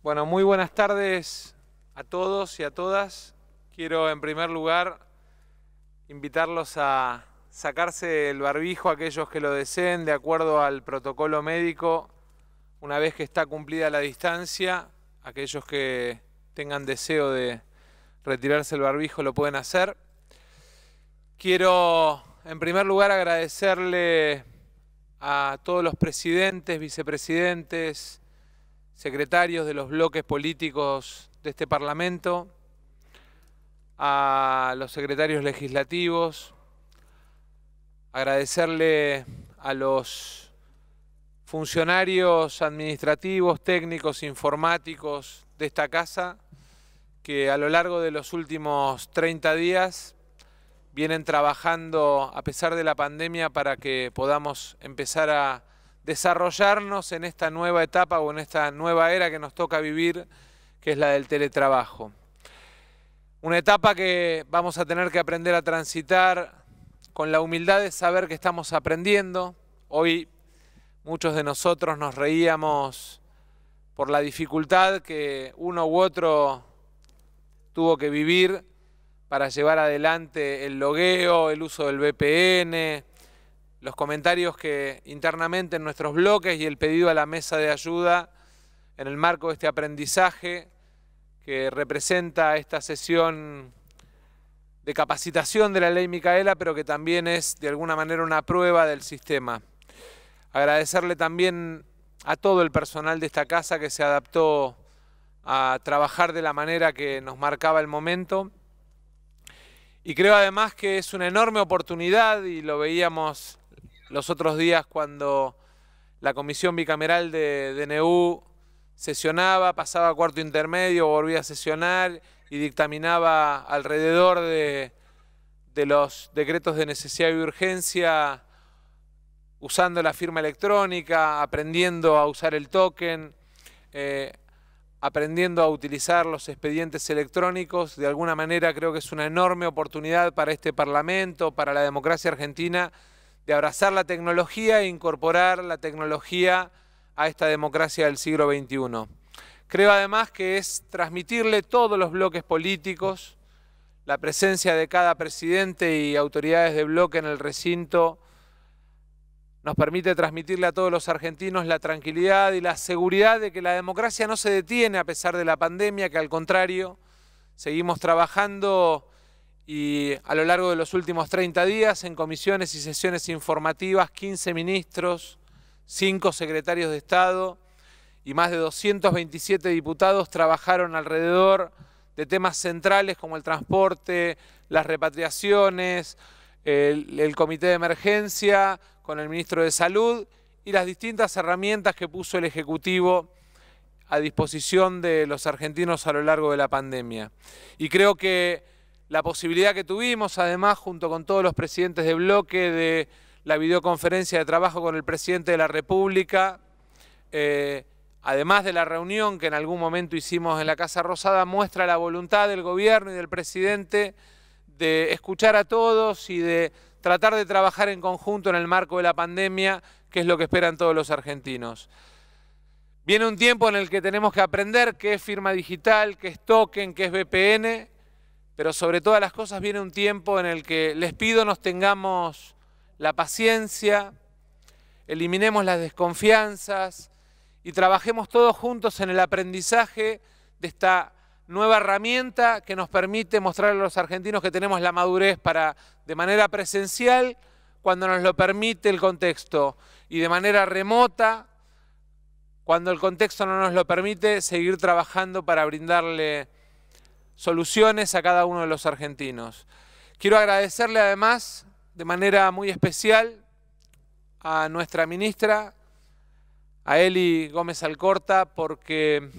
Bueno, muy buenas tardes a todos y a todas. Quiero en primer lugar invitarlos a sacarse el barbijo aquellos que lo deseen de acuerdo al protocolo médico una vez que está cumplida la distancia. Aquellos que tengan deseo de retirarse el barbijo lo pueden hacer. Quiero en primer lugar agradecerle a todos los presidentes, vicepresidentes, secretarios de los bloques políticos de este Parlamento, a los secretarios legislativos, agradecerle a los funcionarios administrativos, técnicos, informáticos de esta casa, que a lo largo de los últimos 30 días vienen trabajando a pesar de la pandemia para que podamos empezar a desarrollarnos en esta nueva etapa o en esta nueva era que nos toca vivir, que es la del teletrabajo. Una etapa que vamos a tener que aprender a transitar con la humildad de saber que estamos aprendiendo. Hoy muchos de nosotros nos reíamos por la dificultad que uno u otro tuvo que vivir para llevar adelante el logueo, el uso del VPN, los comentarios que internamente en nuestros bloques y el pedido a la mesa de ayuda en el marco de este aprendizaje que representa esta sesión de capacitación de la ley Micaela, pero que también es de alguna manera una prueba del sistema. Agradecerle también a todo el personal de esta casa que se adaptó a trabajar de la manera que nos marcaba el momento. Y creo además que es una enorme oportunidad, y lo veíamos los otros días cuando la comisión bicameral de, DNU e sesionaba, pasaba a cuarto intermedio, volvía a sesionar y dictaminaba alrededor de, los decretos de necesidad y urgencia usando la firma electrónica, aprendiendo a usar el token, eh, aprendiendo a utilizar los expedientes electrónicos. De alguna manera creo que es una enorme oportunidad para este Parlamento, para la democracia argentina, de abrazar la tecnología e incorporar la tecnología a esta democracia del siglo XXI. Creo además que es transmitirle todos los bloques políticos, la presencia de cada presidente y autoridades de bloque en el recinto, nos permite transmitirle a todos los argentinos la tranquilidad y la seguridad de que la democracia no se detiene a pesar de la pandemia, que al contrario, seguimos trabajando y a lo largo de los últimos 30 días en comisiones y sesiones informativas 15 ministros, 5 secretarios de Estado y más de 227 diputados trabajaron alrededor de temas centrales como el transporte, las repatriaciones, el, el comité de emergencia con el ministro de Salud y las distintas herramientas que puso el Ejecutivo a disposición de los argentinos a lo largo de la pandemia. Y creo que la posibilidad que tuvimos, además, junto con todos los presidentes de bloque, de la videoconferencia de trabajo con el presidente de la República, eh, además de la reunión que en algún momento hicimos en la Casa Rosada, muestra la voluntad del gobierno y del presidente de escuchar a todos y de tratar de trabajar en conjunto en el marco de la pandemia, que es lo que esperan todos los argentinos. Viene un tiempo en el que tenemos que aprender qué es firma digital, qué es token, qué es VPN, pero sobre todas las cosas viene un tiempo en el que les pido nos tengamos la paciencia, eliminemos las desconfianzas y trabajemos todos juntos en el aprendizaje de esta nueva herramienta que nos permite mostrar a los argentinos que tenemos la madurez para, de manera presencial, cuando nos lo permite el contexto, y de manera remota, cuando el contexto no nos lo permite, seguir trabajando para brindarle soluciones a cada uno de los argentinos. Quiero agradecerle además de manera muy especial a nuestra ministra, a Eli Gómez Alcorta, porque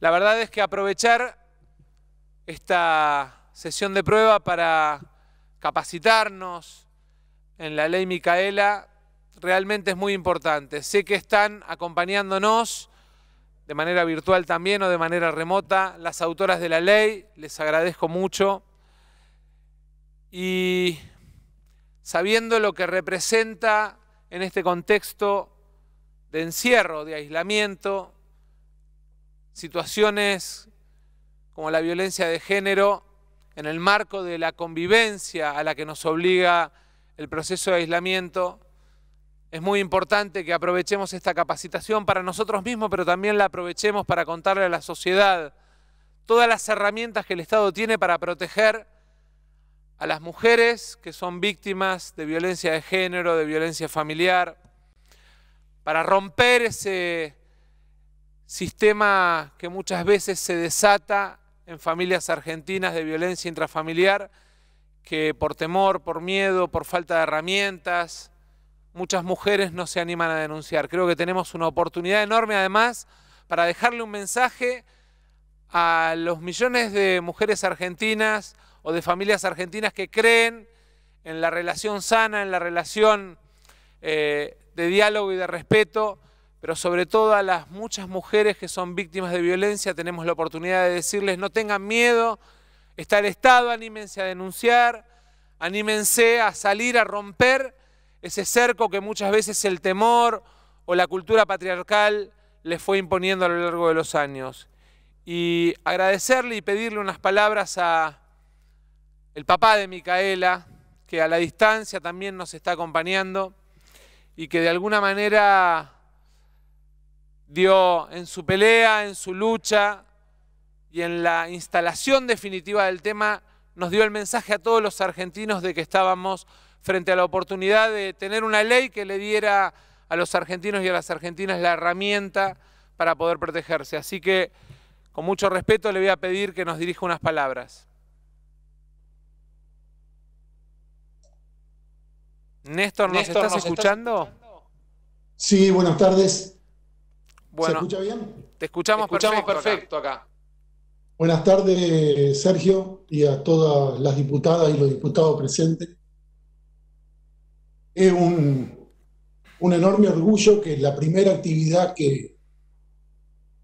la verdad es que aprovechar esta sesión de prueba para capacitarnos en la ley Micaela realmente es muy importante. Sé que están acompañándonos de manera virtual también o de manera remota, las autoras de la ley, les agradezco mucho. Y sabiendo lo que representa en este contexto de encierro, de aislamiento, situaciones como la violencia de género en el marco de la convivencia a la que nos obliga el proceso de aislamiento, es muy importante que aprovechemos esta capacitación para nosotros mismos, pero también la aprovechemos para contarle a la sociedad todas las herramientas que el Estado tiene para proteger a las mujeres que son víctimas de violencia de género, de violencia familiar, para romper ese sistema que muchas veces se desata en familias argentinas de violencia intrafamiliar, que por temor, por miedo, por falta de herramientas, muchas mujeres no se animan a denunciar. Creo que tenemos una oportunidad enorme además para dejarle un mensaje a los millones de mujeres argentinas o de familias argentinas que creen en la relación sana, en la relación eh, de diálogo y de respeto, pero sobre todo a las muchas mujeres que son víctimas de violencia, tenemos la oportunidad de decirles no tengan miedo, está el Estado, anímense a denunciar, anímense a salir a romper ese cerco que muchas veces el temor o la cultura patriarcal le fue imponiendo a lo largo de los años. Y agradecerle y pedirle unas palabras a el papá de Micaela, que a la distancia también nos está acompañando y que de alguna manera dio en su pelea, en su lucha y en la instalación definitiva del tema, nos dio el mensaje a todos los argentinos de que estábamos frente a la oportunidad de tener una ley que le diera a los argentinos y a las argentinas la herramienta para poder protegerse. Así que, con mucho respeto, le voy a pedir que nos dirija unas palabras. Néstor, ¿nos estás escuchando? Sí, buenas tardes. Bueno, ¿Se escucha bien? Te escuchamos, escuchamos perfecto, acá. Buenas tardes, Sergio, y a todas las diputadas y los diputados presentes es un, enorme orgullo que la primera actividad que,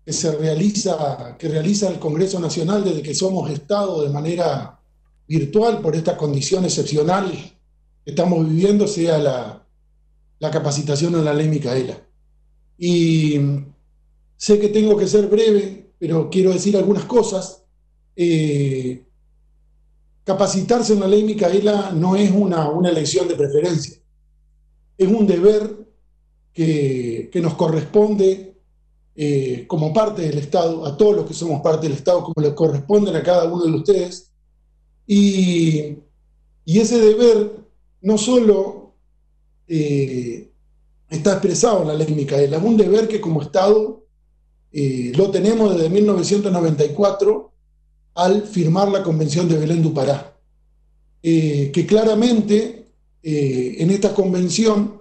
que, se realiza, que realiza el Congreso Nacional desde que somos Estado de manera virtual por esta condición excepcional que estamos viviendo sea la, capacitación en la ley Micaela. Y sé que tengo que ser breve, pero quiero decir algunas cosas. Eh, capacitarse en la ley Micaela no es una elección de preferencia. Es un deber que, nos corresponde eh, como parte del Estado, a todos los que somos parte del Estado, como le corresponden a cada uno de ustedes. Y, ese deber no solo eh, está expresado en la ley Micaela, es un deber que como Estado eh, lo tenemos desde 1994 al firmar la Convención de Belén Dupará, que claramente eh, en esta convención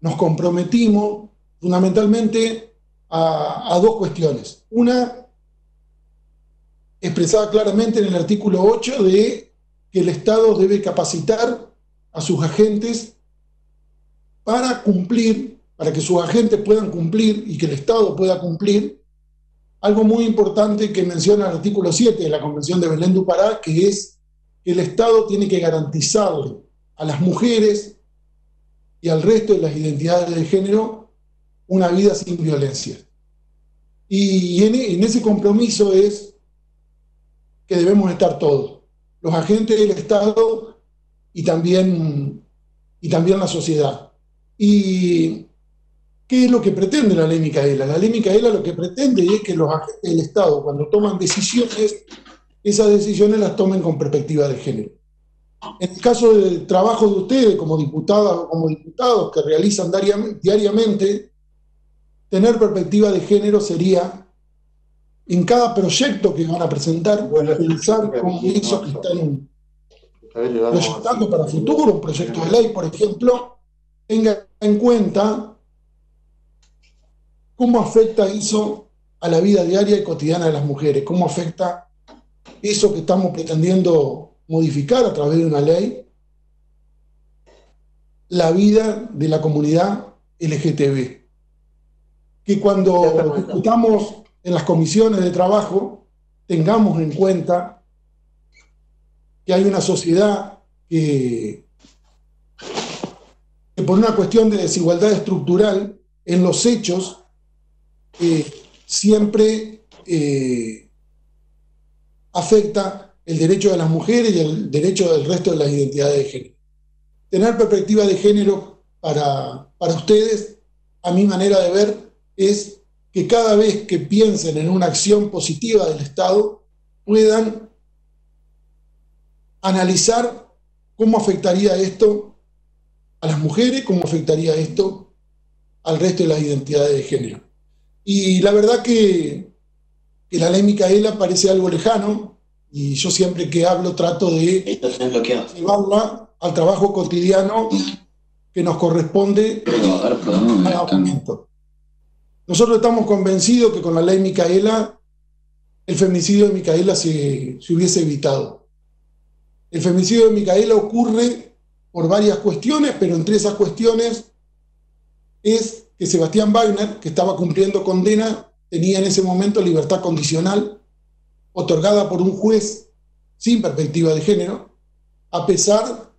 nos comprometimos fundamentalmente a, dos cuestiones. Una, expresada claramente en el artículo 8 de que el Estado debe capacitar a sus agentes para cumplir, para que sus agentes puedan cumplir y que el Estado pueda cumplir, algo muy importante que menciona el artículo 7 de la Convención de Belén du Pará, que es que el Estado tiene que garantizarle a las mujeres y al resto de las identidades de género una vida sin violencia. Y en, ese compromiso es que debemos estar todos, los agentes del Estado y también, y también la sociedad. Y ¿Qué es lo que pretende la ley Micaela? La ley Micaela lo que pretende es que los agentes del Estado, cuando toman decisiones, esas decisiones las tomen con perspectiva de género. En el caso del trabajo de ustedes como diputadas o como diputados que realizan diariamente, tener perspectiva de género sería en cada proyecto que van a presentar, pensar cómo eso que están proyectando para futuro, un proyecto de ley, por ejemplo, tenga en cuenta cómo afecta eso a la vida diaria y cotidiana de las mujeres, cómo afecta eso que estamos pretendiendo modificar a través de una ley la vida de la comunidad LGTB. Que cuando discutamos en las comisiones de trabajo, tengamos en cuenta que hay una sociedad que, por una cuestión de desigualdad estructural en los hechos, eh, siempre eh, afecta el derecho de las mujeres y el derecho del resto de las identidades de género. Tener perspectiva de género para, ustedes, a mi manera de ver, es que cada vez que piensen en una acción positiva del Estado, puedan analizar cómo afectaría esto a las mujeres, cómo afectaría esto al resto de las identidades de género. Y la verdad que, que la ley Micaela parece algo lejano, y yo siempre que hablo trato de llevarla al trabajo cotidiano que nos corresponde Nosotros estamos convencidos que con la ley Micaela, el femicidio de Micaela se, se hubiese evitado. El femicidio de Micaela ocurre por varias cuestiones, pero entre esas cuestiones es que Sebastián Wagner, que estaba cumpliendo condena, tenía en ese momento libertad condicional otorgada por un juez sin perspectiva de género, a pesar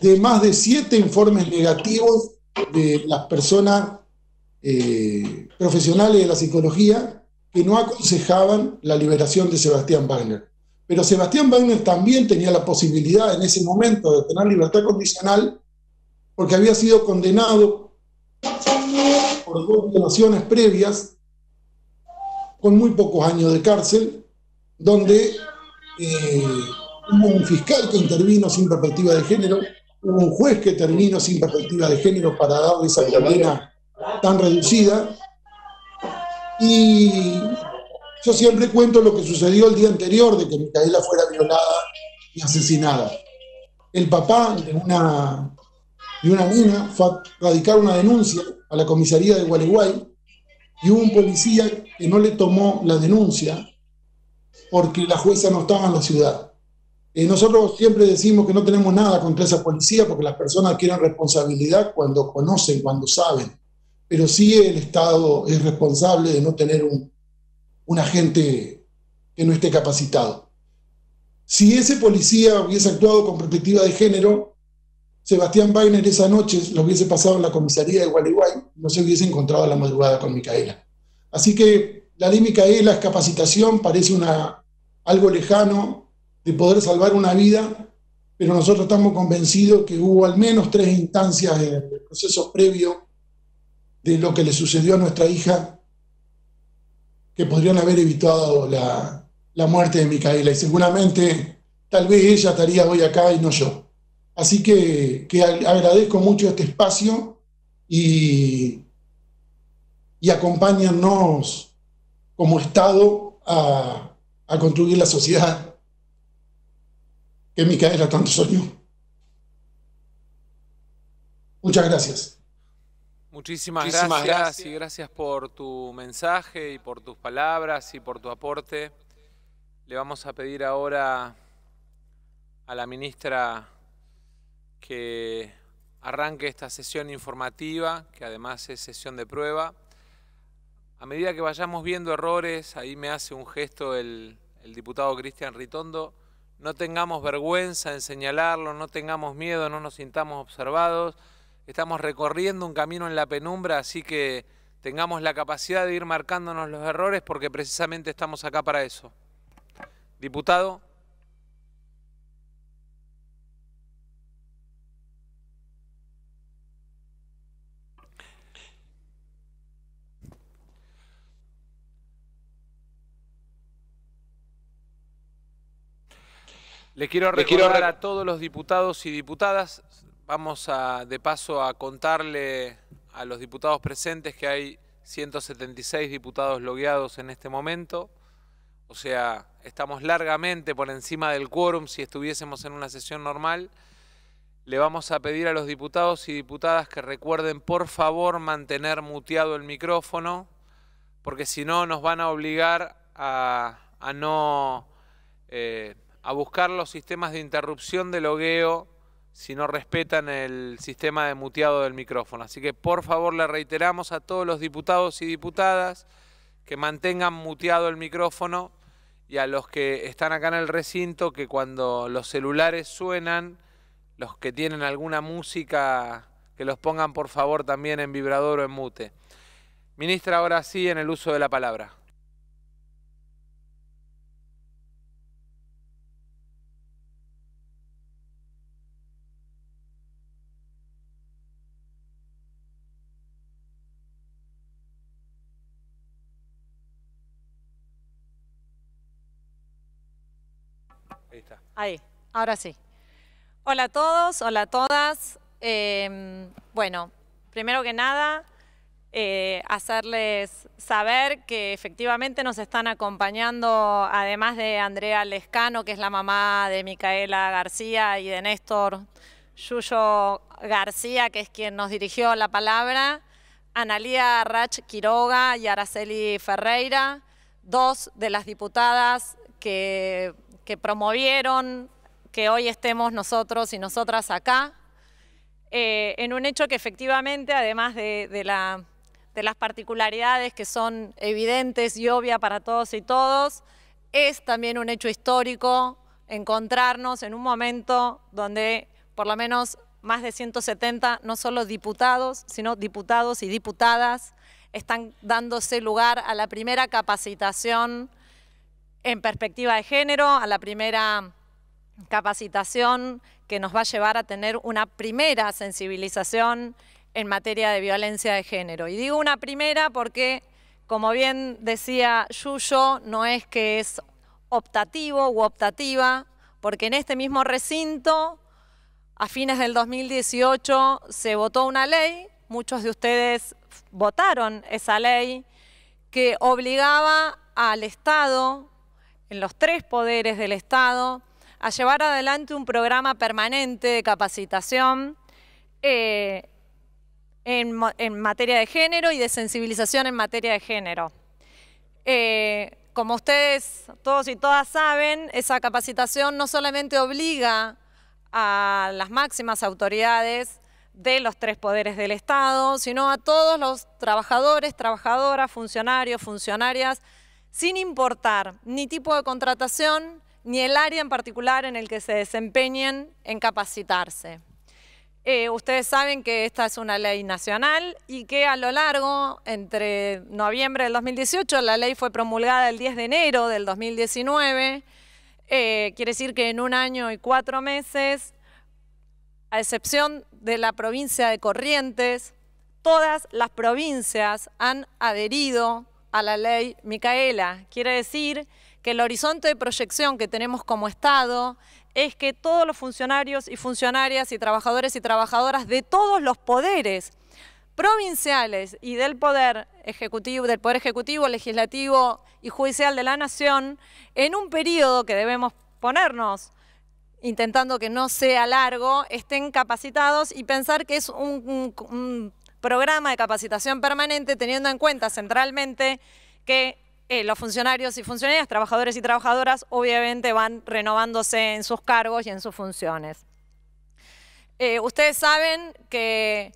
de más de siete informes negativos de las personas eh, profesionales de la psicología que no aconsejaban la liberación de Sebastián Wagner. Pero Sebastián Wagner también tenía la posibilidad en ese momento de tener libertad condicional porque había sido condenado por dos violaciones previas con muy pocos años de cárcel, donde eh, hubo un fiscal que intervino sin perspectiva de género, hubo un juez que intervino sin perspectiva de género para darle esa pena... tan reducida. Y yo siempre cuento lo que sucedió el día anterior de que Micaela fuera violada y asesinada. El papá de una, de una niña fue a radicar una denuncia a la comisaría de Gualeguay y hubo un policía no le tomó la denuncia porque la jueza no estaba en la ciudad. Eh, nosotros siempre decimos que no tenemos nada contra esa policía porque las personas quieren responsabilidad cuando conocen, cuando saben. Pero sí el Estado es responsable de no tener un, agente que no esté capacitado. Si ese policía hubiese actuado con perspectiva de género, Sebastián Weiner esa noche lo hubiese pasado en la comisaría de Gualeguay, no se hubiese encontrado a la madrugada con Micaela. Así que la Micaela es la capacitación, parece una, algo lejano de poder salvar una vida, pero nosotros estamos convencidos que hubo al menos tres instancias en el proceso previo de lo que le sucedió a nuestra hija que podrían haber evitado la, muerte de Micaela y seguramente tal vez ella estaría hoy acá y no yo. Así que agradezco mucho este espacio y y acompáñanos como Estado a, construir la sociedad que Micaela tanto soñó. Muchas gracias. Muchísimas, gracias, gracias, y gracias por tu mensaje y por tus palabras y por tu aporte. Le vamos a pedir ahora a la ministra que arranque esta sesión informativa, que además es sesión de prueba. A medida que vayamos viendo errores, ahí me hace un gesto el, diputado Cristian Ritondo, no tengamos vergüenza en señalarlo, no tengamos miedo, no nos sintamos observados. Estamos recorriendo un camino en la penumbra, así que tengamos la capacidad de ir marcándonos los errores porque precisamente estamos acá para eso. Diputado. Le quiero recordar a todos los diputados y diputadas, vamos a, de paso a contarle a los diputados presentes que hay 176 diputados logueados en este momento, o sea, estamos largamente por encima del quórum si estuviésemos en una sesión normal. Le vamos a pedir a los diputados y diputadas que recuerden por favor mantener muteado el micrófono, porque si no nos van a obligar a, no eh, a buscar los sistemas de interrupción de logueo si no respetan el sistema de muteado del micrófono. Así que por favor le reiteramos a todos los diputados y diputadas que mantengan muteado el micrófono y a los que están acá en el recinto que cuando los celulares suenan, los que tienen alguna música, que los pongan por favor también en vibrador o en mute. Ministra, ahora sí, en el uso de la palabra. Ahí, ahora sí. Hola a todos, hola a todas. Em, bueno, primero que nada, eh, hacerles saber que efectivamente nos están acompañando, además de Andrea Lescano, que es la mamá de Micaela García y de Néstor Yuyo García, que es quien nos dirigió la palabra, Analía Rach Quiroga y Araceli Ferreira, dos de las diputadas que que promovieron que hoy estemos nosotros y nosotras acá, eh, en un hecho que efectivamente, además de, de las particularidades que son evidentes y obvias para todos y todos, es también un hecho histórico encontrarnos en un momento donde por lo menos más de 170, no solo diputados, sino diputados y diputadas, están dándose lugar a la primera capacitación en perspectiva de género, a la primera capacitación que nos va a llevar a tener una primera sensibilización en materia de violencia de género. Y digo una primera porque, como bien decía Yuyo, no es que es optativo u optativa, porque en este mismo recinto, a fines del 2018, se votó una ley, muchos de ustedes votaron esa ley, que obligaba al Estado en los tres poderes del Estado a llevar adelante un programa permanente de capacitación eh, en, materia de género y de sensibilización en materia de género. Eh, como ustedes todos y todas saben, esa capacitación no solamente obliga a las máximas autoridades de los tres poderes del Estado, sino a todos los trabajadores, trabajadoras, funcionarios, funcionarias sin importar ni tipo de contratación, ni el área en particular en el que se desempeñen en capacitarse. Eh, ustedes saben que esta es una ley nacional y que a lo largo, entre noviembre del 2018, la ley fue promulgada el 10 de enero del 2019, eh, quiere decir que en un año y cuatro meses, a excepción de la provincia de Corrientes, todas las provincias han adherido a la ley Micaela. Quiere decir que el horizonte de proyección que tenemos como Estado es que todos los funcionarios y funcionarias y trabajadores y trabajadoras de todos los poderes provinciales y del poder ejecutivo, del poder ejecutivo, legislativo y judicial de la nación, en un periodo que debemos ponernos, intentando que no sea largo, estén capacitados y pensar que es un programa de capacitación permanente teniendo en cuenta centralmente que eh, los funcionarios y funcionarias, trabajadores y trabajadoras, obviamente van renovándose en sus cargos y en sus funciones. Eh, ustedes saben que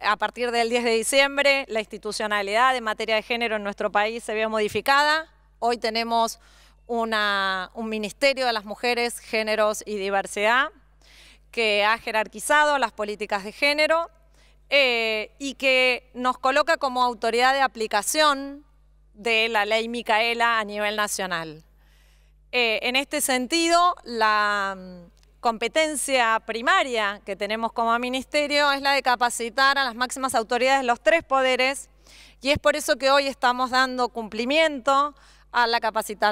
a partir del 10 de diciembre la institucionalidad en materia de género en nuestro país se vio modificada. Hoy tenemos un Ministerio de las Mujeres, Géneros y Diversidad que ha jerarquizado las políticas de género eh, y que nos coloca como autoridad de aplicación de la ley Micaela a nivel nacional. Eh, en este sentido, la mm, competencia primaria que tenemos como ministerio es la de capacitar a las máximas autoridades de los tres poderes y es por eso que hoy estamos dando cumplimiento a la,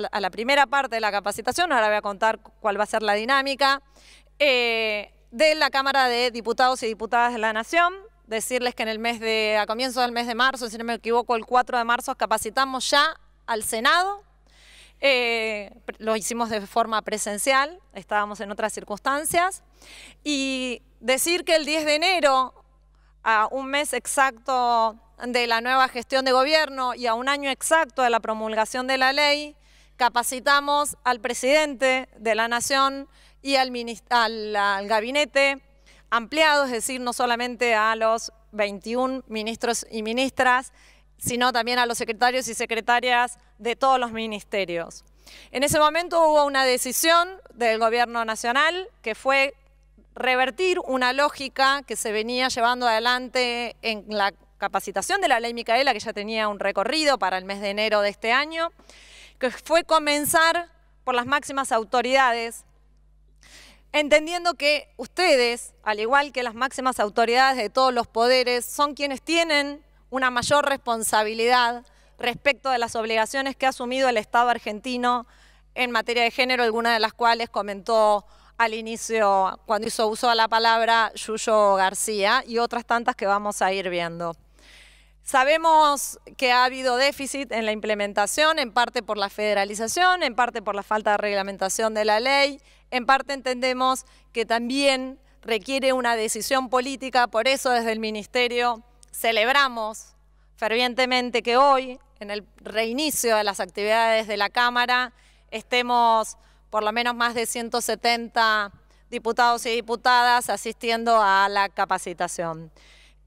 a la primera parte de la capacitación, ahora voy a contar cuál va a ser la dinámica, eh, de la Cámara de Diputados y Diputadas de la Nación, decirles que en el mes de, a comienzos del mes de marzo, si no me equivoco, el 4 de marzo, capacitamos ya al Senado. Eh, lo hicimos de forma presencial, estábamos en otras circunstancias. Y decir que el 10 de enero, a un mes exacto de la nueva gestión de gobierno y a un año exacto de la promulgación de la ley, capacitamos al presidente de la Nación y al gabinete ampliado, es decir, no solamente a los 21 ministros y ministras, sino también a los secretarios y secretarias de todos los ministerios. En ese momento hubo una decisión del gobierno nacional que fue revertir una lógica que se venía llevando adelante en la capacitación de la ley Micaela, que ya tenía un recorrido para el mes de enero de este año, que fue comenzar por las máximas autoridades entendiendo que ustedes, al igual que las máximas autoridades de todos los poderes, son quienes tienen una mayor responsabilidad respecto de las obligaciones que ha asumido el Estado argentino en materia de género, algunas de las cuales comentó al inicio, cuando hizo uso de la palabra, Yuyo García, y otras tantas que vamos a ir viendo. Sabemos que ha habido déficit en la implementación, en parte por la federalización, en parte por la falta de reglamentación de la ley, en parte entendemos que también requiere una decisión política, por eso desde el Ministerio celebramos fervientemente que hoy, en el reinicio de las actividades de la Cámara, estemos por lo menos más de 170 diputados y diputadas asistiendo a la capacitación.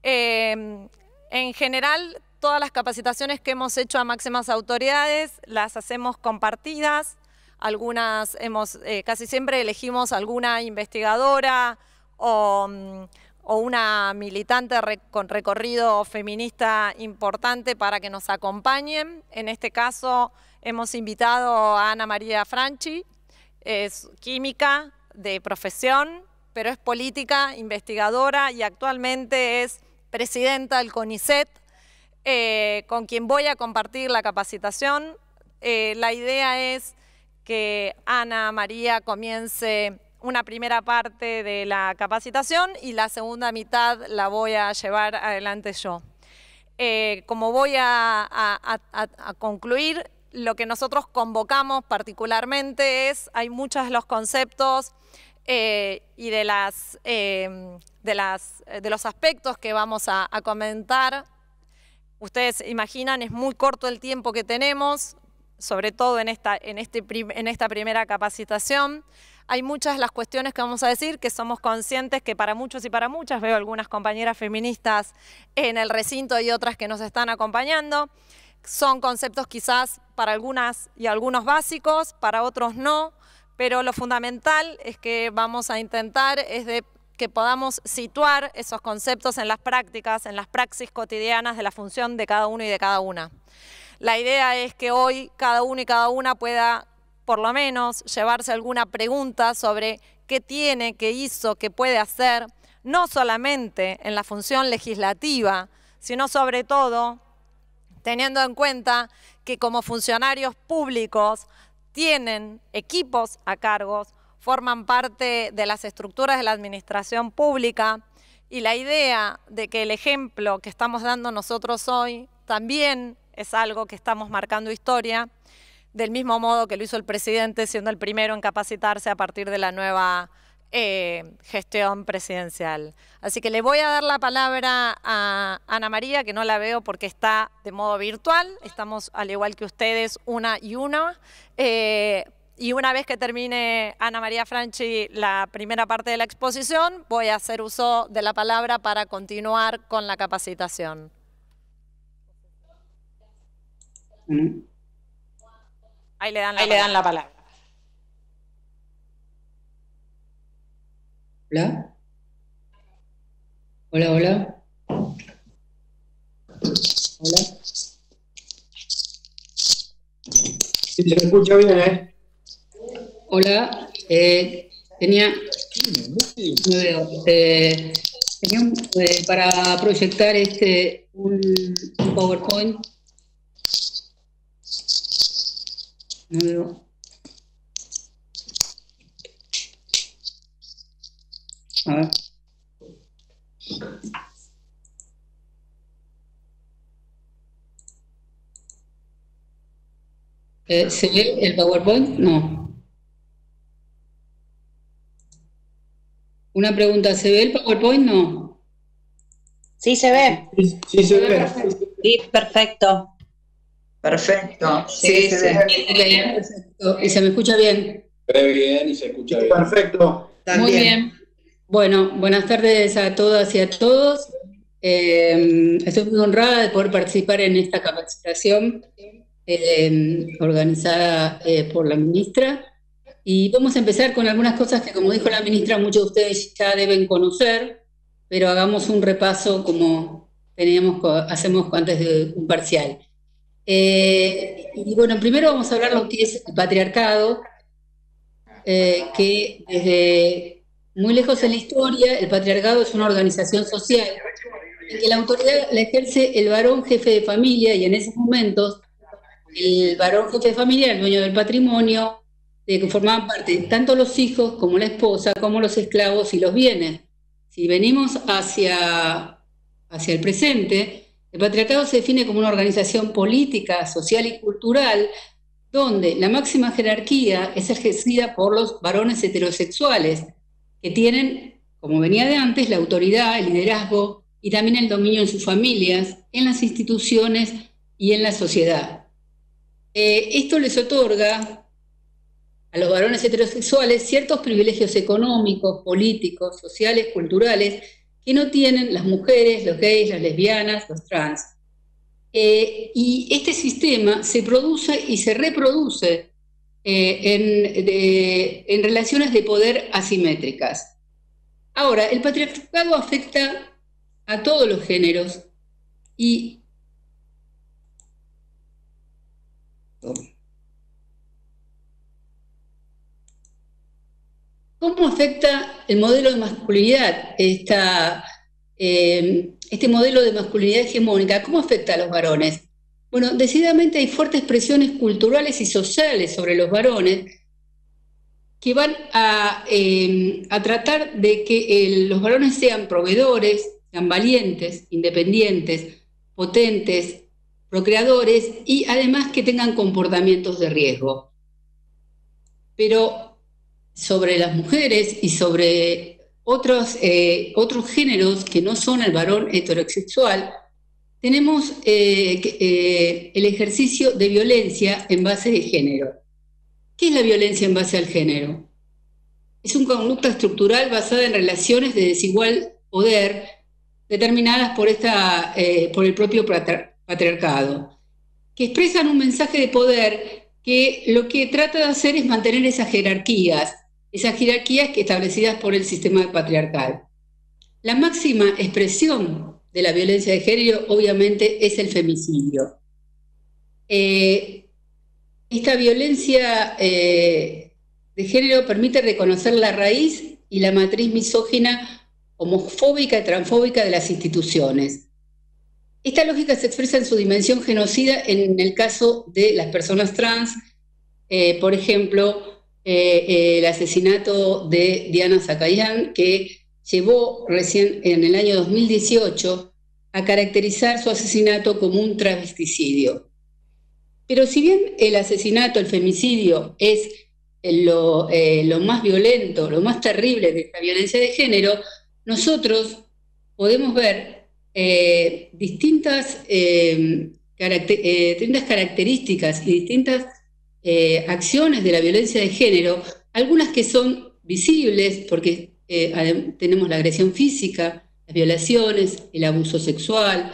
Em, en general, todas las capacitaciones que hemos hecho a máximas autoridades las hacemos compartidas algunas, hemos, eh, casi siempre elegimos alguna investigadora o, mm, una militante con recorrido feminista importante para que nos acompañen. En este caso hemos invitado a Ana María Franchi, es química de profesión, pero es política, investigadora y actualmente es presidenta del CONICET, eh, con quien voy a compartir la capacitación. Eh, la idea es que Ana María comience una primera parte de la capacitación y la segunda mitad la voy a llevar adelante yo. Eh, como voy a, concluir, lo que nosotros convocamos particularmente es, hay muchos de los conceptos eh, y de, las, em, de, las, de los aspectos que vamos a comentar. Ustedes imaginan, es muy corto el tiempo que tenemos, sobre todo este en esta, primera capacitación. Hay muchas las cuestiones que vamos a decir que somos conscientes que para muchos y para muchas, veo algunas compañeras feministas en el recinto y otras que nos están acompañando, son conceptos quizás para algunas y algunos básicos, para otros no, pero lo fundamental es que vamos a intentar es de que podamos situar esos conceptos en las prácticas, en las praxis cotidianas de la función de cada uno y de cada una. La idea es que hoy cada uno y cada una pueda por lo menos llevarse alguna pregunta sobre qué tiene, qué hizo, qué puede hacer, no solamente en la función legislativa, sino sobre todo teniendo en cuenta que como funcionarios públicos tienen equipos a cargos, forman parte de las estructuras de la administración pública y la idea de que el ejemplo que estamos dando nosotros hoy también es algo que estamos marcando historia, del mismo modo que lo hizo el presidente, siendo el primero en capacitarse a partir de la nueva eh, gestión presidencial. Así que le voy a dar la palabra a Ana María, que no la veo porque está de modo virtual, estamos al igual que ustedes, una y una. Eh, y una vez que termine Ana María Franchi la primera parte de la exposición, voy a hacer uso de la palabra para continuar con la capacitación. Ahí le dan la Ahí palabra. Le dan la palabra. Hola. Hola, hola. Hola. Si te escucha bien, ¿eh? Hola. Eh, tenía. Eh, tenía un, eh, para proyectar este un, un PowerPoint eh, ¿Se ve el PowerPoint? No. Una pregunta, ¿se ve el PowerPoint? No. Sí, se ve. sí se ve. Sí, perfecto. Perfecto. Sí, Y se me escucha bien. Muy bien y se escucha bien. Perfecto. Muy bien. Bueno, buenas tardes a todas y a todos. Eh, estoy muy honrada de poder participar en esta capacitación eh, organizada eh, por la ministra. Y vamos a empezar con algunas cosas que, como dijo la ministra, muchos de ustedes ya deben conocer, pero hagamos un repaso como teníamos, hacemos antes de un parcial. Eh, y bueno, primero vamos a hablar de lo que es el patriarcado, eh, que desde muy lejos en la historia, el patriarcado es una organización social en que la autoridad la ejerce el varón jefe de familia y en esos momentos el varón jefe de familia era el dueño del patrimonio, de que formaban parte tanto los hijos como la esposa, como los esclavos y los bienes. Si venimos hacia, hacia el presente, el patriarcado se define como una organización política, social y cultural donde la máxima jerarquía es ejercida por los varones heterosexuales, que tienen, como venía de antes, la autoridad, el liderazgo y también el dominio en sus familias, en las instituciones y en la sociedad. Eh, esto les otorga a los varones heterosexuales ciertos privilegios económicos, políticos, sociales, culturales, no tienen las mujeres, los gays, las lesbianas, los trans. Eh, y este sistema se produce y se reproduce eh, en, relaciones de poder asimétricas. Ahora, el patriarcado afecta a todos los géneros y... ¿Cómo afecta el modelo de masculinidad, esta, eh, este modelo de masculinidad hegemónica? ¿Cómo afecta a los varones? Bueno, decididamente hay fuertes presiones culturales y sociales sobre los varones que van a, eh, tratar de que los varones sean proveedores, sean valientes, independientes, potentes, procreadores y además que tengan comportamientos de riesgo. Pero sobre las mujeres y sobre otros, eh, otros géneros que no son el varón heterosexual, tenemos eh, eh, el ejercicio de violencia en base de género. ¿Qué es la violencia en base al género? Es un conducta estructural basada en relaciones de desigual poder determinadas por, esta, por el propio patriarcado, que expresan un mensaje de poder que lo que trata de hacer es mantener esas jerarquías, esas jerarquías establecidas por el sistema patriarcal. La máxima expresión de la violencia de género obviamente es el femicidio. Eh, esta violencia eh, de género permite reconocer la raíz y la matriz misógina, homofóbica y transfóbica de las instituciones. Esta lógica se expresa en su dimensión genocida en el caso de las personas trans, eh, por ejemplo, eh, eh, el asesinato de Diana Zacayán, que llevó recién en el año 2018 a caracterizar su asesinato como un travesticidio. Pero si bien el asesinato, el femicidio, es eh, lo, más violento, lo más terrible de esta violencia de género, nosotros podemos ver distintas, distintas características y distintas eh, acciones de la violencia de género, algunas que son visibles porque eh, tenemos la agresión física, las violaciones, el abuso sexual,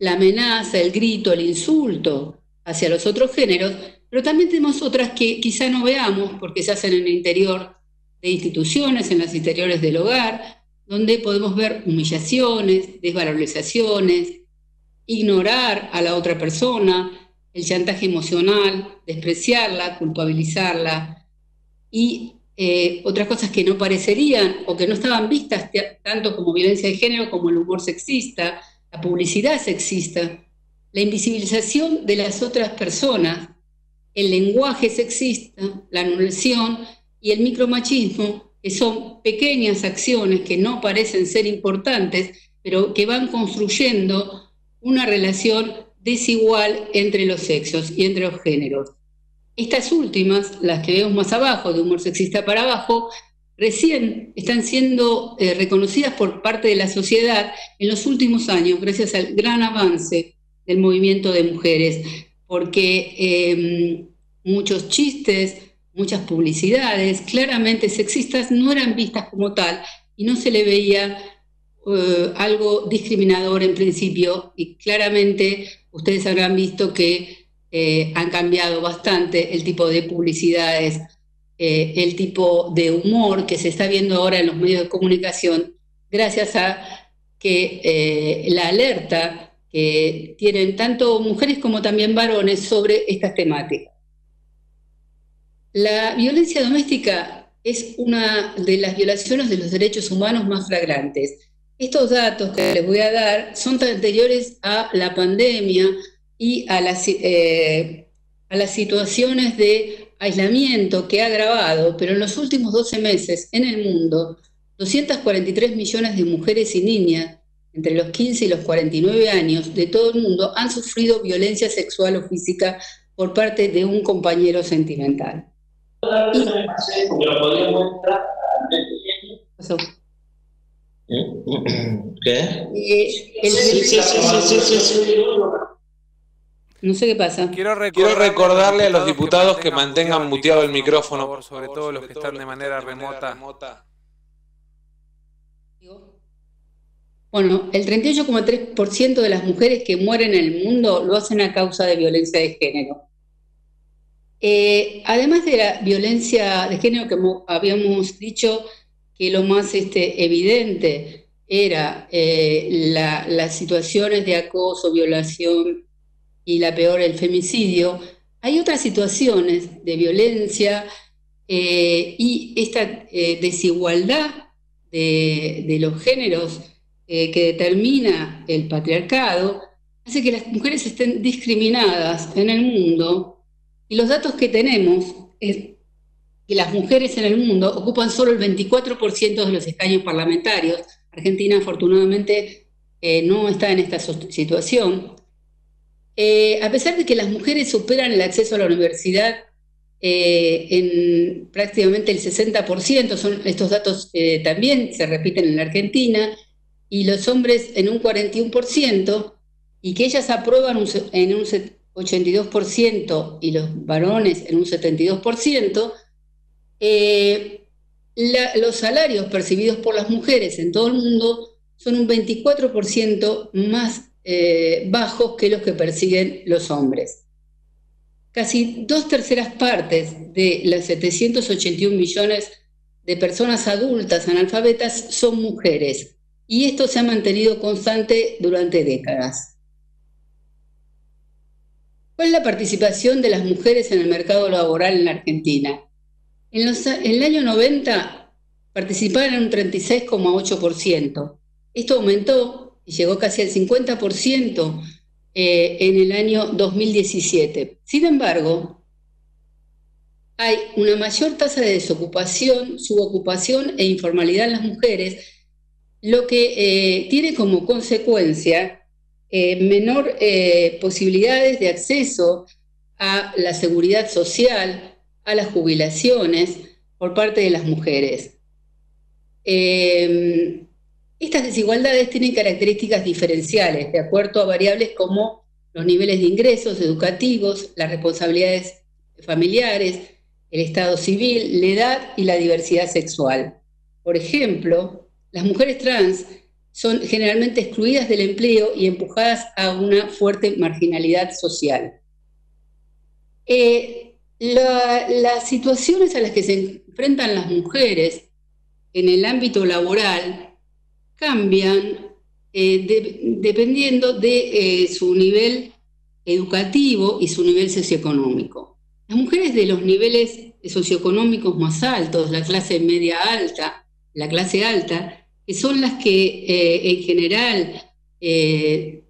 la amenaza, el grito, el insulto hacia los otros géneros, pero también tenemos otras que quizá no veamos porque se hacen en el interior de instituciones, en los interiores del hogar, donde podemos ver humillaciones, desvalorizaciones, ignorar a la otra persona, el chantaje emocional, despreciarla, culpabilizarla y eh, otras cosas que no parecerían o que no estaban vistas tanto como violencia de género como el humor sexista, la publicidad sexista, la invisibilización de las otras personas, el lenguaje sexista, la anulación y el micromachismo, que son pequeñas acciones que no parecen ser importantes, pero que van construyendo una relación desigual entre los sexos y entre los géneros. Estas últimas, las que vemos más abajo, de humor sexista para abajo, recién están siendo eh, reconocidas por parte de la sociedad en los últimos años, gracias al gran avance del movimiento de mujeres, porque em, muchos chistes, muchas publicidades claramente sexistas no eran vistas como tal y no se le veía eh, algo discriminador en principio y claramente ustedes habrán visto que eh, han cambiado bastante el tipo de publicidades, eh, el tipo de humor que se está viendo ahora en los medios de comunicación, gracias a que eh, la alerta que tienen tanto mujeres como también varones sobre estas temáticas. La violencia doméstica es una de las violaciones de los derechos humanos más flagrantes estos datos que les voy a dar son anteriores a la pandemia y a las, eh, a las situaciones de aislamiento que ha agravado, pero en los últimos 12 meses en el mundo, 243 millones de mujeres y niñas entre los 15 y los 49 años de todo el mundo han sufrido violencia sexual o física por parte de un compañero sentimental. ¿Qué? no sé qué pasa. Quiero, recordarle, a los diputados que mantengan muteado el micrófono, sobre todo los que están de manera remota. Bueno, el 38,3% de las mujeres que mueren en el mundo lo hacen a causa de violencia de género. Eh, además de la violencia de género que habíamos dicho, que lo más este, evidente era eh, las situaciones de acoso, violación y la peor, el femicidio, hay otras situaciones de violencia eh, y esta eh, desigualdad de, los géneros que determina el patriarcado hace que las mujeres estén discriminadas en el mundo y los datos que tenemos es que las mujeres en el mundo ocupan solo el 24% de los escaños parlamentarios. Argentina, afortunadamente, eh, no está en esta situación. Eh, a pesar de que las mujeres superan el acceso a la universidad eh, en prácticamente el 60%, son, estos datos también se repiten en Argentina, y los hombres en un 41%, y que ellas aprueban en un 82% y los varones en un 72%, eh, los salarios percibidos por las mujeres en todo el mundo son un 24% más eh, bajos que los que persiguen los hombres. Casi dos terceras partes de las 781 millones de personas adultas analfabetas son mujeres y esto se ha mantenido constante durante décadas. ¿Cuál es la participación de las mujeres en el mercado laboral en la Argentina? En, el año 90 participaron un 36,8%. Esto aumentó y llegó casi al 50% eh, en el año 2017. Sin embargo, hay una mayor tasa de desocupación, subocupación e informalidad en las mujeres, lo que eh, tiene como consecuencia eh, menor eh, posibilidades de acceso a la seguridad social, a las jubilaciones por parte de las mujeres. Em, estas desigualdades tienen características diferenciales, de acuerdo a variables como los niveles de ingresos educativos, las responsabilidades familiares, el estado civil, la edad y la diversidad sexual. Por ejemplo, las mujeres trans son generalmente excluidas del empleo y empujadas a una fuerte marginalidad social. Eh, las situaciones a las que se enfrentan las mujeres en el ámbito laboral cambian eh, dependiendo de eh, su nivel educativo y su nivel socioeconómico. Las mujeres de los niveles socioeconómicos más altos, la clase media alta, la clase alta, que son las que eh, en general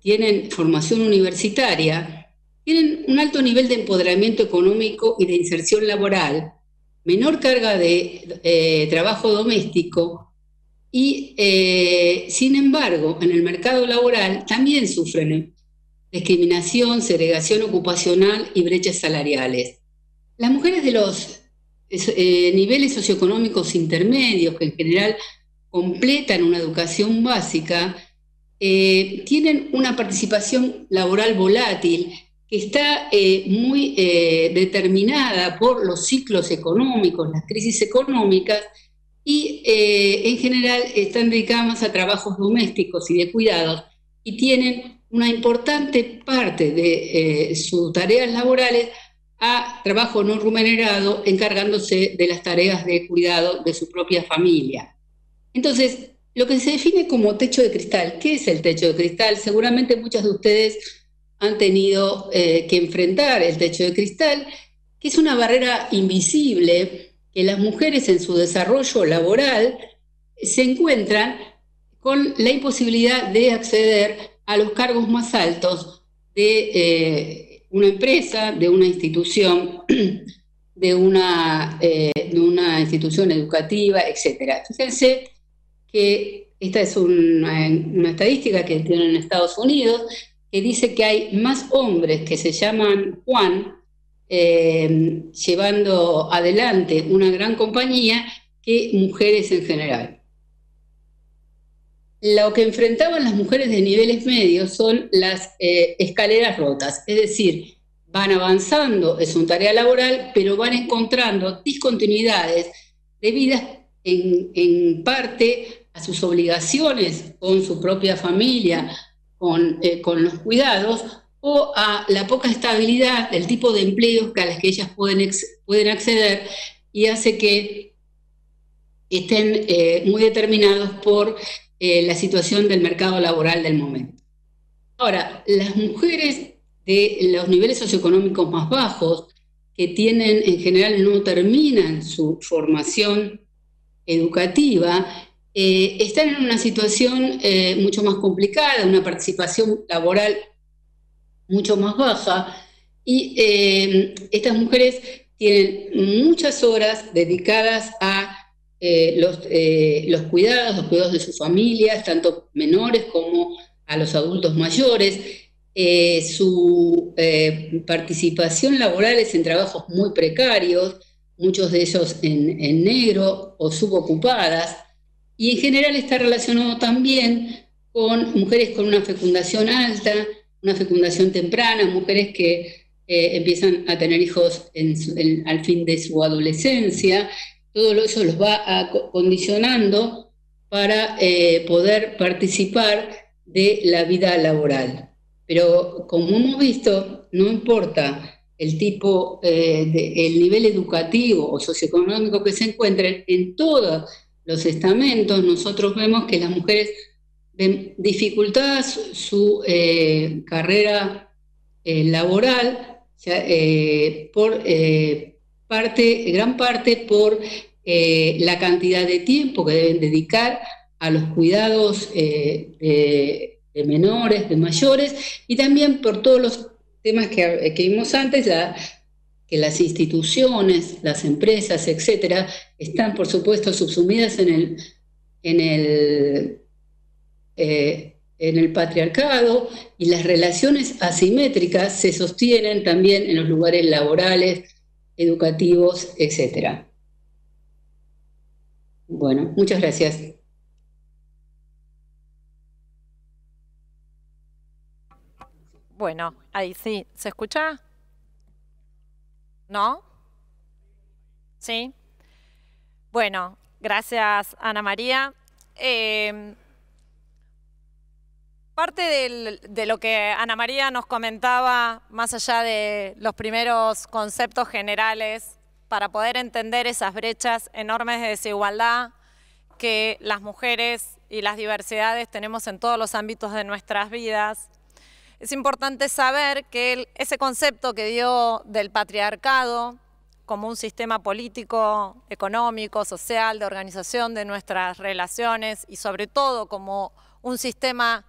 tienen formación universitaria, tienen un alto nivel de empoderamiento económico y de inserción laboral, menor carga de eh, trabajo doméstico y, eh, sin embargo, en el mercado laboral también sufren ¿eh? discriminación, segregación ocupacional y brechas salariales. Las mujeres de los niveles socioeconómicos intermedios, que en general completan una educación básica, tienen una participación laboral volátil está eh, muy eh, determinada por los ciclos económicos, las crisis económicas, y eh, en general están dedicadas a trabajos domésticos y de cuidados, y tienen una importante parte de sus tareas laborales a trabajo no remunerado, encargándose de las tareas de cuidado de su propia familia. Entonces, lo que se define como techo de cristal, ¿qué es el techo de cristal? Seguramente muchas de ustedes han tenido eh, que enfrentar el techo de cristal, que es una barrera invisible que las mujeres en su desarrollo laboral se encuentran con la imposibilidad de acceder a los cargos más altos de eh, una empresa, de una institución, eh, de una, institución educativa, etc. Fíjense que esta es una, una estadística que tienen en Estados Unidos, que dice que hay más hombres que se llaman Juan eh, llevando adelante una gran compañía que mujeres en general. Lo que enfrentaban las mujeres de niveles medios son las eh, escaleras rotas, es decir, van avanzando es su tarea laboral, pero van encontrando discontinuidades debidas en, en parte a sus obligaciones con su propia familia, eh, con, los cuidados o a la poca estabilidad del tipo de empleos que a las que ellas pueden, pueden acceder y hace que estén eh, muy determinados por eh, la situación del mercado laboral del momento. Ahora, las mujeres de los niveles socioeconómicos más bajos, que tienen en general no terminan su formación educativa, eh, están en una situación eh, mucho más complicada, una participación laboral mucho más baja, y eh, estas mujeres tienen muchas horas dedicadas a los, cuidados, los cuidados de sus familias, tanto menores como a los adultos mayores. su participación laboral es en trabajos muy precarios, muchos de ellos en negro o subocupadas. Y en general está relacionado también con mujeres con una fecundación alta, una fecundación temprana, mujeres que eh, empiezan a tener hijos al fin de su adolescencia. Todo eso los va a, condicionando para eh, poder participar de la vida laboral. Pero como hemos visto, no importa el tipo, eh, el nivel educativo o socioeconómico que se encuentren, en todas los estamentos, nosotros vemos que las mujeres ven dificultadas su, eh, carrera eh, laboral eh, por parte, gran parte por la cantidad de tiempo que deben dedicar a los cuidados de, menores, de mayores, y también por todos los temas que, vimos antes, la que las instituciones, las empresas, etcétera, están por supuesto subsumidas en el, en eh, en el patriarcado y las relaciones asimétricas se sostienen también en los lugares laborales, educativos, etcétera. Bueno, muchas gracias. Bueno, ahí sí, ¿se escucha? ¿No? ¿Sí? Bueno, gracias Ana María. Em, parte de lo que Ana María nos comentaba, más allá de los primeros conceptos generales, para poder entender esas brechas enormes de desigualdad que las mujeres y las diversidades tenemos en todos los ámbitos de nuestras vidas, es importante saber que ese concepto que dio del patriarcado como un sistema político, económico, social, de organización de nuestras relaciones y sobre todo como un sistema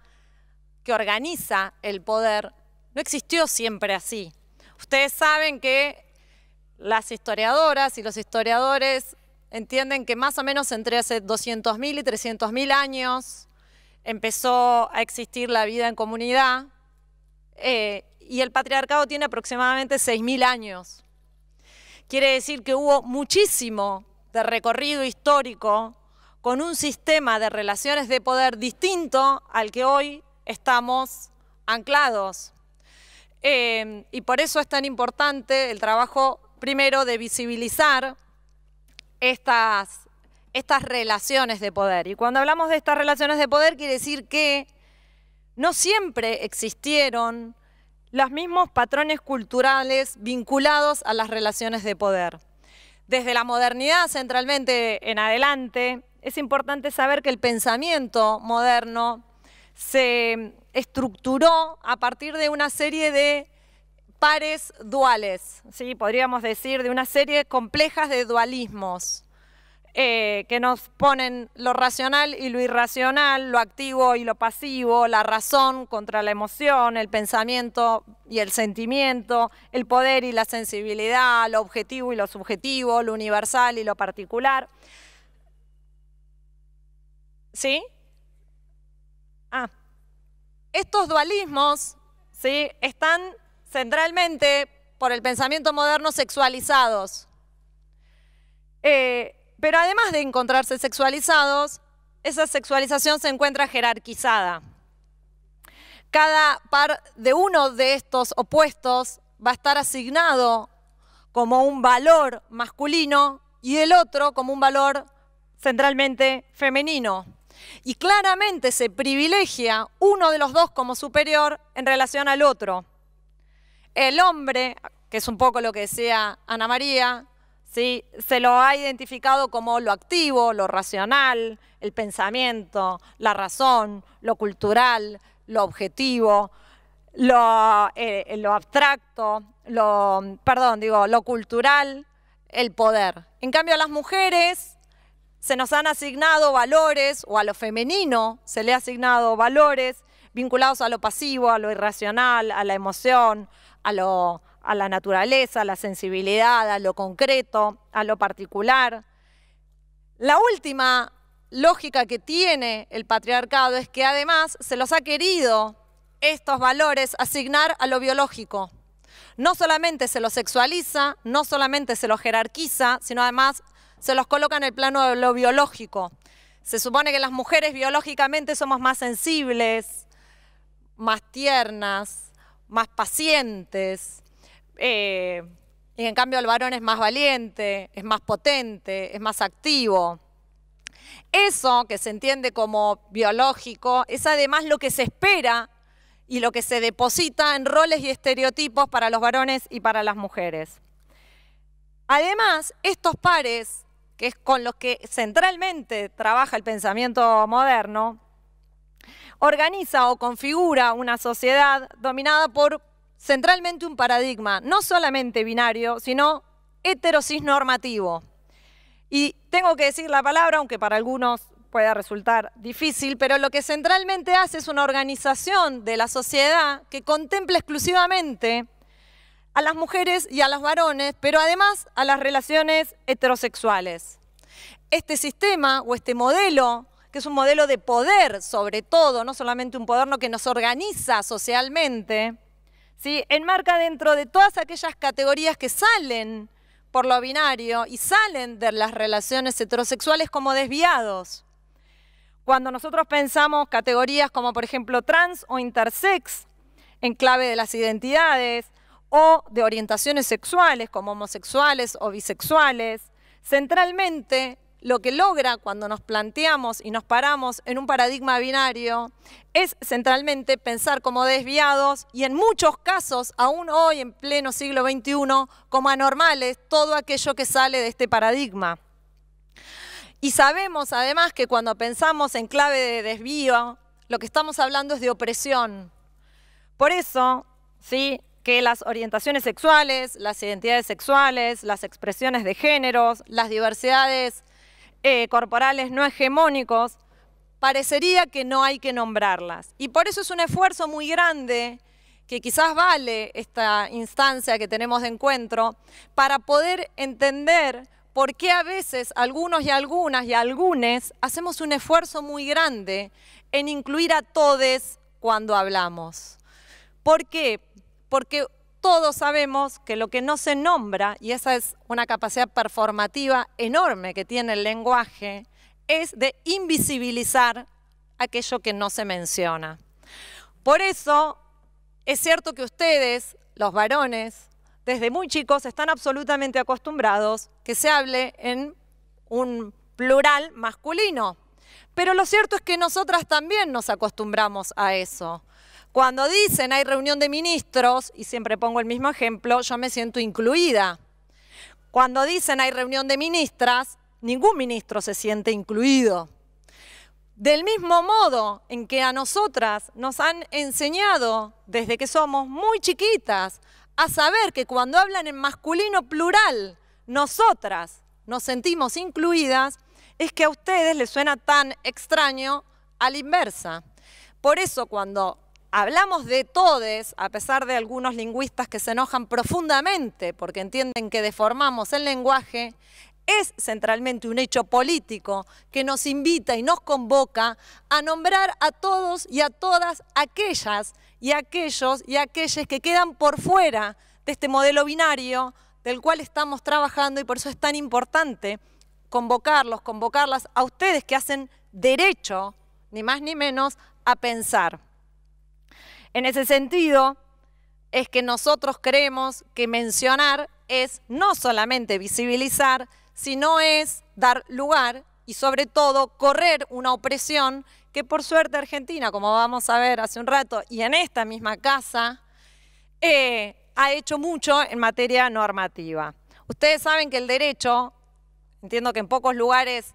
que organiza el poder, no existió siempre así. Ustedes saben que las historiadoras y los historiadores entienden que más o menos entre hace 200.000 y 300.000 años empezó a existir la vida en comunidad, eh, y el patriarcado tiene aproximadamente 6.000 años. Quiere decir que hubo muchísimo de recorrido histórico con un sistema de relaciones de poder distinto al que hoy estamos anclados. Eh, y por eso es tan importante el trabajo primero de visibilizar estas, estas relaciones de poder. Y cuando hablamos de estas relaciones de poder quiere decir que no siempre existieron los mismos patrones culturales vinculados a las relaciones de poder. Desde la modernidad centralmente en adelante, es importante saber que el pensamiento moderno se estructuró a partir de una serie de pares duales, ¿sí? podríamos decir, de una serie complejas de dualismos. Eh, que nos ponen lo racional y lo irracional, lo activo y lo pasivo, la razón contra la emoción, el pensamiento y el sentimiento, el poder y la sensibilidad, lo objetivo y lo subjetivo, lo universal y lo particular. ¿Sí? Ah. Estos dualismos ¿sí? están centralmente por el pensamiento moderno sexualizados. Eh, pero además de encontrarse sexualizados, esa sexualización se encuentra jerarquizada. Cada par de uno de estos opuestos va a estar asignado como un valor masculino y el otro como un valor centralmente femenino. Y claramente se privilegia uno de los dos como superior en relación al otro. El hombre, que es un poco lo que decía Ana María, se lo ha identificado como lo activo, lo racional, el pensamiento, la razón, lo cultural, lo objetivo, lo, eh, lo abstracto, lo, perdón, digo, lo cultural, el poder. En cambio, a las mujeres se nos han asignado valores, o a lo femenino se le ha asignado valores vinculados a lo pasivo, a lo irracional, a la emoción, a lo a la naturaleza, a la sensibilidad, a lo concreto, a lo particular. La última lógica que tiene el patriarcado es que además se los ha querido estos valores asignar a lo biológico. No solamente se los sexualiza, no solamente se los jerarquiza, sino además se los coloca en el plano de lo biológico. Se supone que las mujeres biológicamente somos más sensibles, más tiernas, más pacientes, eh, y en cambio el varón es más valiente, es más potente, es más activo. Eso que se entiende como biológico es además lo que se espera y lo que se deposita en roles y estereotipos para los varones y para las mujeres. Además, estos pares, que es con los que centralmente trabaja el pensamiento moderno, organiza o configura una sociedad dominada por centralmente un paradigma, no solamente binario, sino heterosis normativo. Y tengo que decir la palabra, aunque para algunos pueda resultar difícil, pero lo que centralmente hace es una organización de la sociedad que contempla exclusivamente a las mujeres y a los varones, pero además a las relaciones heterosexuales. Este sistema o este modelo, que es un modelo de poder sobre todo, no solamente un poder no que nos organiza socialmente, enmarca dentro de todas aquellas categorías que salen por lo binario y salen de las relaciones heterosexuales como desviados. Cuando nosotros pensamos categorías como por ejemplo trans o intersex, en clave de las identidades, o de orientaciones sexuales como homosexuales o bisexuales, centralmente lo que logra cuando nos planteamos y nos paramos en un paradigma binario es centralmente pensar como desviados y en muchos casos, aún hoy en pleno siglo XXI, como anormales todo aquello que sale de este paradigma. Y sabemos además que cuando pensamos en clave de desvío, lo que estamos hablando es de opresión. Por eso, ¿sí? que las orientaciones sexuales, las identidades sexuales, las expresiones de géneros, las diversidades eh, corporales no hegemónicos, parecería que no hay que nombrarlas. Y por eso es un esfuerzo muy grande que quizás vale esta instancia que tenemos de encuentro, para poder entender por qué a veces algunos y algunas y algunas hacemos un esfuerzo muy grande en incluir a todes cuando hablamos. ¿Por qué? Porque todos sabemos que lo que no se nombra, y esa es una capacidad performativa enorme que tiene el lenguaje, es de invisibilizar aquello que no se menciona. Por eso es cierto que ustedes, los varones, desde muy chicos están absolutamente acostumbrados que se hable en un plural masculino. Pero lo cierto es que nosotras también nos acostumbramos a eso. Cuando dicen hay reunión de ministros, y siempre pongo el mismo ejemplo, yo me siento incluida. Cuando dicen hay reunión de ministras, ningún ministro se siente incluido. Del mismo modo en que a nosotras nos han enseñado desde que somos muy chiquitas a saber que cuando hablan en masculino plural, nosotras nos sentimos incluidas, es que a ustedes les suena tan extraño a la inversa. Por eso cuando Hablamos de todes, a pesar de algunos lingüistas que se enojan profundamente porque entienden que deformamos el lenguaje, es centralmente un hecho político que nos invita y nos convoca a nombrar a todos y a todas aquellas y aquellos y aquellas que quedan por fuera de este modelo binario del cual estamos trabajando y por eso es tan importante convocarlos, convocarlas a ustedes que hacen derecho, ni más ni menos, a pensar. En ese sentido, es que nosotros creemos que mencionar es no solamente visibilizar, sino es dar lugar y sobre todo correr una opresión que por suerte Argentina, como vamos a ver hace un rato, y en esta misma casa, eh, ha hecho mucho en materia normativa. Ustedes saben que el derecho, entiendo que en pocos lugares,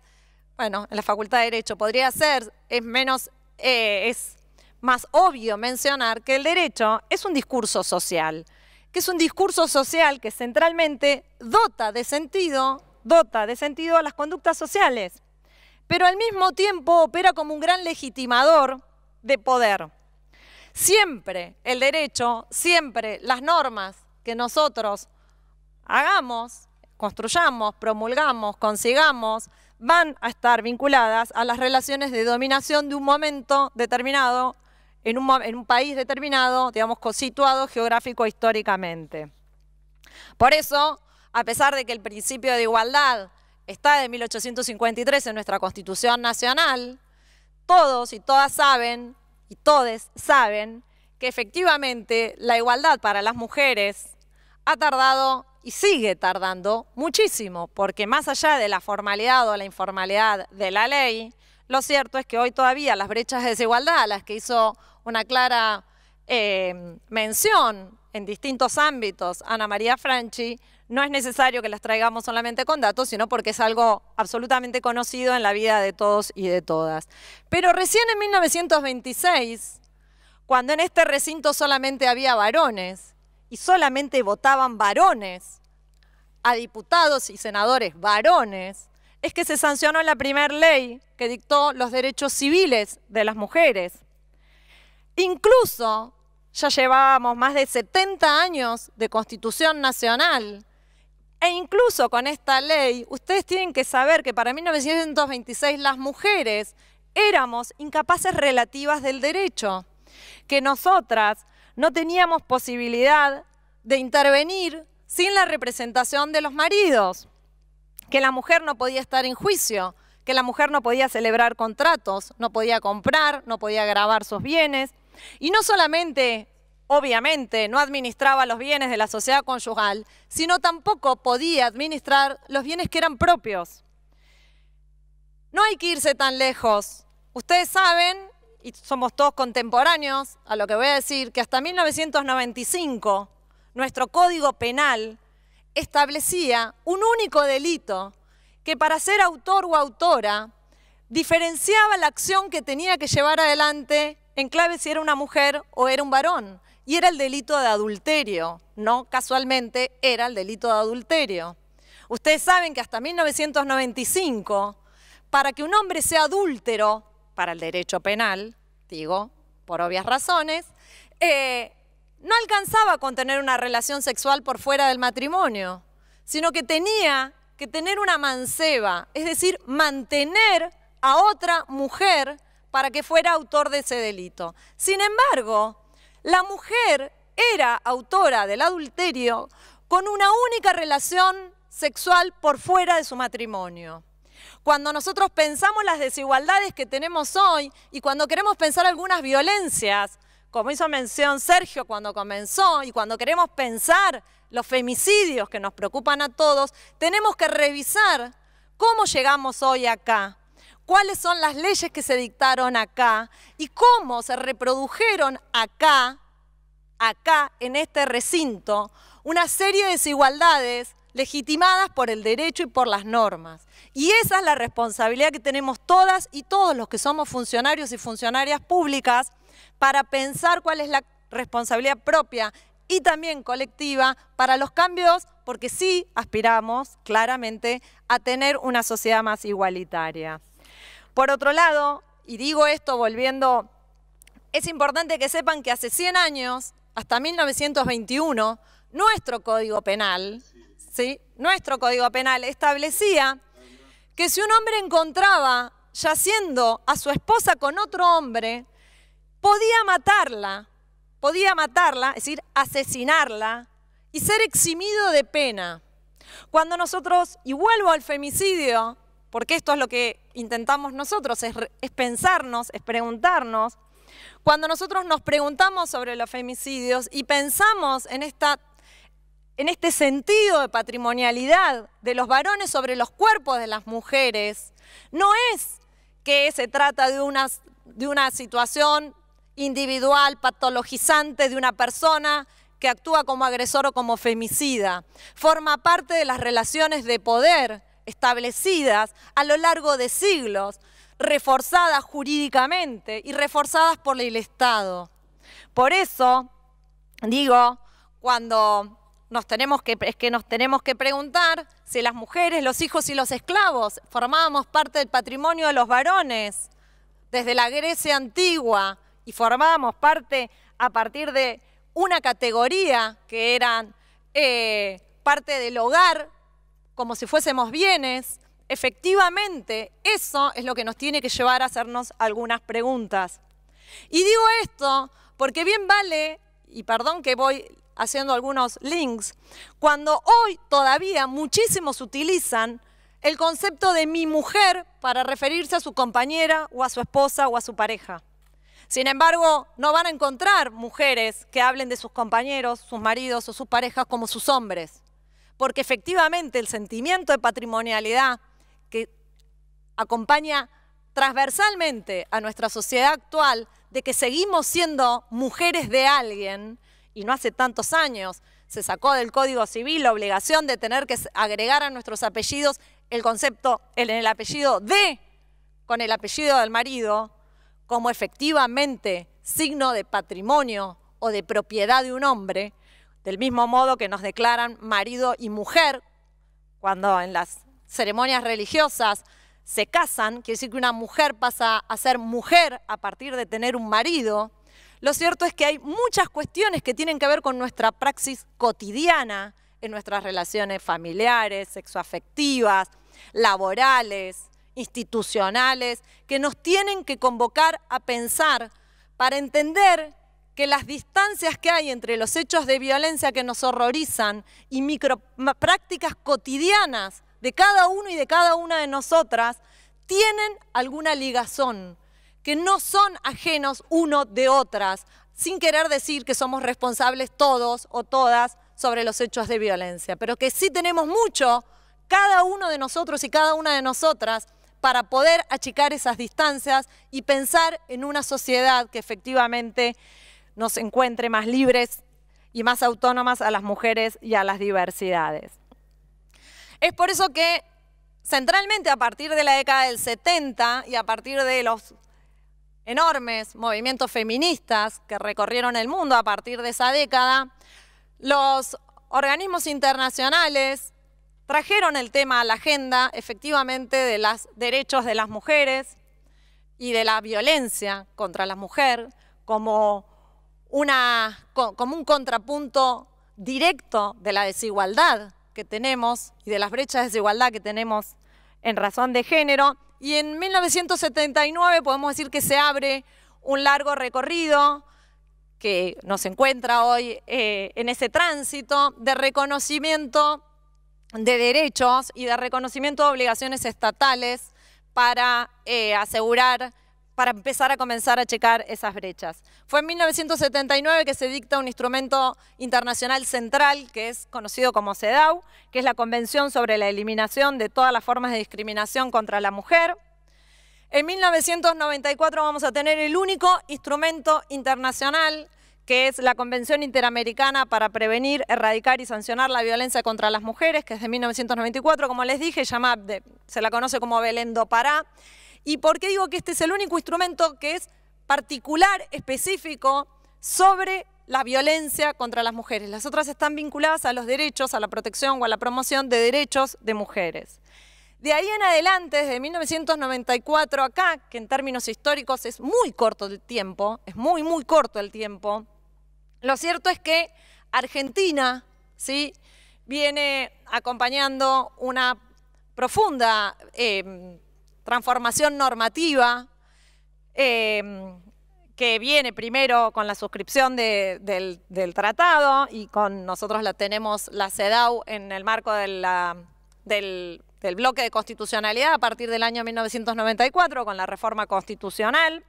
bueno, en la Facultad de Derecho podría ser, es menos, eh, es más obvio mencionar que el derecho es un discurso social, que es un discurso social que centralmente dota de sentido, dota de sentido a las conductas sociales, pero al mismo tiempo opera como un gran legitimador de poder. Siempre el derecho, siempre las normas que nosotros hagamos, construyamos, promulgamos, consigamos, van a estar vinculadas a las relaciones de dominación de un momento determinado en un, país determinado, digamos, situado geográfico históricamente. Por eso, a pesar de que el principio de igualdad está de 1853 en nuestra Constitución Nacional, todos y todas saben, y todes saben, que efectivamente la igualdad para las mujeres ha tardado y sigue tardando muchísimo, porque más allá de la formalidad o la informalidad de la ley, lo cierto es que hoy todavía las brechas de desigualdad a las que hizo una clara eh, mención en distintos ámbitos Ana María Franchi, no es necesario que las traigamos solamente con datos, sino porque es algo absolutamente conocido en la vida de todos y de todas. Pero recién en 1926, cuando en este recinto solamente había varones y solamente votaban varones a diputados y senadores varones, es que se sancionó la primera ley que dictó los derechos civiles de las mujeres. Incluso ya llevábamos más de 70 años de constitución nacional. E incluso con esta ley, ustedes tienen que saber que para 1926 las mujeres éramos incapaces relativas del derecho, que nosotras no teníamos posibilidad de intervenir sin la representación de los maridos, que la mujer no podía estar en juicio, que la mujer no podía celebrar contratos, no podía comprar, no podía grabar sus bienes, y no solamente, obviamente, no administraba los bienes de la sociedad conyugal, sino tampoco podía administrar los bienes que eran propios. No hay que irse tan lejos. Ustedes saben, y somos todos contemporáneos a lo que voy a decir, que hasta 1995 nuestro Código Penal establecía un único delito que para ser autor o autora diferenciaba la acción que tenía que llevar adelante en clave si era una mujer o era un varón. Y era el delito de adulterio, no casualmente era el delito de adulterio. Ustedes saben que hasta 1995, para que un hombre sea adúltero, para el derecho penal, digo, por obvias razones, eh, no alcanzaba con tener una relación sexual por fuera del matrimonio, sino que tenía que tener una manceba, es decir, mantener a otra mujer para que fuera autor de ese delito. Sin embargo, la mujer era autora del adulterio con una única relación sexual por fuera de su matrimonio. Cuando nosotros pensamos las desigualdades que tenemos hoy y cuando queremos pensar algunas violencias, como hizo mención Sergio cuando comenzó, y cuando queremos pensar los femicidios que nos preocupan a todos, tenemos que revisar cómo llegamos hoy acá cuáles son las leyes que se dictaron acá y cómo se reprodujeron acá, acá en este recinto, una serie de desigualdades legitimadas por el derecho y por las normas. Y esa es la responsabilidad que tenemos todas y todos los que somos funcionarios y funcionarias públicas para pensar cuál es la responsabilidad propia y también colectiva para los cambios, porque sí aspiramos claramente a tener una sociedad más igualitaria. Por otro lado, y digo esto volviendo, es importante que sepan que hace 100 años, hasta 1921, nuestro Código Penal, ¿sí? nuestro Código Penal establecía que si un hombre encontraba yaciendo a su esposa con otro hombre, podía matarla, podía matarla, es decir, asesinarla y ser eximido de pena. Cuando nosotros, y vuelvo al femicidio, porque esto es lo que intentamos nosotros, es, pensarnos, es preguntarnos. Cuando nosotros nos preguntamos sobre los femicidios y pensamos en esta en este sentido de patrimonialidad de los varones sobre los cuerpos de las mujeres, no es que se trata de una, de una situación individual, patologizante de una persona que actúa como agresor o como femicida. Forma parte de las relaciones de poder establecidas a lo largo de siglos, reforzadas jurídicamente y reforzadas por el Estado. Por eso, digo, cuando nos tenemos que, que nos tenemos que preguntar si las mujeres, los hijos y los esclavos formábamos parte del patrimonio de los varones desde la Grecia antigua y formábamos parte a partir de una categoría que eran eh, parte del hogar como si fuésemos bienes. Efectivamente, eso es lo que nos tiene que llevar a hacernos algunas preguntas. Y digo esto porque bien vale, y perdón que voy haciendo algunos links, cuando hoy todavía muchísimos utilizan el concepto de mi mujer para referirse a su compañera o a su esposa o a su pareja. Sin embargo, no van a encontrar mujeres que hablen de sus compañeros, sus maridos o sus parejas como sus hombres porque efectivamente el sentimiento de patrimonialidad que acompaña transversalmente a nuestra sociedad actual, de que seguimos siendo mujeres de alguien, y no hace tantos años se sacó del Código Civil la obligación de tener que agregar a nuestros apellidos el concepto, en el, apellido de, con el apellido del marido, como efectivamente signo de patrimonio o de propiedad de un hombre, del mismo modo que nos declaran marido y mujer, cuando en las ceremonias religiosas se casan, quiere decir que una mujer pasa a ser mujer a partir de tener un marido. Lo cierto es que hay muchas cuestiones que tienen que ver con nuestra praxis cotidiana, en nuestras relaciones familiares, sexoafectivas, laborales, institucionales, que nos tienen que convocar a pensar para entender que las distancias que hay entre los hechos de violencia que nos horrorizan y micro prácticas cotidianas de cada uno y de cada una de nosotras tienen alguna ligazón, que no son ajenos uno de otras, sin querer decir que somos responsables todos o todas sobre los hechos de violencia, pero que sí tenemos mucho, cada uno de nosotros y cada una de nosotras, para poder achicar esas distancias y pensar en una sociedad que efectivamente nos encuentre más libres y más autónomas a las mujeres y a las diversidades. Es por eso que centralmente a partir de la década del 70 y a partir de los enormes movimientos feministas que recorrieron el mundo a partir de esa década, los organismos internacionales trajeron el tema a la agenda efectivamente de los derechos de las mujeres y de la violencia contra la mujer como una, como un contrapunto directo de la desigualdad que tenemos y de las brechas de desigualdad que tenemos en razón de género. Y en 1979 podemos decir que se abre un largo recorrido que nos encuentra hoy eh, en ese tránsito de reconocimiento de derechos y de reconocimiento de obligaciones estatales para eh, asegurar para empezar a comenzar a checar esas brechas. Fue en 1979 que se dicta un instrumento internacional central que es conocido como CEDAW, que es la Convención sobre la Eliminación de todas las formas de discriminación contra la mujer. En 1994 vamos a tener el único instrumento internacional que es la Convención Interamericana para Prevenir, Erradicar y Sancionar la Violencia contra las Mujeres, que es de 1994, como les dije, se la conoce como Belén do Pará. ¿Y por qué digo que este es el único instrumento que es particular, específico, sobre la violencia contra las mujeres? Las otras están vinculadas a los derechos, a la protección o a la promoción de derechos de mujeres. De ahí en adelante, desde 1994 acá, que en términos históricos es muy corto el tiempo, es muy, muy corto el tiempo, lo cierto es que Argentina ¿sí? viene acompañando una profunda eh, transformación normativa eh, que viene primero con la suscripción del, tratado y con nosotros la tenemos la CEDAW en el marco del bloque de constitucionalidad a partir del año 1994 con la reforma constitucional.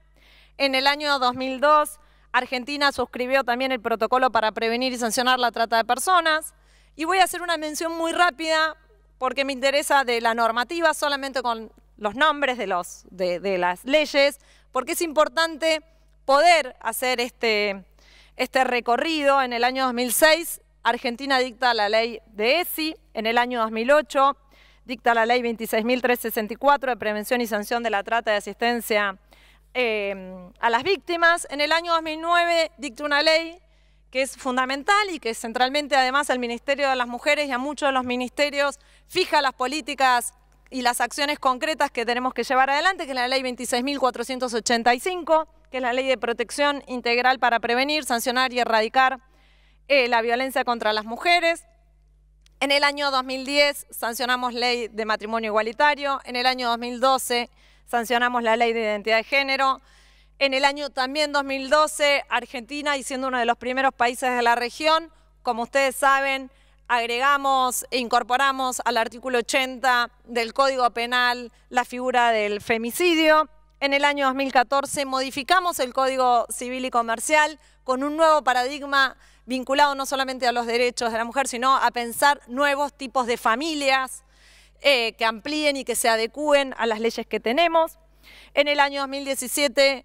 En el año 2002 Argentina suscribió también el protocolo para prevenir y sancionar la trata de personas. Y voy a hacer una mención muy rápida porque me interesa de la normativa solamente con los nombres de, los, las leyes, porque es importante poder hacer este, este recorrido. En el año 2006, Argentina dicta la ley de ESI, en el año 2008 dicta la ley 26.364 de prevención y sanción de la trata de asistencia eh, a las víctimas. En el año 2009 dicta una ley que es fundamental y que centralmente además al Ministerio de las Mujeres y a muchos de los ministerios fija las políticas y las acciones concretas que tenemos que llevar adelante, que es la ley 26.485, que es la ley de protección integral para prevenir, sancionar y erradicar eh, la violencia contra las mujeres. En el año 2010 sancionamos ley de matrimonio igualitario, en el año 2012 sancionamos la ley de identidad de género, en el año también 2012 Argentina, y siendo uno de los primeros países de la región, como ustedes saben, agregamos e incorporamos al artículo 80 del Código Penal la figura del femicidio. En el año 2014 modificamos el Código Civil y Comercial con un nuevo paradigma vinculado no solamente a los derechos de la mujer, sino a pensar nuevos tipos de familias eh, que amplíen y que se adecúen a las leyes que tenemos. En el año 2017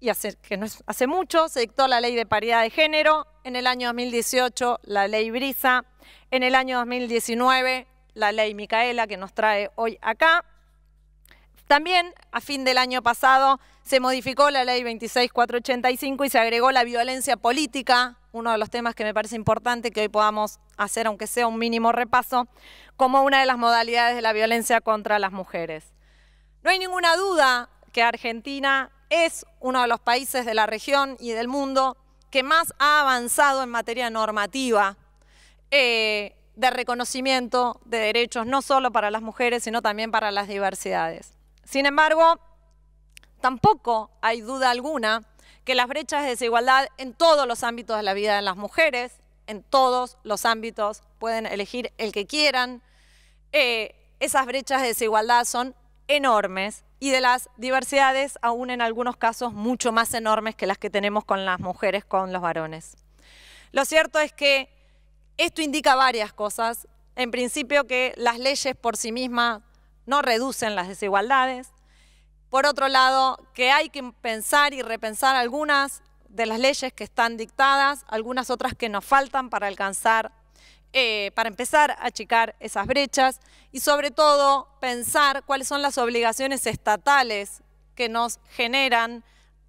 y hace, que no hace mucho, se dictó la ley de paridad de género, en el año 2018 la ley Brisa, en el año 2019 la ley Micaela que nos trae hoy acá. También a fin del año pasado se modificó la ley 26485 y se agregó la violencia política, uno de los temas que me parece importante que hoy podamos hacer, aunque sea un mínimo repaso, como una de las modalidades de la violencia contra las mujeres. No hay ninguna duda que Argentina es uno de los países de la región y del mundo que más ha avanzado en materia normativa eh, de reconocimiento de derechos, no solo para las mujeres, sino también para las diversidades. Sin embargo, tampoco hay duda alguna que las brechas de desigualdad en todos los ámbitos de la vida de las mujeres, en todos los ámbitos, pueden elegir el que quieran, eh, esas brechas de desigualdad son enormes y de las diversidades aún en algunos casos mucho más enormes que las que tenemos con las mujeres, con los varones. Lo cierto es que esto indica varias cosas. En principio que las leyes por sí mismas no reducen las desigualdades. Por otro lado, que hay que pensar y repensar algunas de las leyes que están dictadas, algunas otras que nos faltan para alcanzar, eh, para empezar a achicar esas brechas y sobre todo pensar cuáles son las obligaciones estatales que nos generan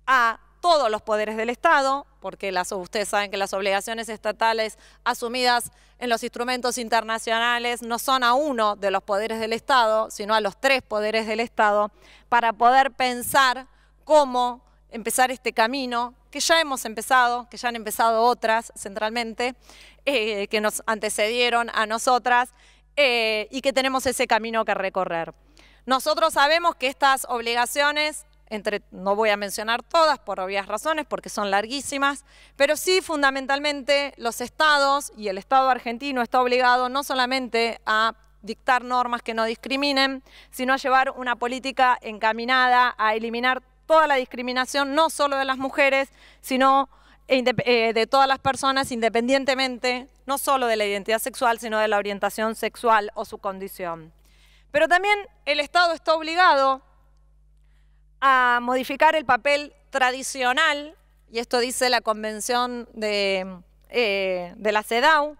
a todos los poderes del Estado, porque las, ustedes saben que las obligaciones estatales asumidas en los instrumentos internacionales no son a uno de los poderes del Estado, sino a los tres poderes del Estado, para poder pensar cómo empezar este camino que ya hemos empezado, que ya han empezado otras centralmente, eh, que nos antecedieron a nosotras eh, y que tenemos ese camino que recorrer. Nosotros sabemos que estas obligaciones entre, no voy a mencionar todas por obvias razones, porque son larguísimas, pero sí fundamentalmente los estados y el Estado argentino está obligado no solamente a dictar normas que no discriminen, sino a llevar una política encaminada a eliminar toda la discriminación, no solo de las mujeres, sino eh, eh, de todas las personas independientemente, no solo de la identidad sexual, sino de la orientación sexual o su condición. Pero también el Estado está obligado a modificar el papel tradicional, y esto dice la convención de, eh, la CEDAW,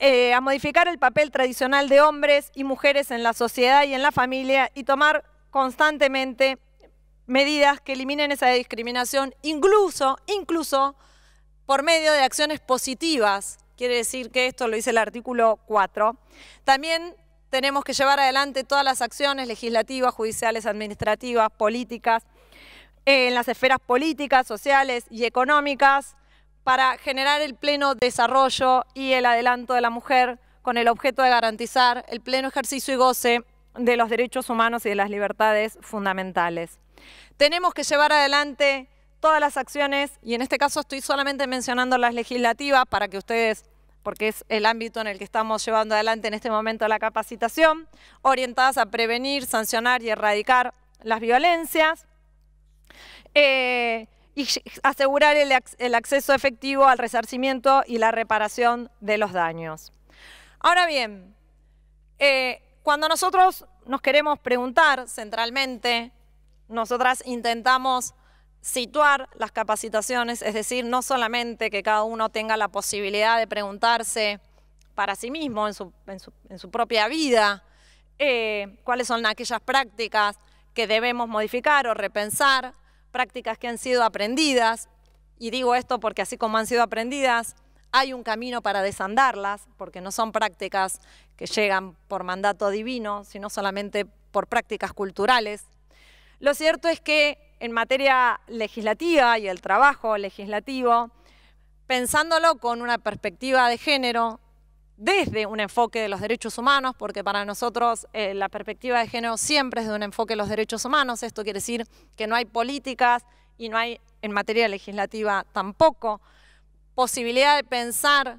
eh, a modificar el papel tradicional de hombres y mujeres en la sociedad y en la familia y tomar constantemente medidas que eliminen esa discriminación, incluso, incluso por medio de acciones positivas. Quiere decir que esto lo dice el artículo 4. También tenemos que llevar adelante todas las acciones legislativas, judiciales, administrativas, políticas, eh, en las esferas políticas, sociales y económicas, para generar el pleno desarrollo y el adelanto de la mujer con el objeto de garantizar el pleno ejercicio y goce de los derechos humanos y de las libertades fundamentales. Tenemos que llevar adelante todas las acciones, y en este caso estoy solamente mencionando las legislativas para que ustedes porque es el ámbito en el que estamos llevando adelante en este momento la capacitación, orientadas a prevenir, sancionar y erradicar las violencias. Eh, y asegurar el, acceso efectivo al resarcimiento y la reparación de los daños. Ahora bien, eh, cuando nosotros nos queremos preguntar centralmente, nosotras intentamos situar las capacitaciones, es decir, no solamente que cada uno tenga la posibilidad de preguntarse para sí mismo, en su, propia vida, eh, cuáles son aquellas prácticas que debemos modificar o repensar, prácticas que han sido aprendidas, y digo esto porque así como han sido aprendidas, hay un camino para desandarlas, porque no son prácticas que llegan por mandato divino, sino solamente por prácticas culturales. Lo cierto es que en materia legislativa y el trabajo legislativo, pensándolo con una perspectiva de género, desde un enfoque de los derechos humanos, porque para nosotros eh, la perspectiva de género siempre es de un enfoque de los derechos humanos, esto quiere decir que no hay políticas y no hay en materia legislativa tampoco posibilidad de pensar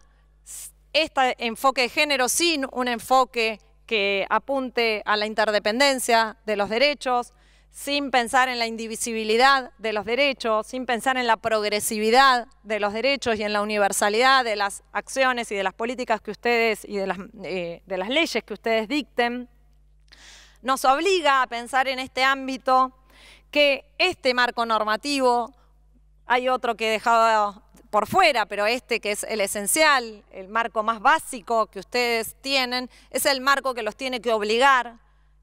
este enfoque de género sin un enfoque que apunte a la interdependencia de los derechos, sin pensar en la indivisibilidad de los derechos, sin pensar en la progresividad de los derechos y en la universalidad de las acciones y de las políticas que ustedes y de las, eh, de las leyes que ustedes dicten, nos obliga a pensar en este ámbito que este marco normativo, hay otro que he dejado por fuera, pero este que es el esencial, el marco más básico que ustedes tienen, es el marco que los tiene que obligar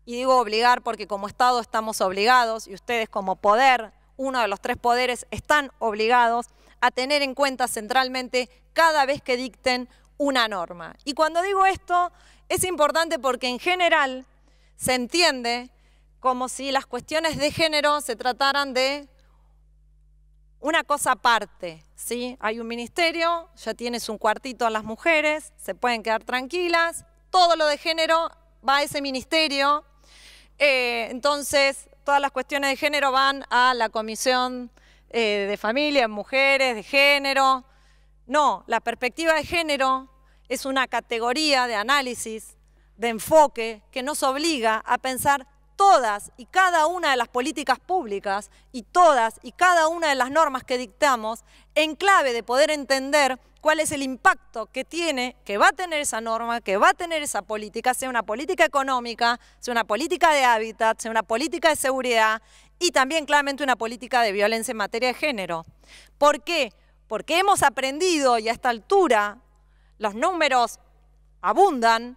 y digo obligar porque como Estado estamos obligados y ustedes como poder, uno de los tres poderes, están obligados a tener en cuenta centralmente cada vez que dicten una norma. Y cuando digo esto, es importante porque en general se entiende como si las cuestiones de género se trataran de una cosa aparte, ¿sí? Hay un ministerio, ya tienes un cuartito a las mujeres, se pueden quedar tranquilas, todo lo de género va a ese ministerio eh, entonces, todas las cuestiones de género van a la Comisión eh, de Familia, Mujeres, de Género. No, la perspectiva de género es una categoría de análisis, de enfoque, que nos obliga a pensar todas y cada una de las políticas públicas y todas y cada una de las normas que dictamos en clave de poder entender cuál es el impacto que tiene, que va a tener esa norma, que va a tener esa política, sea una política económica, sea una política de hábitat, sea una política de seguridad y también claramente una política de violencia en materia de género. ¿Por qué? Porque hemos aprendido y a esta altura los números abundan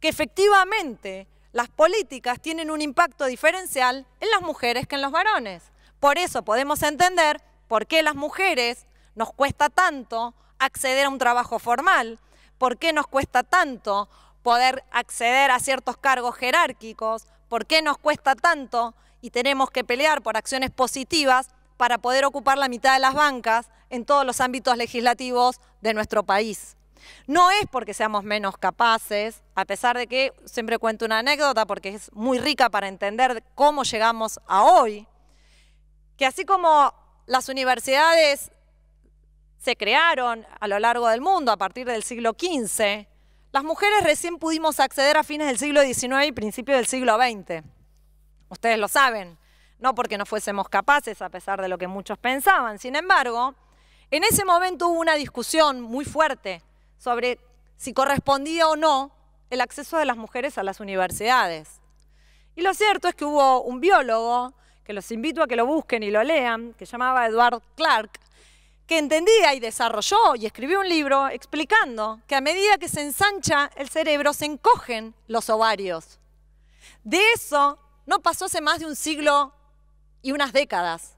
que efectivamente las políticas tienen un impacto diferencial en las mujeres que en los varones. Por eso podemos entender por qué las mujeres nos cuesta tanto acceder a un trabajo formal, por qué nos cuesta tanto poder acceder a ciertos cargos jerárquicos, por qué nos cuesta tanto y tenemos que pelear por acciones positivas para poder ocupar la mitad de las bancas en todos los ámbitos legislativos de nuestro país. No es porque seamos menos capaces, a pesar de que siempre cuento una anécdota porque es muy rica para entender cómo llegamos a hoy, que así como las universidades se crearon a lo largo del mundo a partir del siglo XV, las mujeres recién pudimos acceder a fines del siglo XIX y principios del siglo XX. Ustedes lo saben, no porque no fuésemos capaces a pesar de lo que muchos pensaban. Sin embargo, en ese momento hubo una discusión muy fuerte sobre si correspondía o no el acceso de las mujeres a las universidades. Y lo cierto es que hubo un biólogo, que los invito a que lo busquen y lo lean, que llamaba Edward Clark, que entendía y desarrolló y escribió un libro explicando que a medida que se ensancha el cerebro se encogen los ovarios. De eso no pasó hace más de un siglo y unas décadas.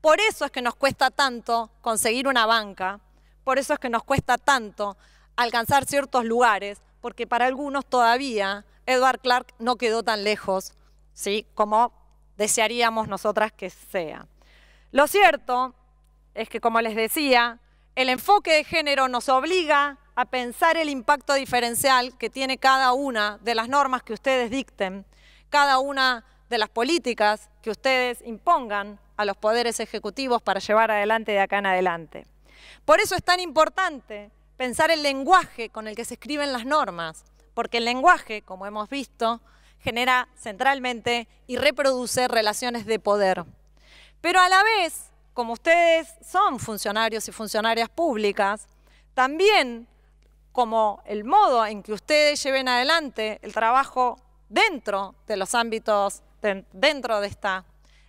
Por eso es que nos cuesta tanto conseguir una banca, por eso es que nos cuesta tanto alcanzar ciertos lugares, porque para algunos todavía Edward Clark no quedó tan lejos ¿sí? como desearíamos nosotras que sea. Lo cierto es que, como les decía, el enfoque de género nos obliga a pensar el impacto diferencial que tiene cada una de las normas que ustedes dicten, cada una de las políticas que ustedes impongan a los poderes ejecutivos para llevar adelante de acá en adelante. Por eso es tan importante pensar el lenguaje con el que se escriben las normas, porque el lenguaje, como hemos visto, genera centralmente y reproduce relaciones de poder. Pero a la vez, como ustedes son funcionarios y funcionarias públicas, también como el modo en que ustedes lleven adelante el trabajo dentro de los ámbitos, dentro de esta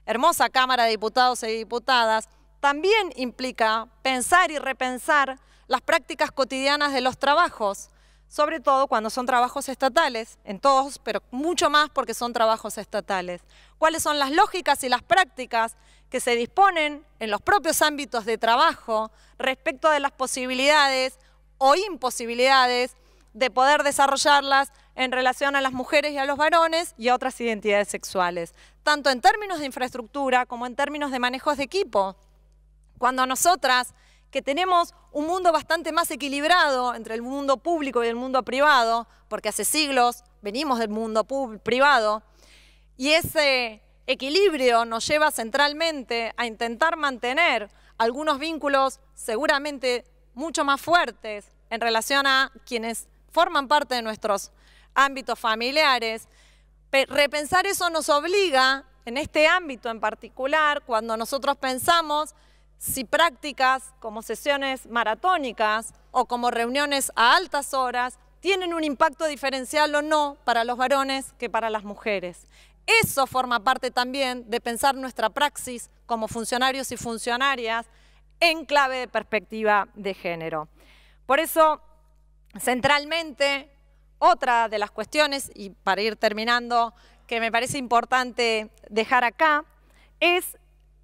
hermosa Cámara de Diputados y Diputadas, también implica pensar y repensar las prácticas cotidianas de los trabajos, sobre todo cuando son trabajos estatales, en todos, pero mucho más porque son trabajos estatales. ¿Cuáles son las lógicas y las prácticas que se disponen en los propios ámbitos de trabajo respecto de las posibilidades o imposibilidades de poder desarrollarlas en relación a las mujeres y a los varones y a otras identidades sexuales, tanto en términos de infraestructura como en términos de manejos de equipo. Cuando nosotras que tenemos un mundo bastante más equilibrado entre el mundo público y el mundo privado, porque hace siglos venimos del mundo privado, y ese equilibrio nos lleva centralmente a intentar mantener algunos vínculos seguramente mucho más fuertes en relación a quienes forman parte de nuestros ámbitos familiares. Repensar eso nos obliga, en este ámbito en particular, cuando nosotros pensamos si prácticas como sesiones maratónicas o como reuniones a altas horas tienen un impacto diferencial o no para los varones que para las mujeres. Eso forma parte también de pensar nuestra praxis como funcionarios y funcionarias en clave de perspectiva de género. Por eso, centralmente, otra de las cuestiones, y para ir terminando, que me parece importante dejar acá, es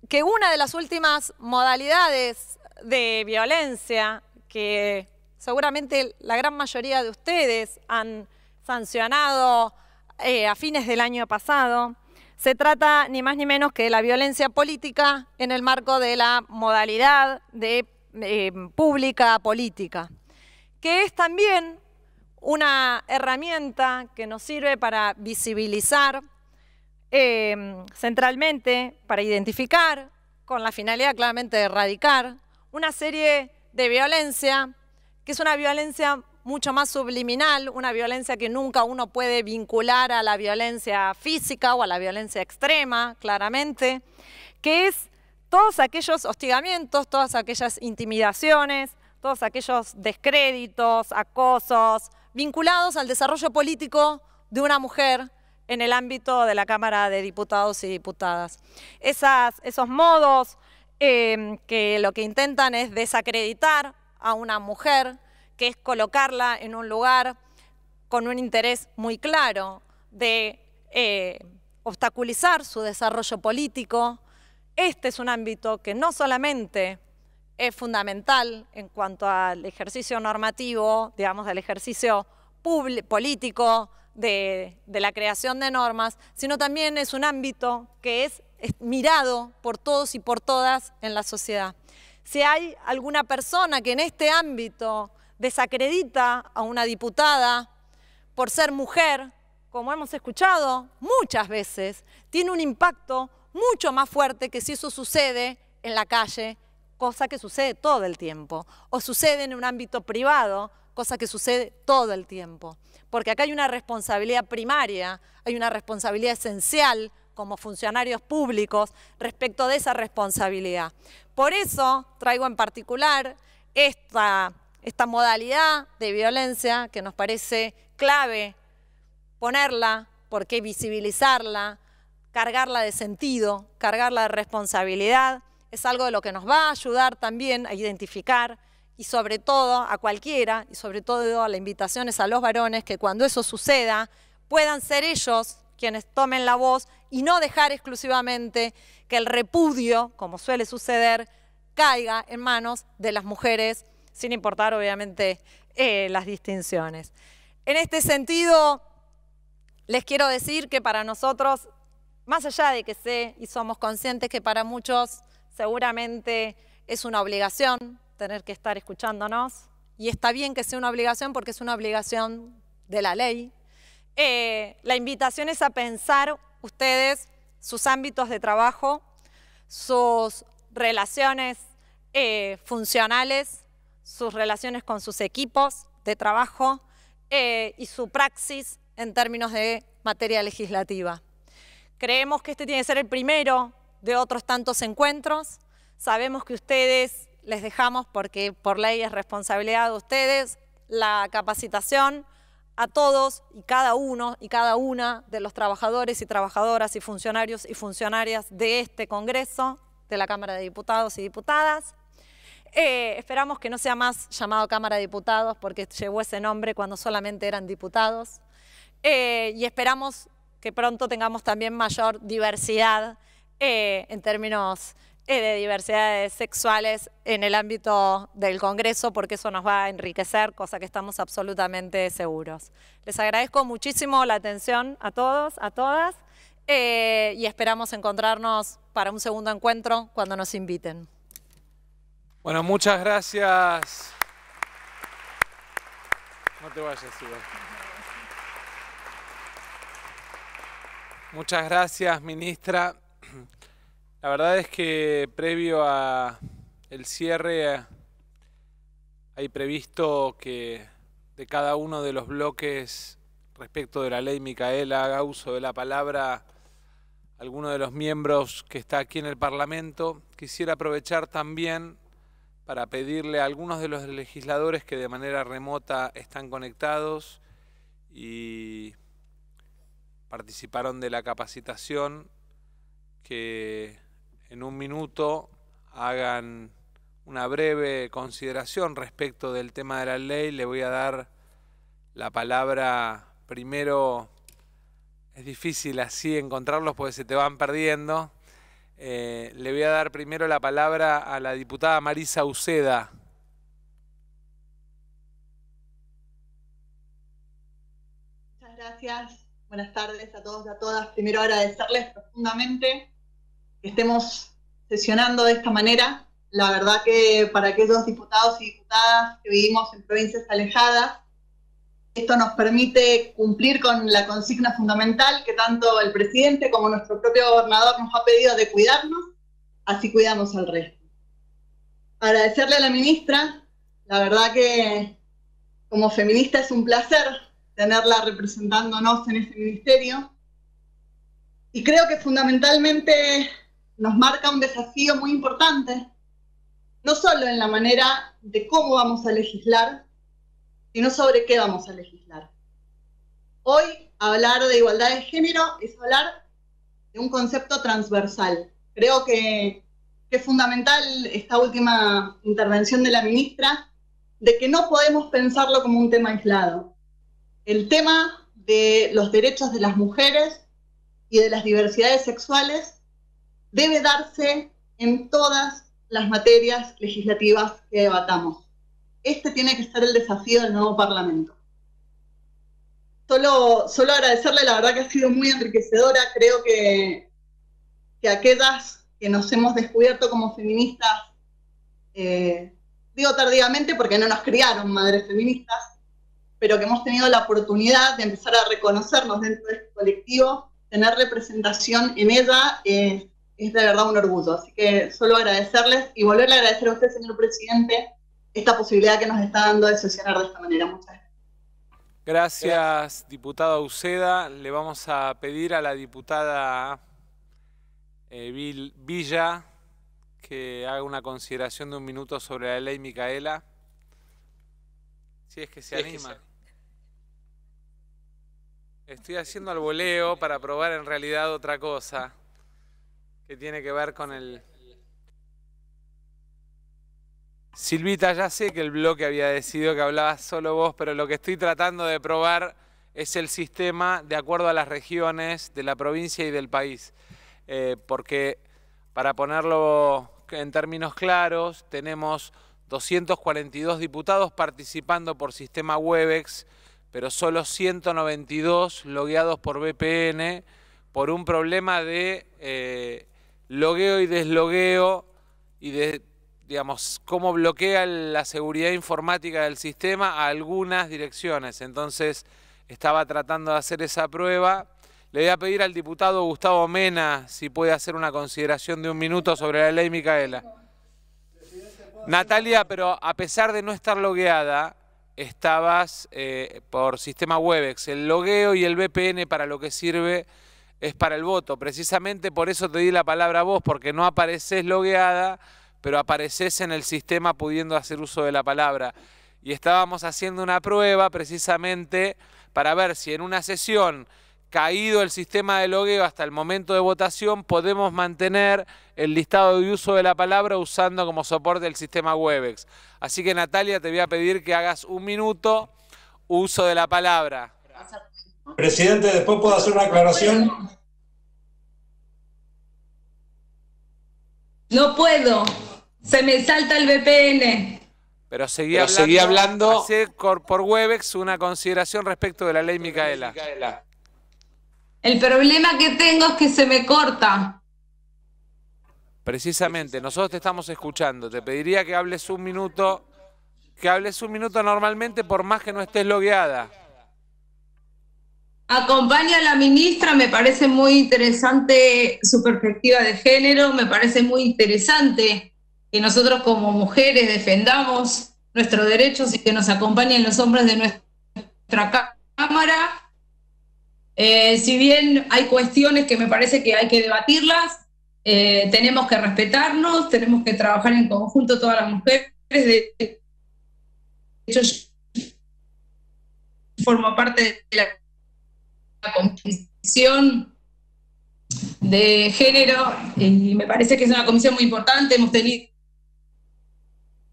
que una de las últimas modalidades de violencia que seguramente la gran mayoría de ustedes han sancionado eh, a fines del año pasado, se trata ni más ni menos que de la violencia política en el marco de la modalidad de eh, pública política, que es también una herramienta que nos sirve para visibilizar Em, centralmente para identificar, con la finalidad claramente de erradicar, una serie de violencia, que es una violencia mucho más subliminal, una violencia que nunca uno puede vincular a la violencia física o a la violencia extrema, claramente, que es todos aquellos hostigamientos, todas aquellas intimidaciones, todos aquellos descréditos, acosos, vinculados al desarrollo político de una mujer en el ámbito de la Cámara de Diputados y Diputadas. esos modos em, que lo que intentan es desacreditar a una mujer, que es colocarla en un lugar con un interés muy claro de eh, obstaculizar su desarrollo político. Este es un ámbito que no solamente es fundamental en cuanto al ejercicio normativo, digamos, del ejercicio político, de, la creación de normas, sino también es un ámbito que es mirado por todos y por todas en la sociedad. Si hay alguna persona que en este ámbito desacredita a una diputada por ser mujer, como hemos escuchado muchas veces, tiene un impacto mucho más fuerte que si eso sucede en la calle, cosa que sucede todo el tiempo, o sucede en un ámbito privado, cosa que sucede todo el tiempo porque acá hay una responsabilidad primaria, hay una responsabilidad esencial como funcionarios públicos respecto de esa responsabilidad. Por eso traigo en particular esta, modalidad de violencia que nos parece clave ponerla, porque visibilizarla, cargarla de sentido, cargarla de responsabilidad, es algo de lo que nos va a ayudar también a identificar y sobre todo a cualquiera, y sobre todo la invitación invitaciones a los varones que cuando eso suceda puedan ser ellos quienes tomen la voz y no dejar exclusivamente que el repudio, como suele suceder, caiga en manos de las mujeres, sin importar obviamente eh, las distinciones. En este sentido, les quiero decir que para nosotros, más allá de que sé y somos conscientes que para muchos seguramente es una obligación, tener que estar escuchándonos, y está bien que sea una obligación porque es una obligación de la ley. Eh, la invitación es a pensar ustedes sus ámbitos de trabajo, sus relaciones eh, funcionales, sus relaciones con sus equipos de trabajo eh, y su praxis en términos de materia legislativa. Creemos que este tiene que ser el primero de otros tantos encuentros. Sabemos que ustedes les dejamos, porque por ley es responsabilidad de ustedes, la capacitación a todos y cada uno y cada una de los trabajadores y trabajadoras y funcionarios y funcionarias de este Congreso, de la Cámara de Diputados y Diputadas. Eh, esperamos que no sea más llamado Cámara de Diputados porque llevó ese nombre cuando solamente eran diputados. Eh, y esperamos que pronto tengamos también mayor diversidad eh, en términos eh, de diversidades sexuales en el ámbito del Congreso, porque eso nos va a enriquecer, cosa que estamos absolutamente seguros. Les agradezco muchísimo la atención a todos, a todas, eh, y esperamos encontrarnos para un segundo encuentro cuando nos inviten. Bueno, muchas gracias. No te vayas, Iván. Muchas gracias, ministra. La verdad es que previo a el cierre eh, hay previsto que de cada uno de los bloques respecto de la ley Micaela haga uso de la palabra alguno de los miembros que está aquí en el Parlamento. Quisiera aprovechar también para pedirle a algunos de los legisladores que de manera remota están conectados y participaron de la capacitación que en un minuto hagan una breve consideración respecto del tema de la ley. Le voy a dar la palabra primero. Es difícil así encontrarlos porque se te van perdiendo. Eh, le voy a dar primero la palabra a la diputada Marisa Uceda. Muchas gracias. Buenas tardes a todos y a todas. Primero agradecerles profundamente estemos sesionando de esta manera. La verdad que para aquellos diputados y diputadas que vivimos en provincias alejadas, esto nos permite cumplir con la consigna fundamental que tanto el presidente como nuestro propio gobernador nos ha pedido de cuidarnos, así cuidamos al resto. Agradecerle a la ministra, la verdad que como feminista es un placer tenerla representándonos en este ministerio. Y creo que fundamentalmente nos marca un desafío muy importante, no solo en la manera de cómo vamos a legislar, sino sobre qué vamos a legislar. Hoy hablar de igualdad de género es hablar de un concepto transversal. Creo que, que es fundamental esta última intervención de la ministra de que no podemos pensarlo como un tema aislado. El tema de los derechos de las mujeres y de las diversidades sexuales debe darse en todas las materias legislativas que debatamos. Este tiene que ser el desafío del nuevo Parlamento. Solo, solo agradecerle, la verdad que ha sido muy enriquecedora. Creo que, que aquellas que nos hemos descubierto como feministas, eh, digo tardíamente porque no nos criaron madres feministas, pero que hemos tenido la oportunidad de empezar a reconocernos dentro de este colectivo, tener representación en ella, eh, es de verdad un orgullo. Así que solo agradecerles y volverle a agradecer a usted, señor presidente, esta posibilidad que nos está dando de sesionar de esta manera. Muchas gracias. Gracias, diputado Uceda. Le vamos a pedir a la diputada eh, Villa que haga una consideración de un minuto sobre la ley Micaela. Si es que se anima. Estoy haciendo al voleo para probar en realidad otra cosa que tiene que ver con el... Silvita, ya sé que el bloque había decidido que hablabas solo vos, pero lo que estoy tratando de probar es el sistema de acuerdo a las regiones de la provincia y del país. Eh, porque, para ponerlo en términos claros, tenemos 242 diputados participando por sistema Webex, pero solo 192 logueados por VPN por un problema de eh, logueo y deslogueo y de, digamos, cómo bloquea la seguridad informática del sistema a algunas direcciones. Entonces estaba tratando de hacer esa prueba. Le voy a pedir al diputado Gustavo Mena si puede hacer una consideración de un minuto sobre la ley Micaela. Natalia, pero a pesar de no estar logueada, estabas eh, por sistema Webex. El logueo y el VPN para lo que sirve es para el voto. Precisamente por eso te di la palabra a vos, porque no apareces logueada, pero apareces en el sistema pudiendo hacer uso de la palabra. Y estábamos haciendo una prueba precisamente para ver si en una sesión, caído el sistema de logueo hasta el momento de votación, podemos mantener el listado de uso de la palabra usando como soporte el sistema Webex. Así que Natalia, te voy a pedir que hagas un minuto uso de la palabra. Presidente, después puedo hacer una aclaración. No puedo. Se me salta el VPN. Pero seguí hablando, seguí por Webex una consideración respecto de la ley Micaela. El problema que tengo es que se me corta. Precisamente, nosotros te estamos escuchando. Te pediría que hables un minuto, que hables un minuto normalmente por más que no estés logueada. Acompaña a la ministra, me parece muy interesante su perspectiva de género, me parece muy interesante que nosotros como mujeres defendamos nuestros derechos y que nos acompañen los hombres de nuestra Cámara. Eh, si bien hay cuestiones que me parece que hay que debatirlas, eh, tenemos que respetarnos, tenemos que trabajar en conjunto todas las mujeres. De hecho, yo formo parte de la comisión de género y me parece que es una comisión muy importante. Hemos tenido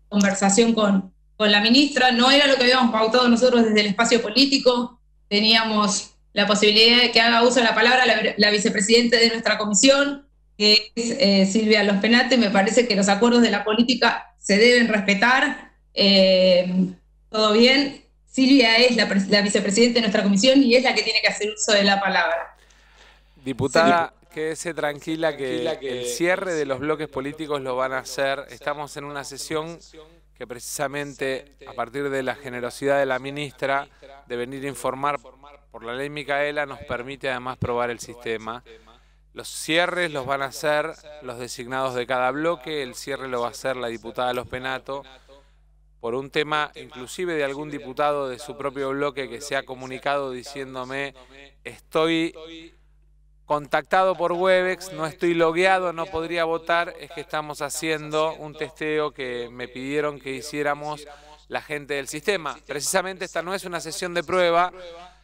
conversación con, la ministra, no era lo que habíamos pautado nosotros desde el espacio político, teníamos la posibilidad de que haga uso de la palabra la, vicepresidente vicepresidenta de nuestra comisión, que es eh, Silvia Los Penate. Me parece que los acuerdos de la política se deben respetar. Eh, todo bien. Silvia es la, la vicepresidenta de nuestra comisión y es la que tiene que hacer uso de la palabra. Diputada, Quédese tranquila que, el cierre de los bloques políticos lo van a hacer. Estamos en una sesión que precisamente a partir de la generosidad de la ministra de venir a informar por la ley Micaela nos permite además probar el sistema. Los cierres los van a hacer los designados de cada bloque, el cierre lo va a hacer la diputada Los Penato por un tema inclusive de algún diputado de su propio bloque que se ha comunicado diciéndome, estoy contactado por Webex, no estoy logueado, no podría votar, es que estamos haciendo un testeo que me pidieron que hiciéramos la gente del sistema. Precisamente esta no es una sesión de prueba,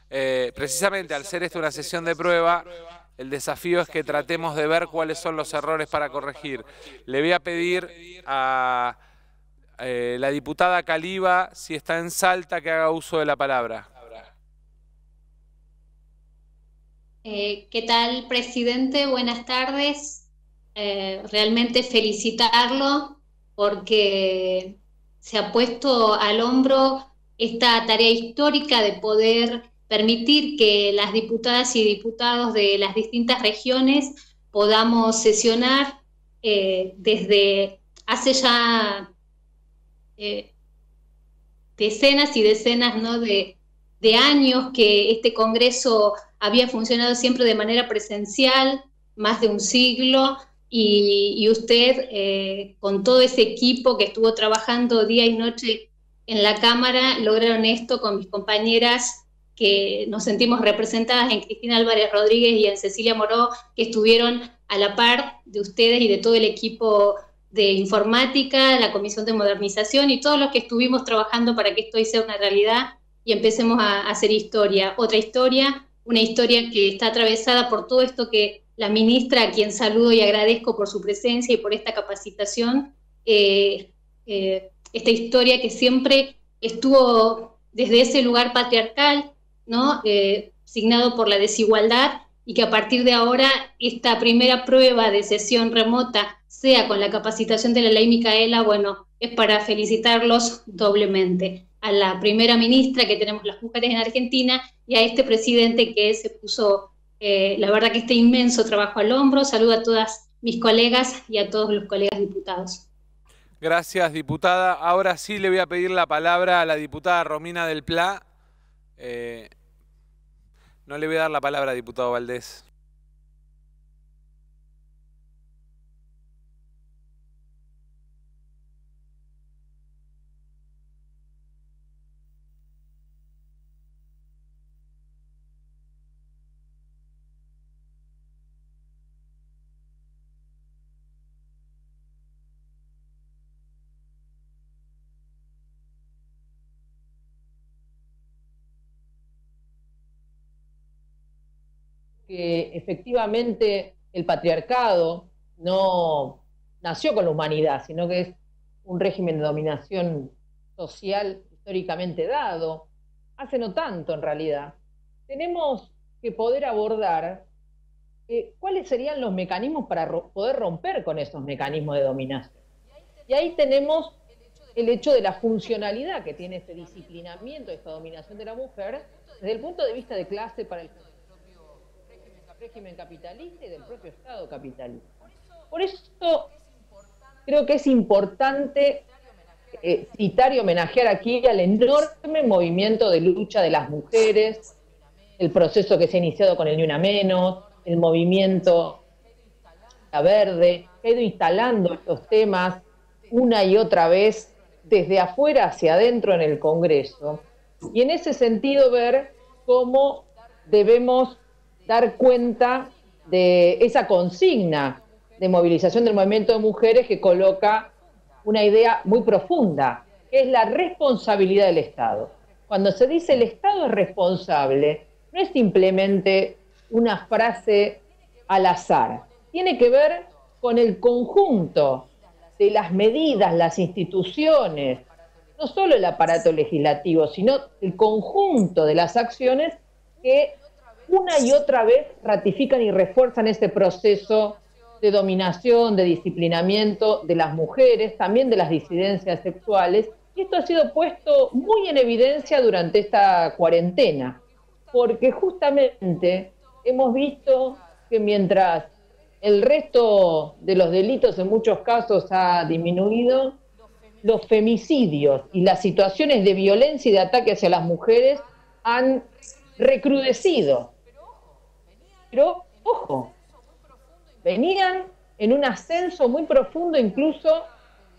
eh, eh, precisamente al ser esta una sesión de prueba, el desafío es que tratemos de ver cuáles son los errores para corregir. Le voy a pedir a eh, la diputada Caliba, si está en Salta, que haga uso de la palabra. Eh, ¿Qué tal, presidente? Buenas tardes. Eh, realmente felicitarlo porque se ha puesto al hombro esta tarea histórica de poder permitir que las diputadas y diputados de las distintas regiones podamos sesionar desde hace ya decenas y decenas ¿no? de, años que este Congreso había funcionado siempre de manera presencial, más de un siglo, y, usted, eh, con todo ese equipo que estuvo trabajando día y noche en la Cámara, lograron esto con mis compañeras que nos sentimos representadas en Cristina Álvarez Rodríguez y en Cecilia Moró, que estuvieron a la par de ustedes y de todo el equipo de informática, la comisión de modernización y todos los que estuvimos trabajando para que esto sea una realidad y empecemos a, hacer historia. Otra historia, una historia que está atravesada por todo esto que la ministra, a quien saludo y agradezco por su presencia y por esta capacitación, eh, eh, esta historia que siempre estuvo desde ese lugar patriarcal, ¿no? Eh, signado por la desigualdad y que a partir de ahora esta primera prueba de sesión remota sea con la capacitación de la ley Micaela, bueno, es para felicitarlos doblemente a la primera ministra que tenemos las mujeres en Argentina y a este presidente que se puso, eh, la verdad que este inmenso trabajo al hombro. Saludo a todas mis colegas y a todos los colegas diputados. Gracias, diputada. Ahora sí le voy a pedir la palabra a la diputada Romina del Pla. Eh, no le voy a dar la palabra diputado Valdés. que efectivamente el patriarcado no nació con la humanidad, sino que es un régimen de dominación social históricamente dado, hace no tanto en realidad, tenemos que poder abordar eh, cuáles serían los mecanismos para poder romper con esos mecanismos de dominación. Y ahí tenemos el hecho de la funcionalidad que tiene este disciplinamiento, esta dominación de la mujer, desde el punto de vista de clase para el régimen capitalista y del propio Estado capitalista. Por eso creo que es importante eh, citar y homenajear aquí al enorme movimiento de lucha de las mujeres, el proceso que se ha iniciado con el Ni Menos, el movimiento La Verde, que ha ido instalando estos temas una y otra vez desde afuera hacia adentro en el Congreso. Y en ese sentido ver cómo debemos dar cuenta de esa consigna de movilización del movimiento de mujeres que coloca una idea muy profunda, que es la responsabilidad del Estado. Cuando se dice el Estado es responsable, no es simplemente una frase al azar, tiene que ver con el conjunto de las medidas, las instituciones, no solo el aparato legislativo, sino el conjunto de las acciones que una y otra vez ratifican y refuerzan este proceso de dominación, de disciplinamiento de las mujeres, también de las disidencias sexuales. Y esto ha sido puesto muy en evidencia durante esta cuarentena, porque justamente hemos visto que mientras el resto de los delitos en muchos casos ha disminuido, los femicidios y las situaciones de violencia y de ataque hacia las mujeres han recrudecido pero ojo, venían en un ascenso muy profundo incluso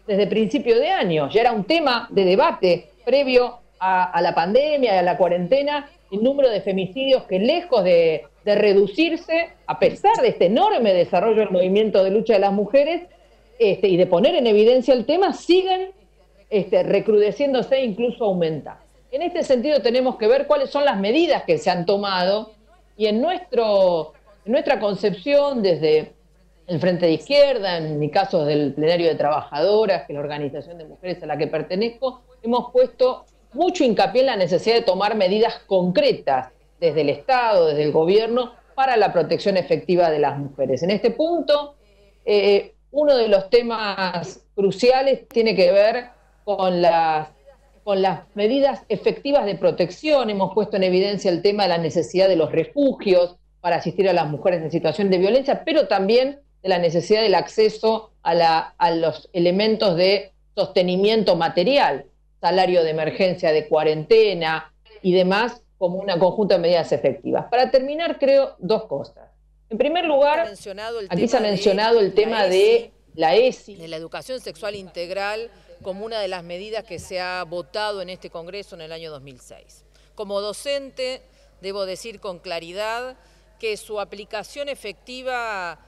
desde principio de año, ya era un tema de debate previo a, la pandemia y a la cuarentena, el número de femicidios que lejos de, reducirse, a pesar de este enorme desarrollo del movimiento de lucha de las mujeres, este, y de poner en evidencia el tema, siguen este, recrudeciéndose e incluso aumenta. En este sentido tenemos que ver cuáles son las medidas que se han tomado y en, nuestro, nuestra concepción, desde el Frente de Izquierda, en mi caso del Plenario de Trabajadoras, que es la organización de mujeres a la que pertenezco, hemos puesto mucho hincapié en la necesidad de tomar medidas concretas desde el Estado, desde el gobierno, para la protección efectiva de las mujeres. En este punto, eh, uno de los temas cruciales tiene que ver con las con las medidas efectivas de protección, hemos puesto en evidencia el tema de la necesidad de los refugios para asistir a las mujeres en situación de violencia, pero también de la necesidad del acceso a, los elementos de sostenimiento material, salario de emergencia, de cuarentena y demás, como una conjunta de medidas efectivas. Para terminar, creo dos cosas. En primer lugar, aquí se ha mencionado el tema de la ESI. De la educación sexual integral como una de las medidas que se ha votado en este Congreso en el año 2006. Como docente, debo decir con claridad que su aplicación efectiva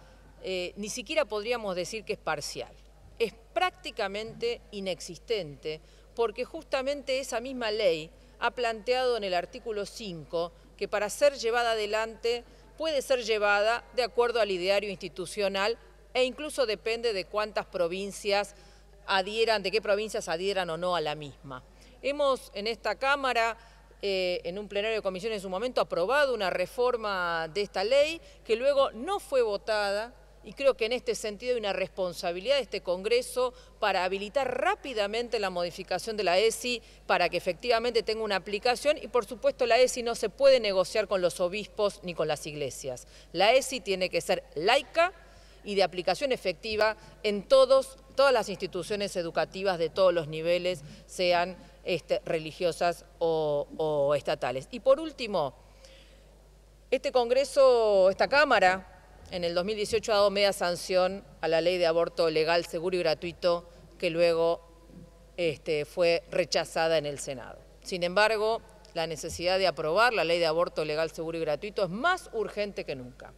eh, ni siquiera podríamos decir que es parcial. Es prácticamente inexistente porque justamente esa misma ley ha planteado en el artículo 5 que para ser llevada adelante puede ser llevada de acuerdo al ideario institucional e incluso depende de cuántas provincias adhieran, de qué provincias adhieran o no a la misma. Hemos en esta Cámara, eh, en un plenario de comisión en su momento, aprobado una reforma de esta ley que luego no fue votada y creo que en este sentido hay una responsabilidad de este Congreso para habilitar rápidamente la modificación de la ESI para que efectivamente tenga una aplicación y por supuesto la ESI no se puede negociar con los obispos ni con las iglesias. La ESI tiene que ser laica y de aplicación efectiva en todos todas las instituciones educativas de todos los niveles, sean este, religiosas o, estatales. Y por último, este Congreso, esta Cámara, en el 2018 ha dado media sanción a la ley de aborto legal, seguro y gratuito, que luego este, fue rechazada en el Senado. Sin embargo, la necesidad de aprobar la ley de aborto legal, seguro y gratuito es más urgente que nunca.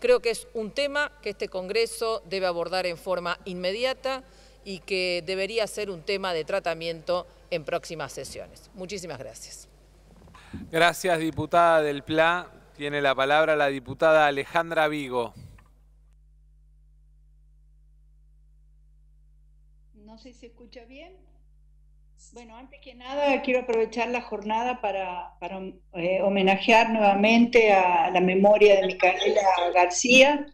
Creo que es un tema que este Congreso debe abordar en forma inmediata y que debería ser un tema de tratamiento en próximas sesiones. Muchísimas gracias. Gracias, diputada del PLA. Tiene la palabra la diputada Alejandra Vigo. No sé si se escucha bien. Bueno, antes que nada quiero aprovechar la jornada para, eh, homenajear nuevamente a la memoria de Micaela García,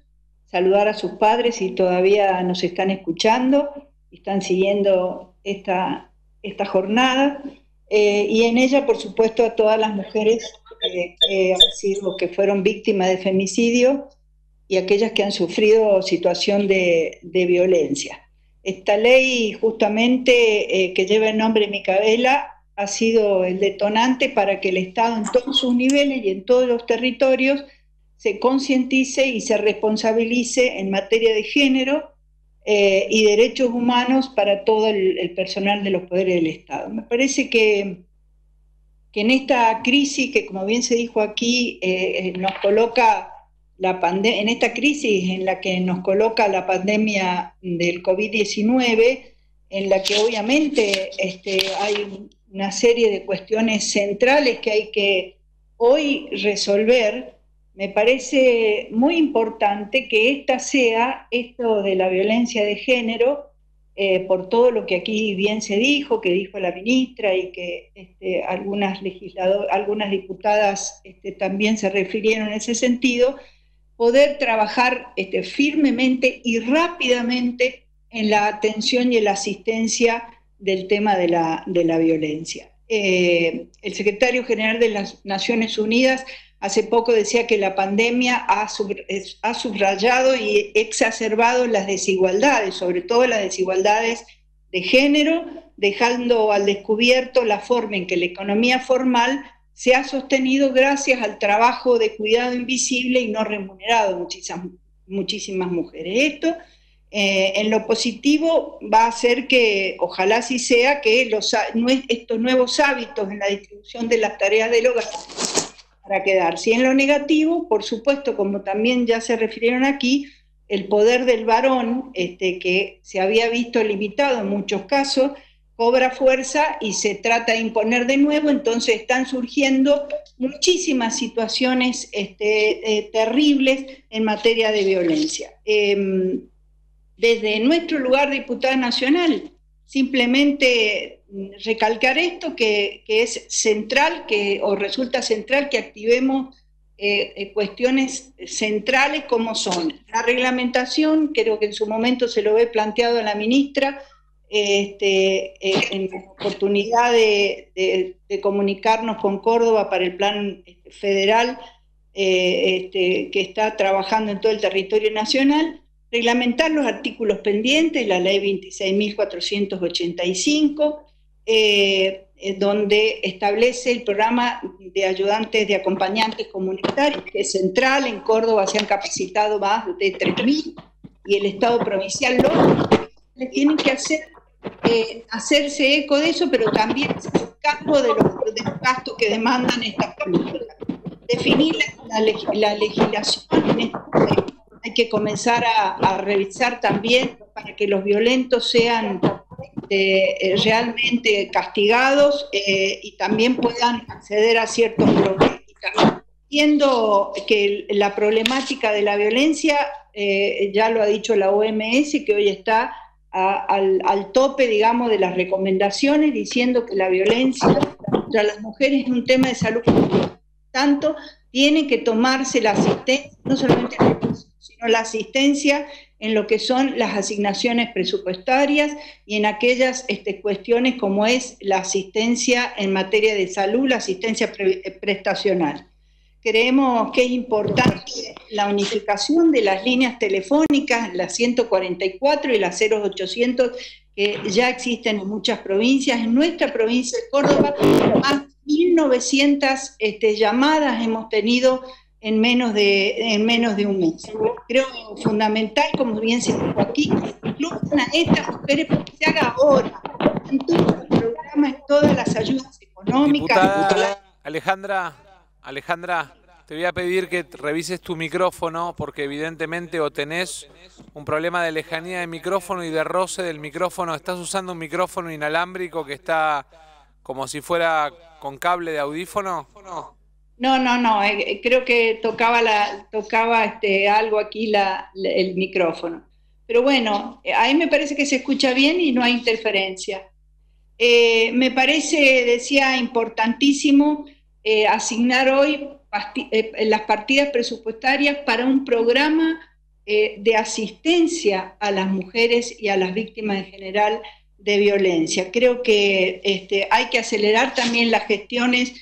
saludar a sus padres si todavía nos están escuchando, están siguiendo esta, esta jornada, eh, y en ella, por supuesto, a todas las mujeres que fueron víctimas de femicidio y aquellas que han sufrido situación de violencia. Esta ley justamente eh, que lleva el nombre Micaela ha sido el detonante para que el Estado en todos sus niveles y en todos los territorios se concientice y se responsabilice en materia de género eh, y derechos humanos para todo el, personal de los poderes del Estado. Me parece que, que en esta crisis que, como bien se dijo aquí, eh, nos coloca en esta crisis en la que nos coloca la pandemia del COVID-19, en la que obviamente este, hay una serie de cuestiones centrales que hay que hoy resolver, me parece muy importante que esta sea, esto de la violencia de género, eh, por todo lo que aquí bien se dijo, que dijo la ministra y que este, algunas, algunas diputadas este, también se refirieron en ese sentido, poder trabajar este, firmemente y rápidamente en la atención y en la asistencia del tema de la, violencia. Eh, el secretario general de las Naciones Unidas hace poco decía que la pandemia ha, subrayado y exacerbado las desigualdades, sobre todo las desigualdades de género, dejando al descubierto la forma en que la economía formal se ha sostenido gracias al trabajo de cuidado invisible y no remunerado muchísimas, muchísimas mujeres. Esto, eh, en lo positivo, va a hacer que, ojalá sí sea, que estos nuevos hábitos en la distribución de las tareas del hogar para quedar. Y en lo negativo, por supuesto, como también ya se refirieron aquí, el poder del varón, este, que se había visto limitado en muchos casos, cobra fuerza y se trata de imponer de nuevo, entonces están surgiendo muchísimas situaciones este, eh, terribles en materia de violencia. Em, desde nuestro lugar, diputada nacional, simplemente recalcar esto que, es central que, o resulta central que activemos eh, eh, cuestiones centrales como son la reglamentación, creo que en su momento se lo ve planteado a la ministra, este, eh, en oportunidad de, comunicarnos con Córdoba para el plan este, federal eh, este, que está trabajando en todo el territorio nacional, reglamentar los artículos pendientes, la ley 26.485, eh, donde establece el programa de ayudantes, de acompañantes comunitarios, que es central, en Córdoba se han capacitado más de 3.000 y el Estado provincial lo que hacer eh, hacerse eco de eso, pero también hacer cargo de los, de gastos que demandan estas personas Definir la, la, legislación, este hay que comenzar a, revisar también para que los violentos sean este, eh, realmente castigados eh, y también puedan acceder a ciertos programas. Entiendo que la problemática de la violencia, ya lo ha dicho la OMS, que hoy está al, tope, digamos, de las recomendaciones, diciendo que la violencia contra las mujeres es un tema de salud pública. Tanto tiene que tomarse la asistencia, no solamente la asistencia, sino la asistencia en lo que son las asignaciones presupuestarias y en aquellas este, cuestiones como es la asistencia en materia de salud, la asistencia eh, prestacional. Creemos que es importante la unificación de las líneas telefónicas, las 144 y las 0800, que ya existen en muchas provincias. En nuestra provincia de Córdoba, más de 1.900 este, llamadas hemos tenido en menos, de, en menos de un mes. Creo fundamental, como bien se dijo aquí, que a estas mujeres ahora, en todos los programas, en todas las ayudas económicas. Diputada, Alejandra, Alejandra, te voy a pedir que revises tu micrófono porque evidentemente o tenés un problema de lejanía de micrófono y de roce del micrófono. Estás usando un micrófono inalámbrico que está como si fuera con cable de audífono. No, no, no. Eh, eh, creo que tocaba la, tocaba este, algo aquí el micrófono. Pero bueno, eh, ahí me parece que se escucha bien y no hay interferencia. me parece, decía, importantísimo eh, asignar hoy eh, las partidas presupuestarias para un programa eh, de asistencia a las mujeres y a las víctimas en general de violencia. Creo que este, hay que acelerar también las gestiones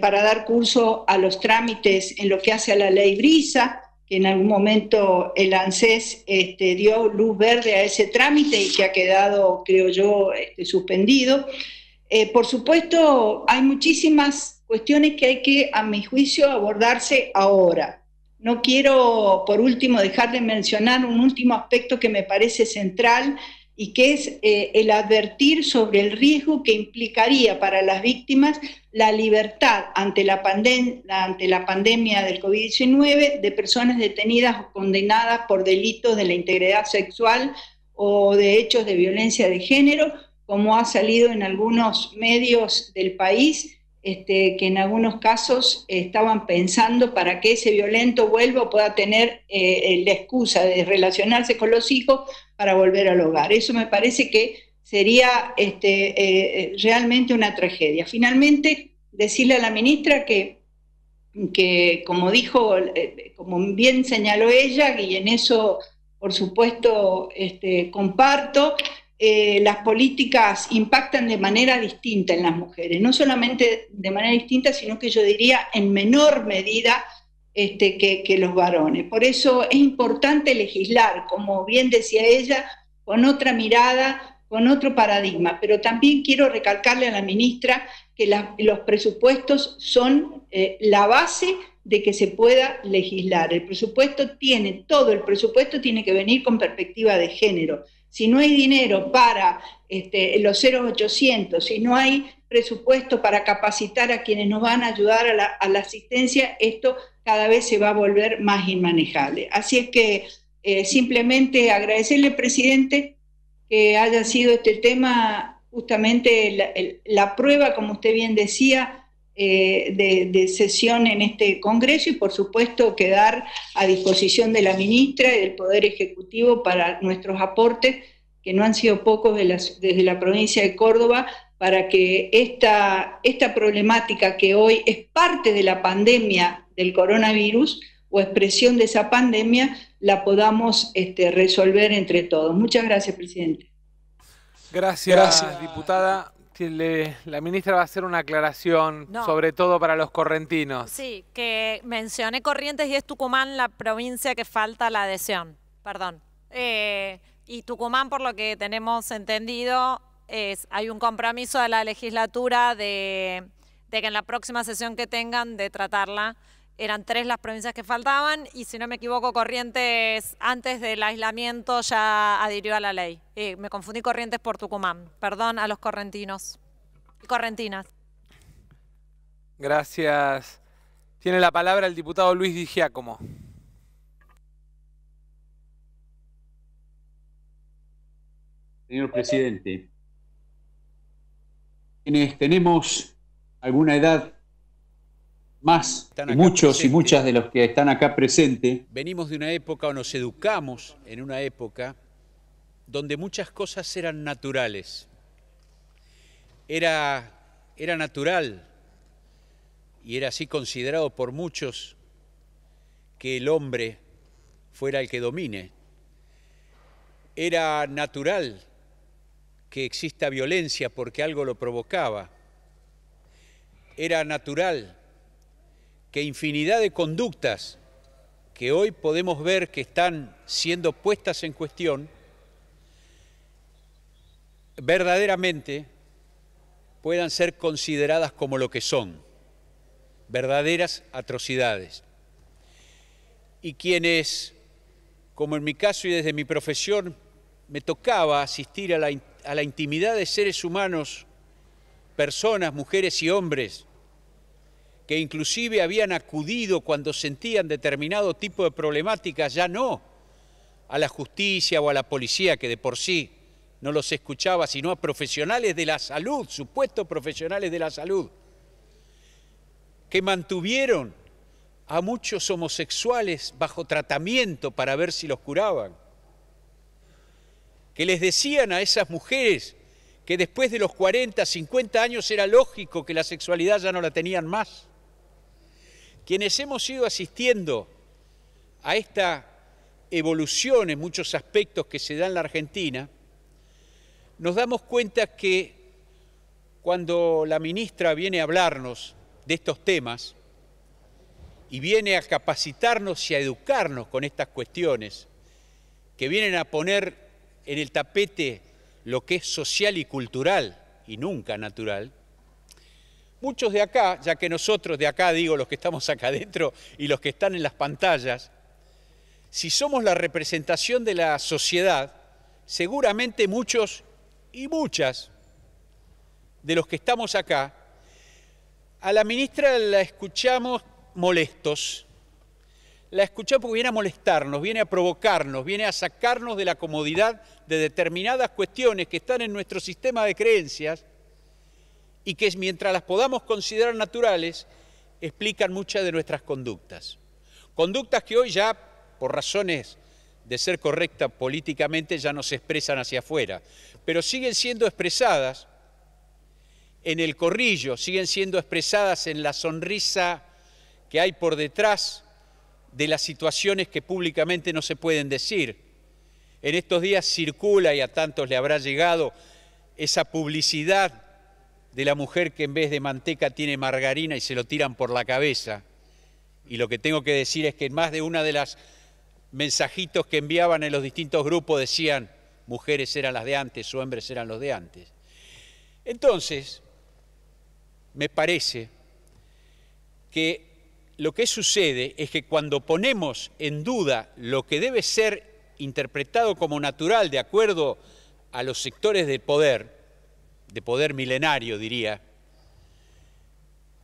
para dar curso a los trámites en lo que hace a la ley Brisa, que en algún momento el ANSES este, dio luz verde a ese trámite y que ha quedado, creo yo, este, suspendido. por supuesto, hay muchísimas cuestiones que hay que, a mi juicio, abordarse ahora. No quiero, por último, dejar de mencionar un último aspecto que me parece central y que es eh, el advertir sobre el riesgo que implicaría para las víctimas la libertad ante la, ante la pandemia del COVID-19 de personas detenidas o condenadas por delitos de la integridad sexual o de hechos de violencia de género, como ha salido en algunos medios del país, este, que en algunos casos estaban pensando para que ese violento vuelva pueda tener eh, la excusa de relacionarse con los hijos para volver al hogar. Eso me parece que sería este, eh, realmente una tragedia. Finalmente, decirle a la ministra que, que como dijo, eh, como bien señaló ella, y en eso, por supuesto, este, comparto, eh, las políticas impactan de manera distinta en las mujeres, no solamente de manera distinta, sino que yo diría en menor medida este, que, los varones. Por eso es importante legislar, como bien decía ella, con otra mirada, con otro paradigma. Pero también quiero recalcarle a la ministra que los presupuestos son eh, la base de que se pueda legislar. El presupuesto tiene, todo el presupuesto tiene que venir con perspectiva de género si no hay dinero para este, los 0800, si no hay presupuesto para capacitar a quienes nos van a ayudar a la, asistencia, esto cada vez se va a volver más inmanejable. Así es que eh, simplemente agradecerle, presidente, que haya sido este tema justamente la prueba, como usted bien decía, eh, de, sesión en este Congreso y por supuesto quedar a disposición de la ministra y del Poder Ejecutivo para nuestros aportes, que no han sido pocos desde la provincia de Córdoba, para que esta, esta problemática que hoy es parte de la pandemia del coronavirus o expresión de esa pandemia, la podamos este, resolver entre todos. Muchas gracias, presidente. gracias. diputada la ministra va a hacer una aclaración, sobre todo para los correntinos. Sí, que mencioné Corrientes y es Tucumán la provincia que falta la adhesión, perdón. Eh, y Tucumán, por lo que tenemos entendido, es, hay un compromiso de la legislatura de que en la próxima sesión que tengan de tratarla eran tres las provincias que faltaban y si no me equivoco, Corrientes antes del aislamiento ya adhirió a la ley. Eh, me confundí Corrientes por Tucumán, perdón a los correntinos y correntinas. Gracias. Tiene la palabra el diputado Luis Di Giacomo. Señor presidente, tenemos alguna edad más, muchos y muchas de los que están acá presentes. Venimos de una época o nos educamos en una época donde muchas cosas eran naturales. Era, era natural y era así considerado por muchos que el hombre fuera el que domine. Era natural que exista violencia porque algo lo provocaba. Era natural que infinidad de conductas que hoy podemos ver que están siendo puestas en cuestión, verdaderamente puedan ser consideradas como lo que son, verdaderas atrocidades. Y quienes, como en mi caso y desde mi profesión, me tocaba asistir a la, a la intimidad de seres humanos, personas, mujeres y hombres, que inclusive habían acudido cuando sentían determinado tipo de problemáticas, ya no a la justicia o a la policía, que de por sí no los escuchaba, sino a profesionales de la salud, supuestos profesionales de la salud, que mantuvieron a muchos homosexuales bajo tratamiento para ver si los curaban, que les decían a esas mujeres que después de los 40, 50 años era lógico que la sexualidad ya no la tenían más quienes hemos ido asistiendo a esta evolución en muchos aspectos que se da en la Argentina, nos damos cuenta que cuando la ministra viene a hablarnos de estos temas y viene a capacitarnos y a educarnos con estas cuestiones, que vienen a poner en el tapete lo que es social y cultural y nunca natural, Muchos de acá, ya que nosotros de acá digo los que estamos acá adentro y los que están en las pantallas, si somos la representación de la sociedad, seguramente muchos y muchas de los que estamos acá, a la ministra la escuchamos molestos, la escuchamos porque viene a molestarnos, viene a provocarnos, viene a sacarnos de la comodidad de determinadas cuestiones que están en nuestro sistema de creencias y que mientras las podamos considerar naturales, explican muchas de nuestras conductas. Conductas que hoy ya, por razones de ser correcta políticamente, ya no se expresan hacia afuera, pero siguen siendo expresadas en el corrillo, siguen siendo expresadas en la sonrisa que hay por detrás de las situaciones que públicamente no se pueden decir. En estos días circula, y a tantos le habrá llegado, esa publicidad de la mujer que en vez de manteca tiene margarina y se lo tiran por la cabeza. Y lo que tengo que decir es que en más de una de las mensajitos que enviaban en los distintos grupos decían, mujeres eran las de antes o hombres eran los de antes. Entonces, me parece que lo que sucede es que cuando ponemos en duda lo que debe ser interpretado como natural de acuerdo a los sectores de poder, de poder milenario, diría,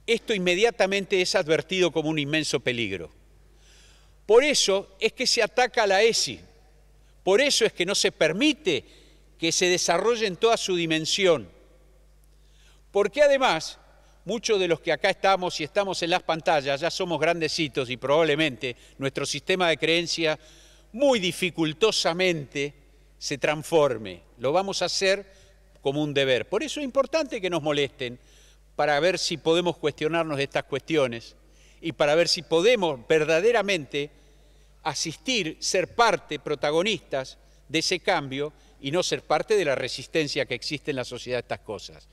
esto inmediatamente es advertido como un inmenso peligro. Por eso es que se ataca a la ESI, por eso es que no se permite que se desarrolle en toda su dimensión, porque además muchos de los que acá estamos y estamos en las pantallas ya somos grandecitos y probablemente nuestro sistema de creencia muy dificultosamente se transforme. Lo vamos a hacer como un deber. Por eso es importante que nos molesten, para ver si podemos cuestionarnos estas cuestiones y para ver si podemos verdaderamente asistir, ser parte, protagonistas de ese cambio y no ser parte de la resistencia que existe en la sociedad a estas cosas.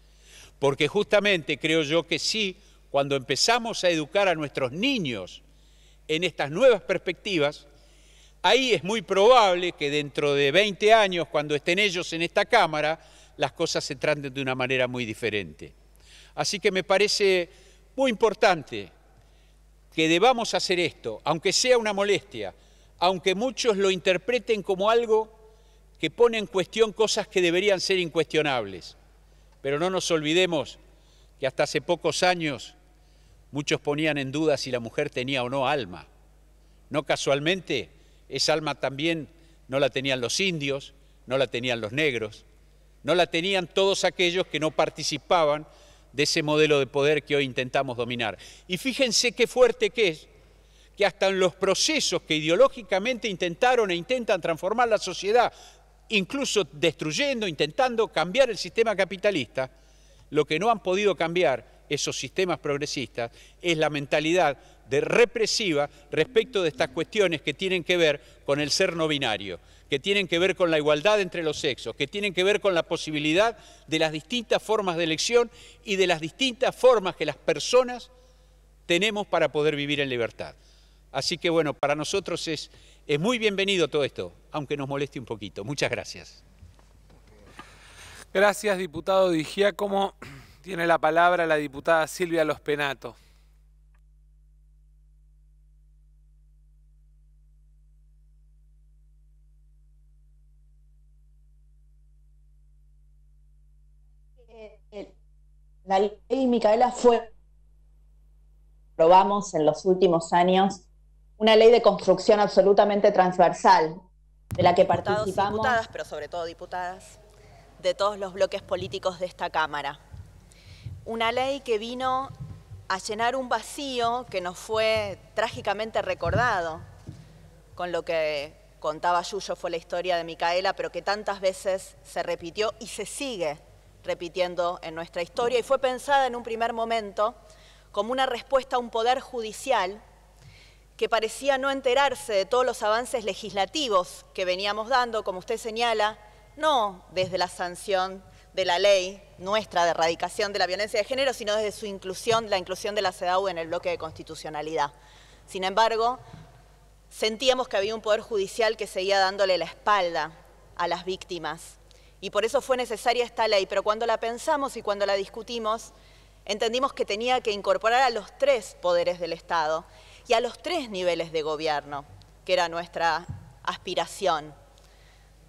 Porque justamente creo yo que sí, cuando empezamos a educar a nuestros niños en estas nuevas perspectivas, ahí es muy probable que dentro de 20 años, cuando estén ellos en esta Cámara, las cosas se traten de una manera muy diferente. Así que me parece muy importante que debamos hacer esto, aunque sea una molestia, aunque muchos lo interpreten como algo que pone en cuestión cosas que deberían ser incuestionables. Pero no nos olvidemos que hasta hace pocos años muchos ponían en duda si la mujer tenía o no alma. No casualmente, esa alma también no la tenían los indios, no la tenían los negros, no la tenían todos aquellos que no participaban de ese modelo de poder que hoy intentamos dominar. Y fíjense qué fuerte que es, que hasta en los procesos que ideológicamente intentaron e intentan transformar la sociedad, incluso destruyendo, intentando cambiar el sistema capitalista, lo que no han podido cambiar esos sistemas progresistas es la mentalidad de represiva respecto de estas cuestiones que tienen que ver con el ser no binario, que tienen que ver con la igualdad entre los sexos, que tienen que ver con la posibilidad de las distintas formas de elección y de las distintas formas que las personas tenemos para poder vivir en libertad. Así que bueno, para nosotros es, muy bienvenido todo esto, aunque nos moleste un poquito. Muchas gracias. Gracias, diputado como... Tiene la palabra la diputada Silvia Los Penato. Eh, la ley Micaela fue, probamos en los últimos años, una ley de construcción absolutamente transversal, de la que participamos. Diputadas, pero sobre todo diputadas, de todos los bloques políticos de esta Cámara una ley que vino a llenar un vacío que nos fue trágicamente recordado, con lo que contaba Yuyo fue la historia de Micaela, pero que tantas veces se repitió y se sigue repitiendo en nuestra historia, y fue pensada en un primer momento como una respuesta a un poder judicial que parecía no enterarse de todos los avances legislativos que veníamos dando, como usted señala, no desde la sanción de la ley nuestra de erradicación de la violencia de género, sino desde su inclusión, la inclusión de la CEDAW en el bloque de constitucionalidad. Sin embargo, sentíamos que había un poder judicial que seguía dándole la espalda a las víctimas. Y por eso fue necesaria esta ley, pero cuando la pensamos y cuando la discutimos, entendimos que tenía que incorporar a los tres poderes del Estado y a los tres niveles de gobierno, que era nuestra aspiración.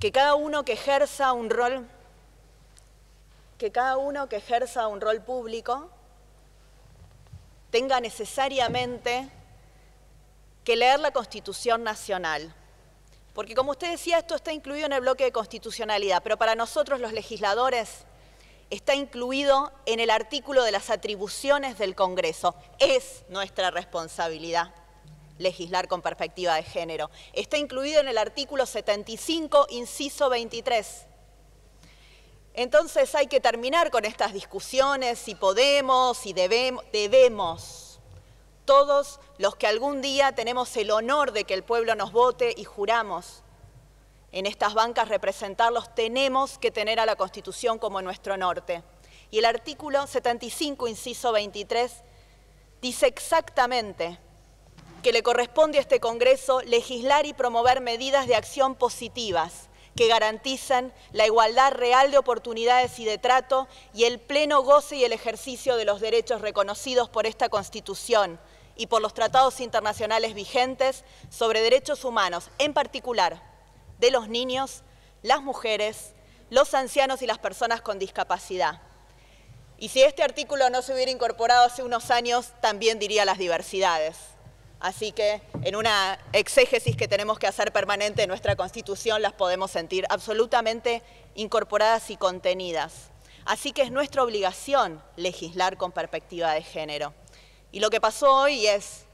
Que cada uno que ejerza un rol que cada uno que ejerza un rol público tenga necesariamente que leer la Constitución Nacional. Porque como usted decía, esto está incluido en el bloque de constitucionalidad, pero para nosotros los legisladores está incluido en el artículo de las atribuciones del Congreso. Es nuestra responsabilidad legislar con perspectiva de género. Está incluido en el artículo 75, inciso 23 entonces hay que terminar con estas discusiones, si podemos, si debemos, debemos. Todos los que algún día tenemos el honor de que el pueblo nos vote y juramos en estas bancas representarlos, tenemos que tener a la Constitución como nuestro norte. Y el artículo 75, inciso 23, dice exactamente que le corresponde a este Congreso legislar y promover medidas de acción positivas que garantizan la igualdad real de oportunidades y de trato y el pleno goce y el ejercicio de los derechos reconocidos por esta Constitución y por los tratados internacionales vigentes sobre derechos humanos, en particular de los niños, las mujeres, los ancianos y las personas con discapacidad. Y si este artículo no se hubiera incorporado hace unos años, también diría las diversidades. Así que en una exégesis que tenemos que hacer permanente en nuestra Constitución las podemos sentir absolutamente incorporadas y contenidas. Así que es nuestra obligación legislar con perspectiva de género. Y lo que pasó hoy es,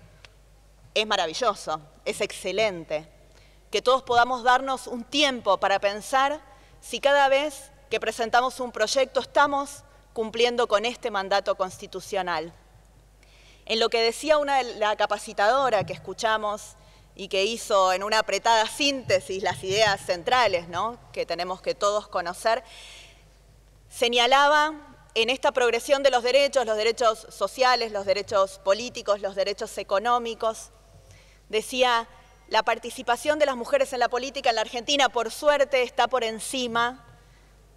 es maravilloso, es excelente, que todos podamos darnos un tiempo para pensar si cada vez que presentamos un proyecto estamos cumpliendo con este mandato constitucional. En lo que decía una de la capacitadora que escuchamos y que hizo en una apretada síntesis las ideas centrales ¿no? que tenemos que todos conocer, señalaba en esta progresión de los derechos, los derechos sociales, los derechos políticos, los derechos económicos, decía, la participación de las mujeres en la política en la Argentina, por suerte, está por encima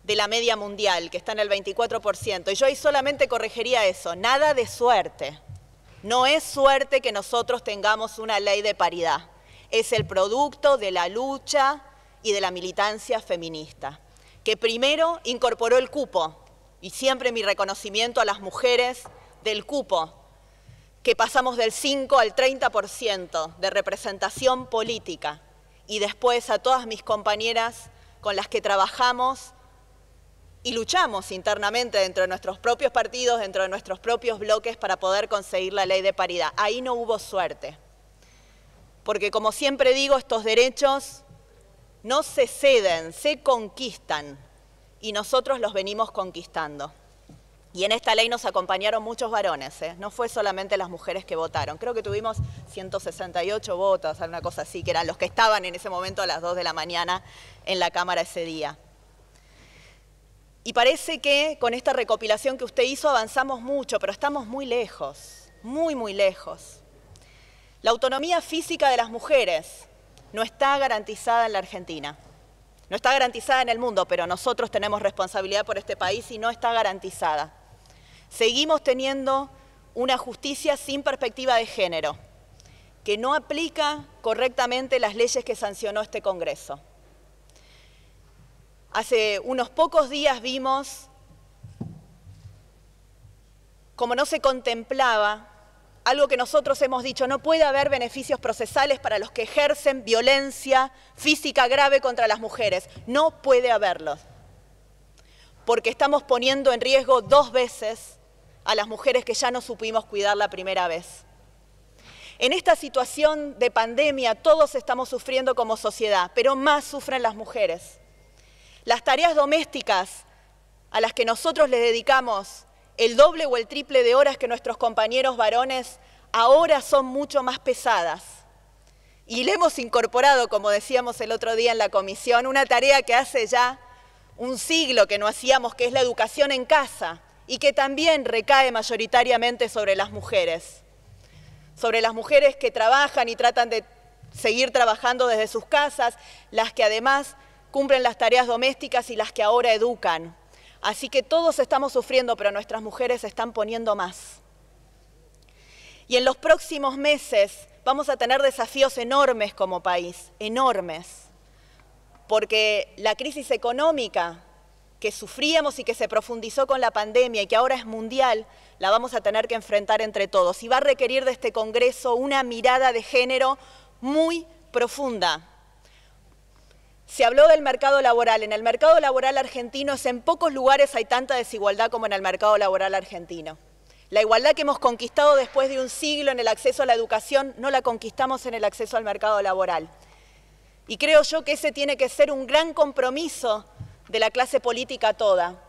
de la media mundial, que está en el 24%. Y yo ahí solamente corregiría eso, nada de suerte. No es suerte que nosotros tengamos una ley de paridad, es el producto de la lucha y de la militancia feminista, que primero incorporó el cupo, y siempre mi reconocimiento a las mujeres del cupo, que pasamos del 5 al 30% de representación política, y después a todas mis compañeras con las que trabajamos y luchamos internamente dentro de nuestros propios partidos, dentro de nuestros propios bloques para poder conseguir la ley de paridad. Ahí no hubo suerte. Porque como siempre digo, estos derechos no se ceden, se conquistan y nosotros los venimos conquistando. Y en esta ley nos acompañaron muchos varones, ¿eh? no fue solamente las mujeres que votaron. Creo que tuvimos 168 votos, alguna cosa así, que eran los que estaban en ese momento a las 2 de la mañana en la Cámara ese día. Y parece que con esta recopilación que usted hizo avanzamos mucho, pero estamos muy lejos, muy, muy lejos. La autonomía física de las mujeres no está garantizada en la Argentina. No está garantizada en el mundo, pero nosotros tenemos responsabilidad por este país y no está garantizada. Seguimos teniendo una justicia sin perspectiva de género, que no aplica correctamente las leyes que sancionó este Congreso. Hace unos pocos días vimos como no se contemplaba algo que nosotros hemos dicho, no puede haber beneficios procesales para los que ejercen violencia física grave contra las mujeres. No puede haberlos. Porque estamos poniendo en riesgo dos veces a las mujeres que ya no supimos cuidar la primera vez. En esta situación de pandemia todos estamos sufriendo como sociedad, pero más sufren las mujeres. Las tareas domésticas a las que nosotros le dedicamos el doble o el triple de horas que nuestros compañeros varones, ahora son mucho más pesadas. Y le hemos incorporado, como decíamos el otro día en la comisión, una tarea que hace ya un siglo que no hacíamos, que es la educación en casa, y que también recae mayoritariamente sobre las mujeres, sobre las mujeres que trabajan y tratan de seguir trabajando desde sus casas, las que además cumplen las tareas domésticas y las que ahora educan. Así que todos estamos sufriendo, pero nuestras mujeres se están poniendo más. Y en los próximos meses vamos a tener desafíos enormes como país, enormes, porque la crisis económica que sufríamos y que se profundizó con la pandemia y que ahora es mundial, la vamos a tener que enfrentar entre todos y va a requerir de este Congreso una mirada de género muy profunda. Se habló del mercado laboral. En el mercado laboral argentino, en pocos lugares hay tanta desigualdad como en el mercado laboral argentino. La igualdad que hemos conquistado después de un siglo en el acceso a la educación no la conquistamos en el acceso al mercado laboral. Y creo yo que ese tiene que ser un gran compromiso de la clase política toda.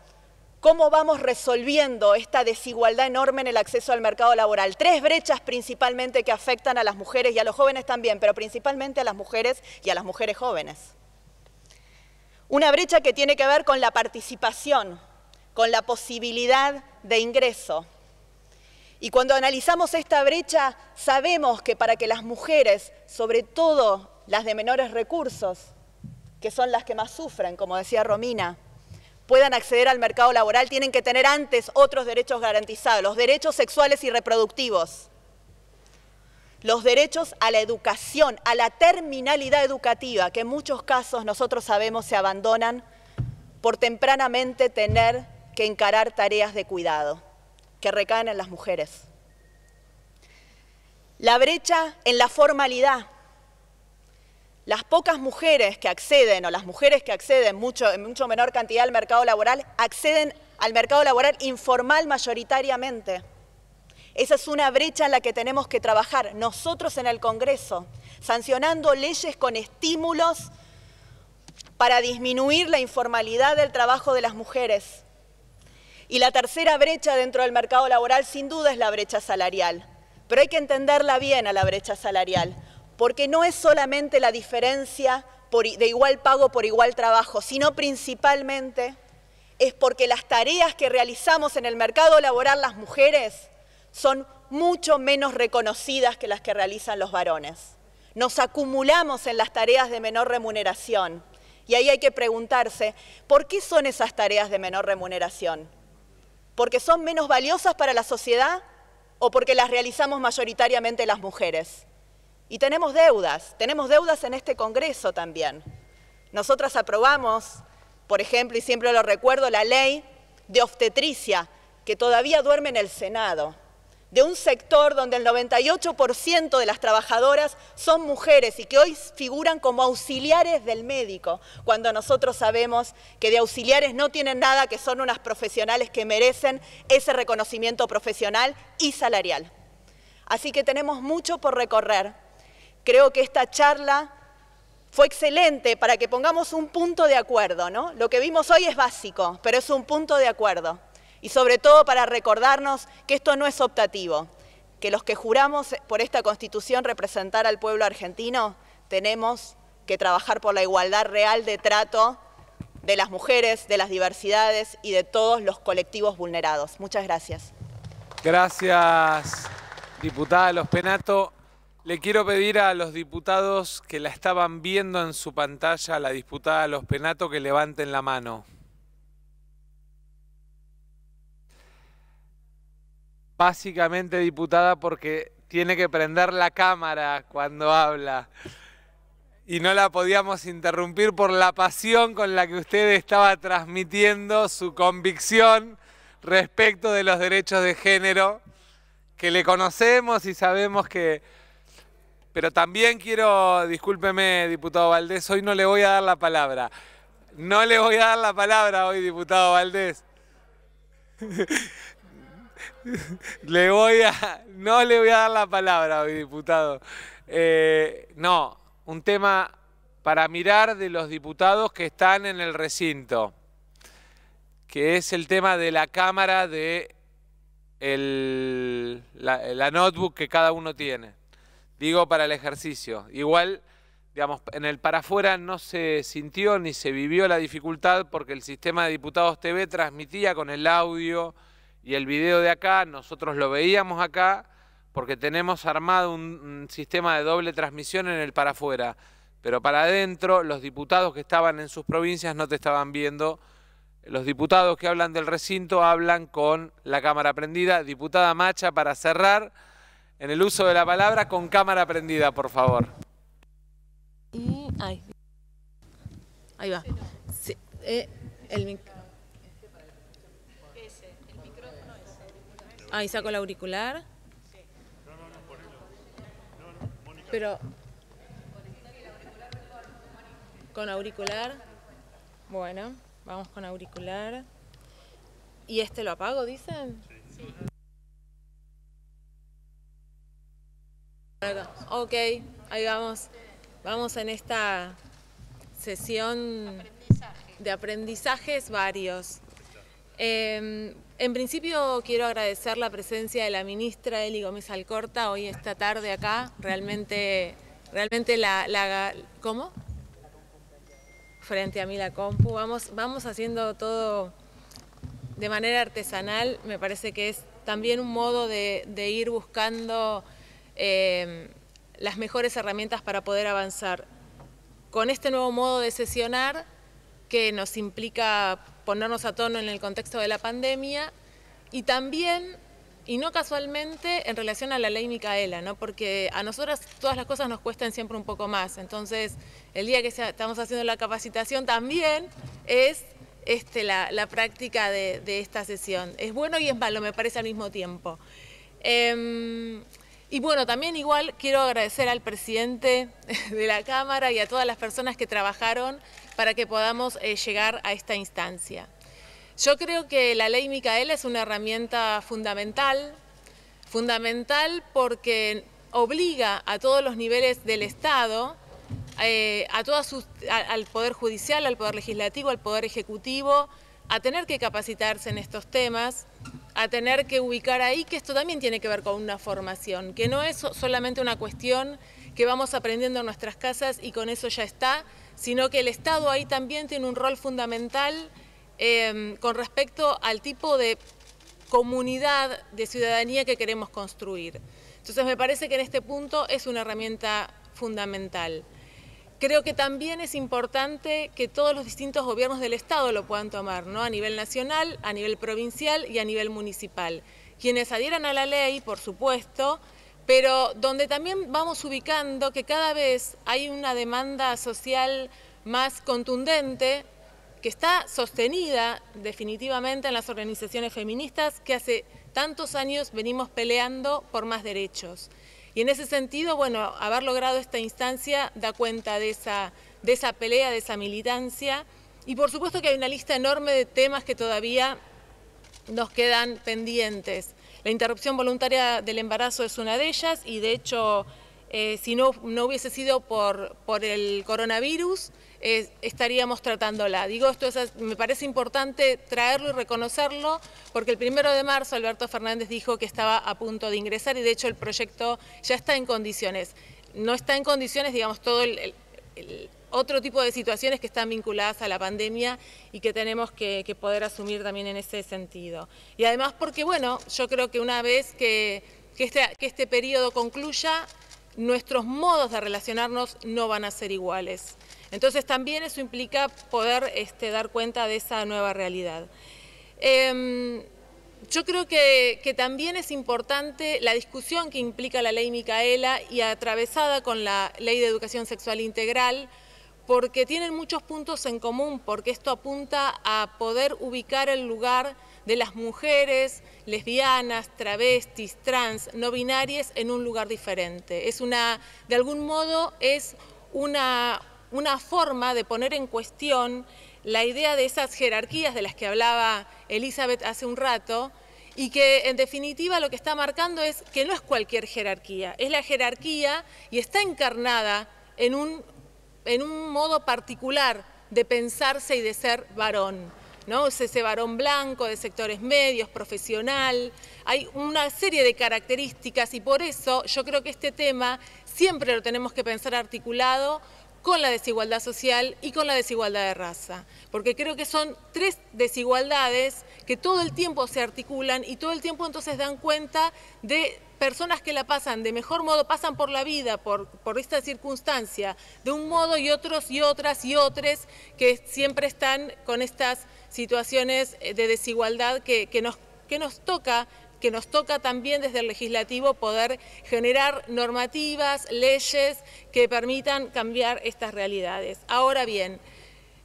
¿Cómo vamos resolviendo esta desigualdad enorme en el acceso al mercado laboral? Tres brechas principalmente que afectan a las mujeres y a los jóvenes también, pero principalmente a las mujeres y a las mujeres jóvenes. Una brecha que tiene que ver con la participación, con la posibilidad de ingreso. Y cuando analizamos esta brecha, sabemos que para que las mujeres, sobre todo las de menores recursos, que son las que más sufren, como decía Romina, puedan acceder al mercado laboral, tienen que tener antes otros derechos garantizados, los derechos sexuales y reproductivos los derechos a la educación, a la terminalidad educativa, que en muchos casos nosotros sabemos se abandonan por tempranamente tener que encarar tareas de cuidado, que recaen en las mujeres. La brecha en la formalidad. Las pocas mujeres que acceden, o las mujeres que acceden mucho, en mucho menor cantidad al mercado laboral, acceden al mercado laboral informal mayoritariamente. Esa es una brecha en la que tenemos que trabajar nosotros en el Congreso, sancionando leyes con estímulos para disminuir la informalidad del trabajo de las mujeres. Y la tercera brecha dentro del mercado laboral sin duda es la brecha salarial. Pero hay que entenderla bien a la brecha salarial, porque no es solamente la diferencia de igual pago por igual trabajo, sino principalmente es porque las tareas que realizamos en el mercado laboral las mujeres son mucho menos reconocidas que las que realizan los varones. Nos acumulamos en las tareas de menor remuneración. Y ahí hay que preguntarse, ¿por qué son esas tareas de menor remuneración? ¿Porque son menos valiosas para la sociedad o porque las realizamos mayoritariamente las mujeres? Y tenemos deudas, tenemos deudas en este Congreso también. Nosotras aprobamos, por ejemplo, y siempre lo recuerdo, la ley de obstetricia, que todavía duerme en el Senado de un sector donde el 98% de las trabajadoras son mujeres y que hoy figuran como auxiliares del médico, cuando nosotros sabemos que de auxiliares no tienen nada, que son unas profesionales que merecen ese reconocimiento profesional y salarial. Así que tenemos mucho por recorrer. Creo que esta charla fue excelente para que pongamos un punto de acuerdo, ¿no? Lo que vimos hoy es básico, pero es un punto de acuerdo y sobre todo para recordarnos que esto no es optativo, que los que juramos por esta Constitución representar al pueblo argentino tenemos que trabajar por la igualdad real de trato de las mujeres, de las diversidades y de todos los colectivos vulnerados. Muchas gracias. Gracias, diputada Los Penato. Le quiero pedir a los diputados que la estaban viendo en su pantalla, la diputada Los Penato, que levanten la mano. básicamente diputada porque tiene que prender la cámara cuando habla. Y no la podíamos interrumpir por la pasión con la que usted estaba transmitiendo su convicción respecto de los derechos de género, que le conocemos y sabemos que... Pero también quiero, discúlpeme, diputado Valdés, hoy no le voy a dar la palabra. No le voy a dar la palabra hoy, diputado Valdés. Le voy a. No le voy a dar la palabra hoy, diputado. Eh, no, un tema para mirar de los diputados que están en el recinto, que es el tema de la cámara de el, la, la, notebook que cada uno tiene. Digo para el ejercicio. Igual, digamos, en el para afuera no se sintió ni se vivió la dificultad porque el sistema de diputados TV transmitía con el audio y el video de acá, nosotros lo veíamos acá porque tenemos armado un, sistema de doble transmisión en el para afuera. Pero para adentro, los diputados que estaban en sus provincias no te estaban viendo. Los diputados que hablan del recinto hablan con la cámara prendida. Diputada Macha, para cerrar, en el uso de la palabra, con cámara prendida, por favor. Ahí va. Eh, Ahí saco el auricular. Pero... Con auricular. Bueno, vamos con auricular. ¿Y este lo apago, dicen? Sí. Ok, ahí vamos. Vamos en esta sesión de aprendizajes varios. Em, en principio quiero agradecer la presencia de la ministra Eli Gómez Alcorta hoy esta tarde acá. Realmente, realmente la, la ¿cómo? Frente a mí la compu. Vamos, vamos haciendo todo de manera artesanal. Me parece que es también un modo de, ir buscando em, las mejores herramientas para poder avanzar. Con este nuevo modo de sesionar que nos implica ponernos a tono en el contexto de la pandemia y también, y no casualmente, en relación a la ley Micaela, ¿no? porque a nosotras todas las cosas nos cuestan siempre un poco más. Entonces, el día que estamos haciendo la capacitación también es este, la, práctica de, esta sesión. Es bueno y es malo, me parece al mismo tiempo. Em, y bueno, también igual quiero agradecer al presidente de la Cámara y a todas las personas que trabajaron para que podamos eh, llegar a esta instancia. Yo creo que la ley Micaela es una herramienta fundamental, fundamental porque obliga a todos los niveles del Estado, eh, a al Poder Judicial, al Poder Legislativo, al Poder Ejecutivo, a tener que capacitarse en estos temas, a tener que ubicar ahí que esto también tiene que ver con una formación, que no es solamente una cuestión que vamos aprendiendo en nuestras casas y con eso ya está, sino que el Estado ahí también tiene un rol fundamental em, con respecto al tipo de comunidad de ciudadanía que queremos construir. Entonces me parece que en este punto es una herramienta fundamental. Creo que también es importante que todos los distintos gobiernos del Estado lo puedan tomar, ¿no? a nivel nacional, a nivel provincial y a nivel municipal. Quienes adhieran a la ley, por supuesto, pero donde también vamos ubicando que cada vez hay una demanda social más contundente que está sostenida definitivamente en las organizaciones feministas que hace tantos años venimos peleando por más derechos. Y en ese sentido, bueno, haber logrado esta instancia da cuenta de esa, de esa pelea, de esa militancia. Y por supuesto que hay una lista enorme de temas que todavía nos quedan pendientes. La interrupción voluntaria del embarazo es una de ellas y de hecho eh, si no, no hubiese sido por, por el coronavirus, eh, estaríamos tratándola. Digo, esto me parece importante traerlo y reconocerlo, porque el primero de marzo Alberto Fernández dijo que estaba a punto de ingresar y de hecho el proyecto ya está en condiciones. No está en condiciones, digamos, todo el, otro tipo de situaciones que están vinculadas a la pandemia y que tenemos que, poder asumir también en ese sentido. Y además porque, bueno, yo creo que una vez que este, este periodo concluya, nuestros modos de relacionarnos no van a ser iguales. Entonces también eso implica poder este, dar cuenta de esa nueva realidad. Em, yo creo que, que, también es importante la discusión que implica la ley Micaela y atravesada con la ley de educación sexual integral, porque tienen muchos puntos en común, porque esto apunta a poder ubicar el lugar de las mujeres lesbianas, travestis, trans, no binarias en un lugar diferente. Es una, de algún modo es una, forma de poner en cuestión la idea de esas jerarquías de las que hablaba Elizabeth hace un rato, y que en definitiva lo que está marcando es que no es cualquier jerarquía, es la jerarquía y está encarnada en un modo particular de pensarse y de ser varón ese varón blanco de sectores medios, profesional. Hay una serie de características y por eso yo creo que este tema siempre lo tenemos que pensar articulado con la desigualdad social y con la desigualdad de raza, porque creo que son tres desigualdades que todo el tiempo se articulan y todo el tiempo entonces dan cuenta de personas que la pasan de mejor modo, pasan por la vida, por, por esta circunstancia, de un modo y otros y otras y otros que siempre están con estas situaciones eh, de desigualdad que, nos, que nos toca que nos toca también desde el legislativo poder generar normativas, leyes que permitan cambiar estas realidades. Ahora bien,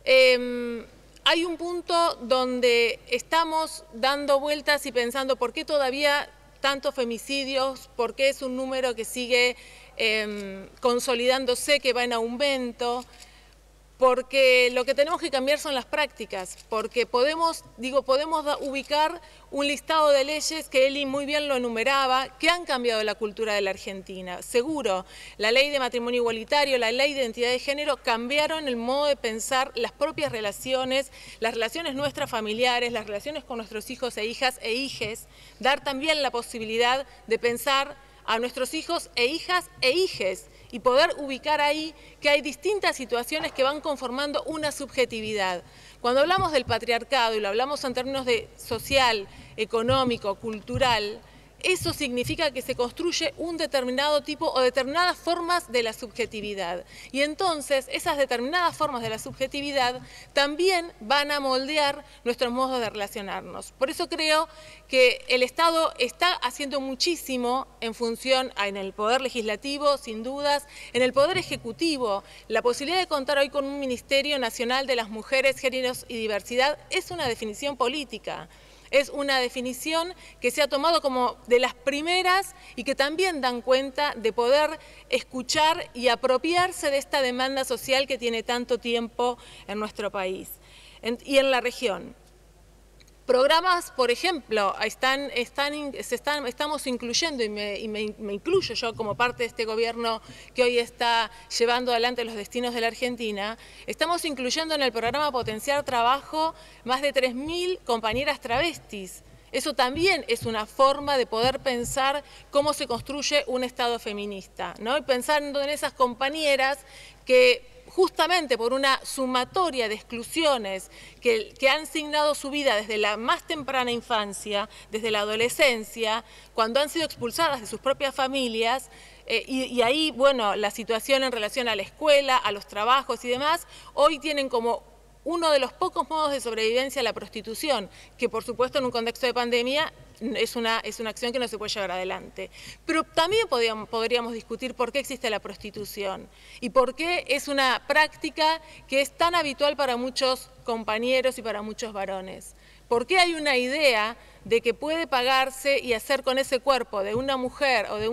em, hay un punto donde estamos dando vueltas y pensando por qué todavía tantos femicidios, por qué es un número que sigue em, consolidándose, que va en aumento porque lo que tenemos que cambiar son las prácticas, porque podemos, digo, podemos ubicar un listado de leyes que Eli muy bien lo enumeraba, que han cambiado la cultura de la Argentina. Seguro, la ley de matrimonio igualitario, la ley de identidad de género cambiaron el modo de pensar las propias relaciones, las relaciones nuestras familiares, las relaciones con nuestros hijos e hijas e hijes, dar también la posibilidad de pensar a nuestros hijos e hijas e hijes y poder ubicar ahí que hay distintas situaciones que van conformando una subjetividad. Cuando hablamos del patriarcado y lo hablamos en términos de social, económico, cultural, eso significa que se construye un determinado tipo o determinadas formas de la subjetividad. Y entonces esas determinadas formas de la subjetividad también van a moldear nuestros modos de relacionarnos. Por eso creo que el Estado está haciendo muchísimo en función en el poder legislativo, sin dudas, en el poder ejecutivo. La posibilidad de contar hoy con un Ministerio Nacional de las Mujeres, Géneros y Diversidad es una definición política. Es una definición que se ha tomado como de las primeras y que también dan cuenta de poder escuchar y apropiarse de esta demanda social que tiene tanto tiempo en nuestro país y en la región. Programas, por ejemplo, están, estamos incluyendo, y, me, incluyo yo como parte de este gobierno que hoy está llevando adelante los destinos de la Argentina, estamos incluyendo en el programa Potenciar Trabajo más de 3.000 compañeras travestis. Eso también es una forma de poder pensar cómo se construye un Estado feminista, ¿no? Y pensando en esas compañeras que justamente por una sumatoria de exclusiones que, que, han signado su vida desde la más temprana infancia, desde la adolescencia, cuando han sido expulsadas de sus propias familias, eh, y, ahí, bueno, la situación en relación a la escuela, a los trabajos y demás, hoy tienen como uno de los pocos modos de sobrevivencia la prostitución, que por supuesto en un contexto de pandemia es una, acción que no se puede llevar adelante. Pero también podríamos, discutir por qué existe la prostitución y por qué es una práctica que es tan habitual para muchos compañeros y para muchos varones. ¿Por qué hay una idea de que puede pagarse y hacer con ese cuerpo de una mujer o de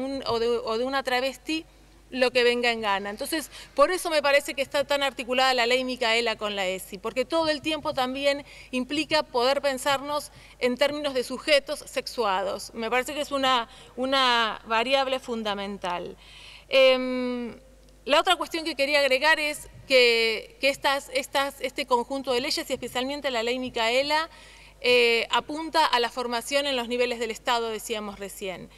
una travesti? lo que venga en gana. Entonces, por eso me parece que está tan articulada la ley Micaela con la ESI, porque todo el tiempo también implica poder pensarnos en términos de sujetos sexuados. Me parece que es una, variable fundamental. Em, la otra cuestión que quería agregar es que, que este conjunto de leyes, y especialmente la ley Micaela, eh, apunta a la formación en los niveles del Estado, decíamos recién.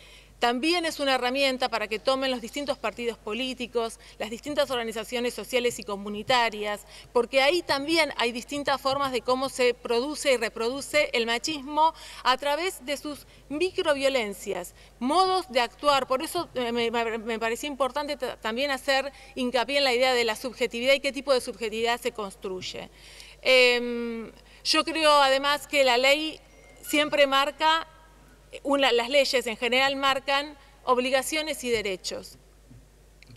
También es una herramienta para que tomen los distintos partidos políticos, las distintas organizaciones sociales y comunitarias, porque ahí también hay distintas formas de cómo se produce y reproduce el machismo a través de sus microviolencias, modos de actuar. Por eso eh, me, pareció parecía importante también hacer hincapié en la idea de la subjetividad y qué tipo de subjetividad se construye. Em, yo creo además que la ley siempre marca las leyes en general marcan obligaciones y derechos.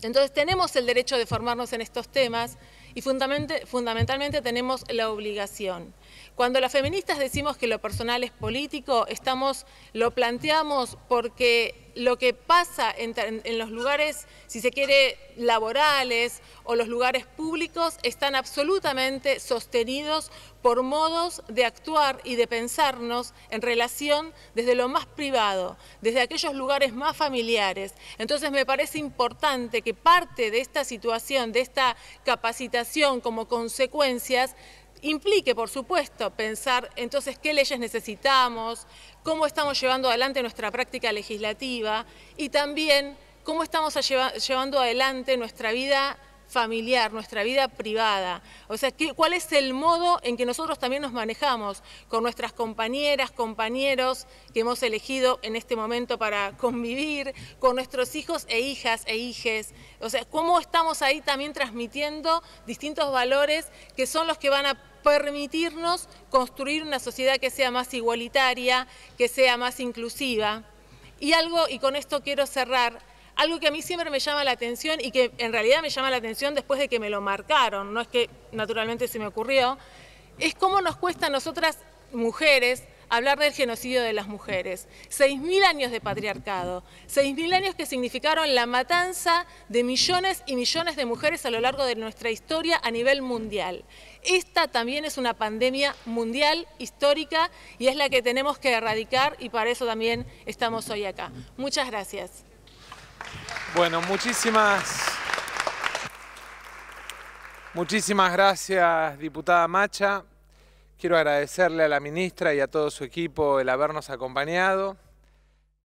Entonces tenemos el derecho de formarnos en estos temas y fundamentalmente tenemos la obligación. Cuando las feministas decimos que lo personal es político, estamos, lo planteamos porque lo que pasa en, en, los lugares, si se quiere, laborales o los lugares públicos, están absolutamente sostenidos por modos de actuar y de pensarnos en relación desde lo más privado, desde aquellos lugares más familiares. Entonces me parece importante que parte de esta situación, de esta capacitación como consecuencias, implique, por supuesto, pensar entonces qué leyes necesitamos, cómo estamos llevando adelante nuestra práctica legislativa y también cómo estamos llevando adelante nuestra vida familiar, nuestra vida privada. O sea, ¿cuál es el modo en que nosotros también nos manejamos con nuestras compañeras, compañeros que hemos elegido en este momento para convivir, con nuestros hijos e hijas e hijes? O sea, ¿cómo estamos ahí también transmitiendo distintos valores que son los que van a permitirnos construir una sociedad que sea más igualitaria, que sea más inclusiva? Y algo, y con esto quiero cerrar, algo que a mí siempre me llama la atención y que en realidad me llama la atención después de que me lo marcaron, no es que naturalmente se me ocurrió, es cómo nos cuesta a nosotras mujeres hablar del genocidio de las mujeres. Seis mil años de patriarcado, seis mil años que significaron la matanza de millones y millones de mujeres a lo largo de nuestra historia a nivel mundial. Esta también es una pandemia mundial, histórica, y es la que tenemos que erradicar y para eso también estamos hoy acá. Muchas gracias. Bueno, muchísimas, muchísimas gracias, diputada Macha. Quiero agradecerle a la ministra y a todo su equipo el habernos acompañado.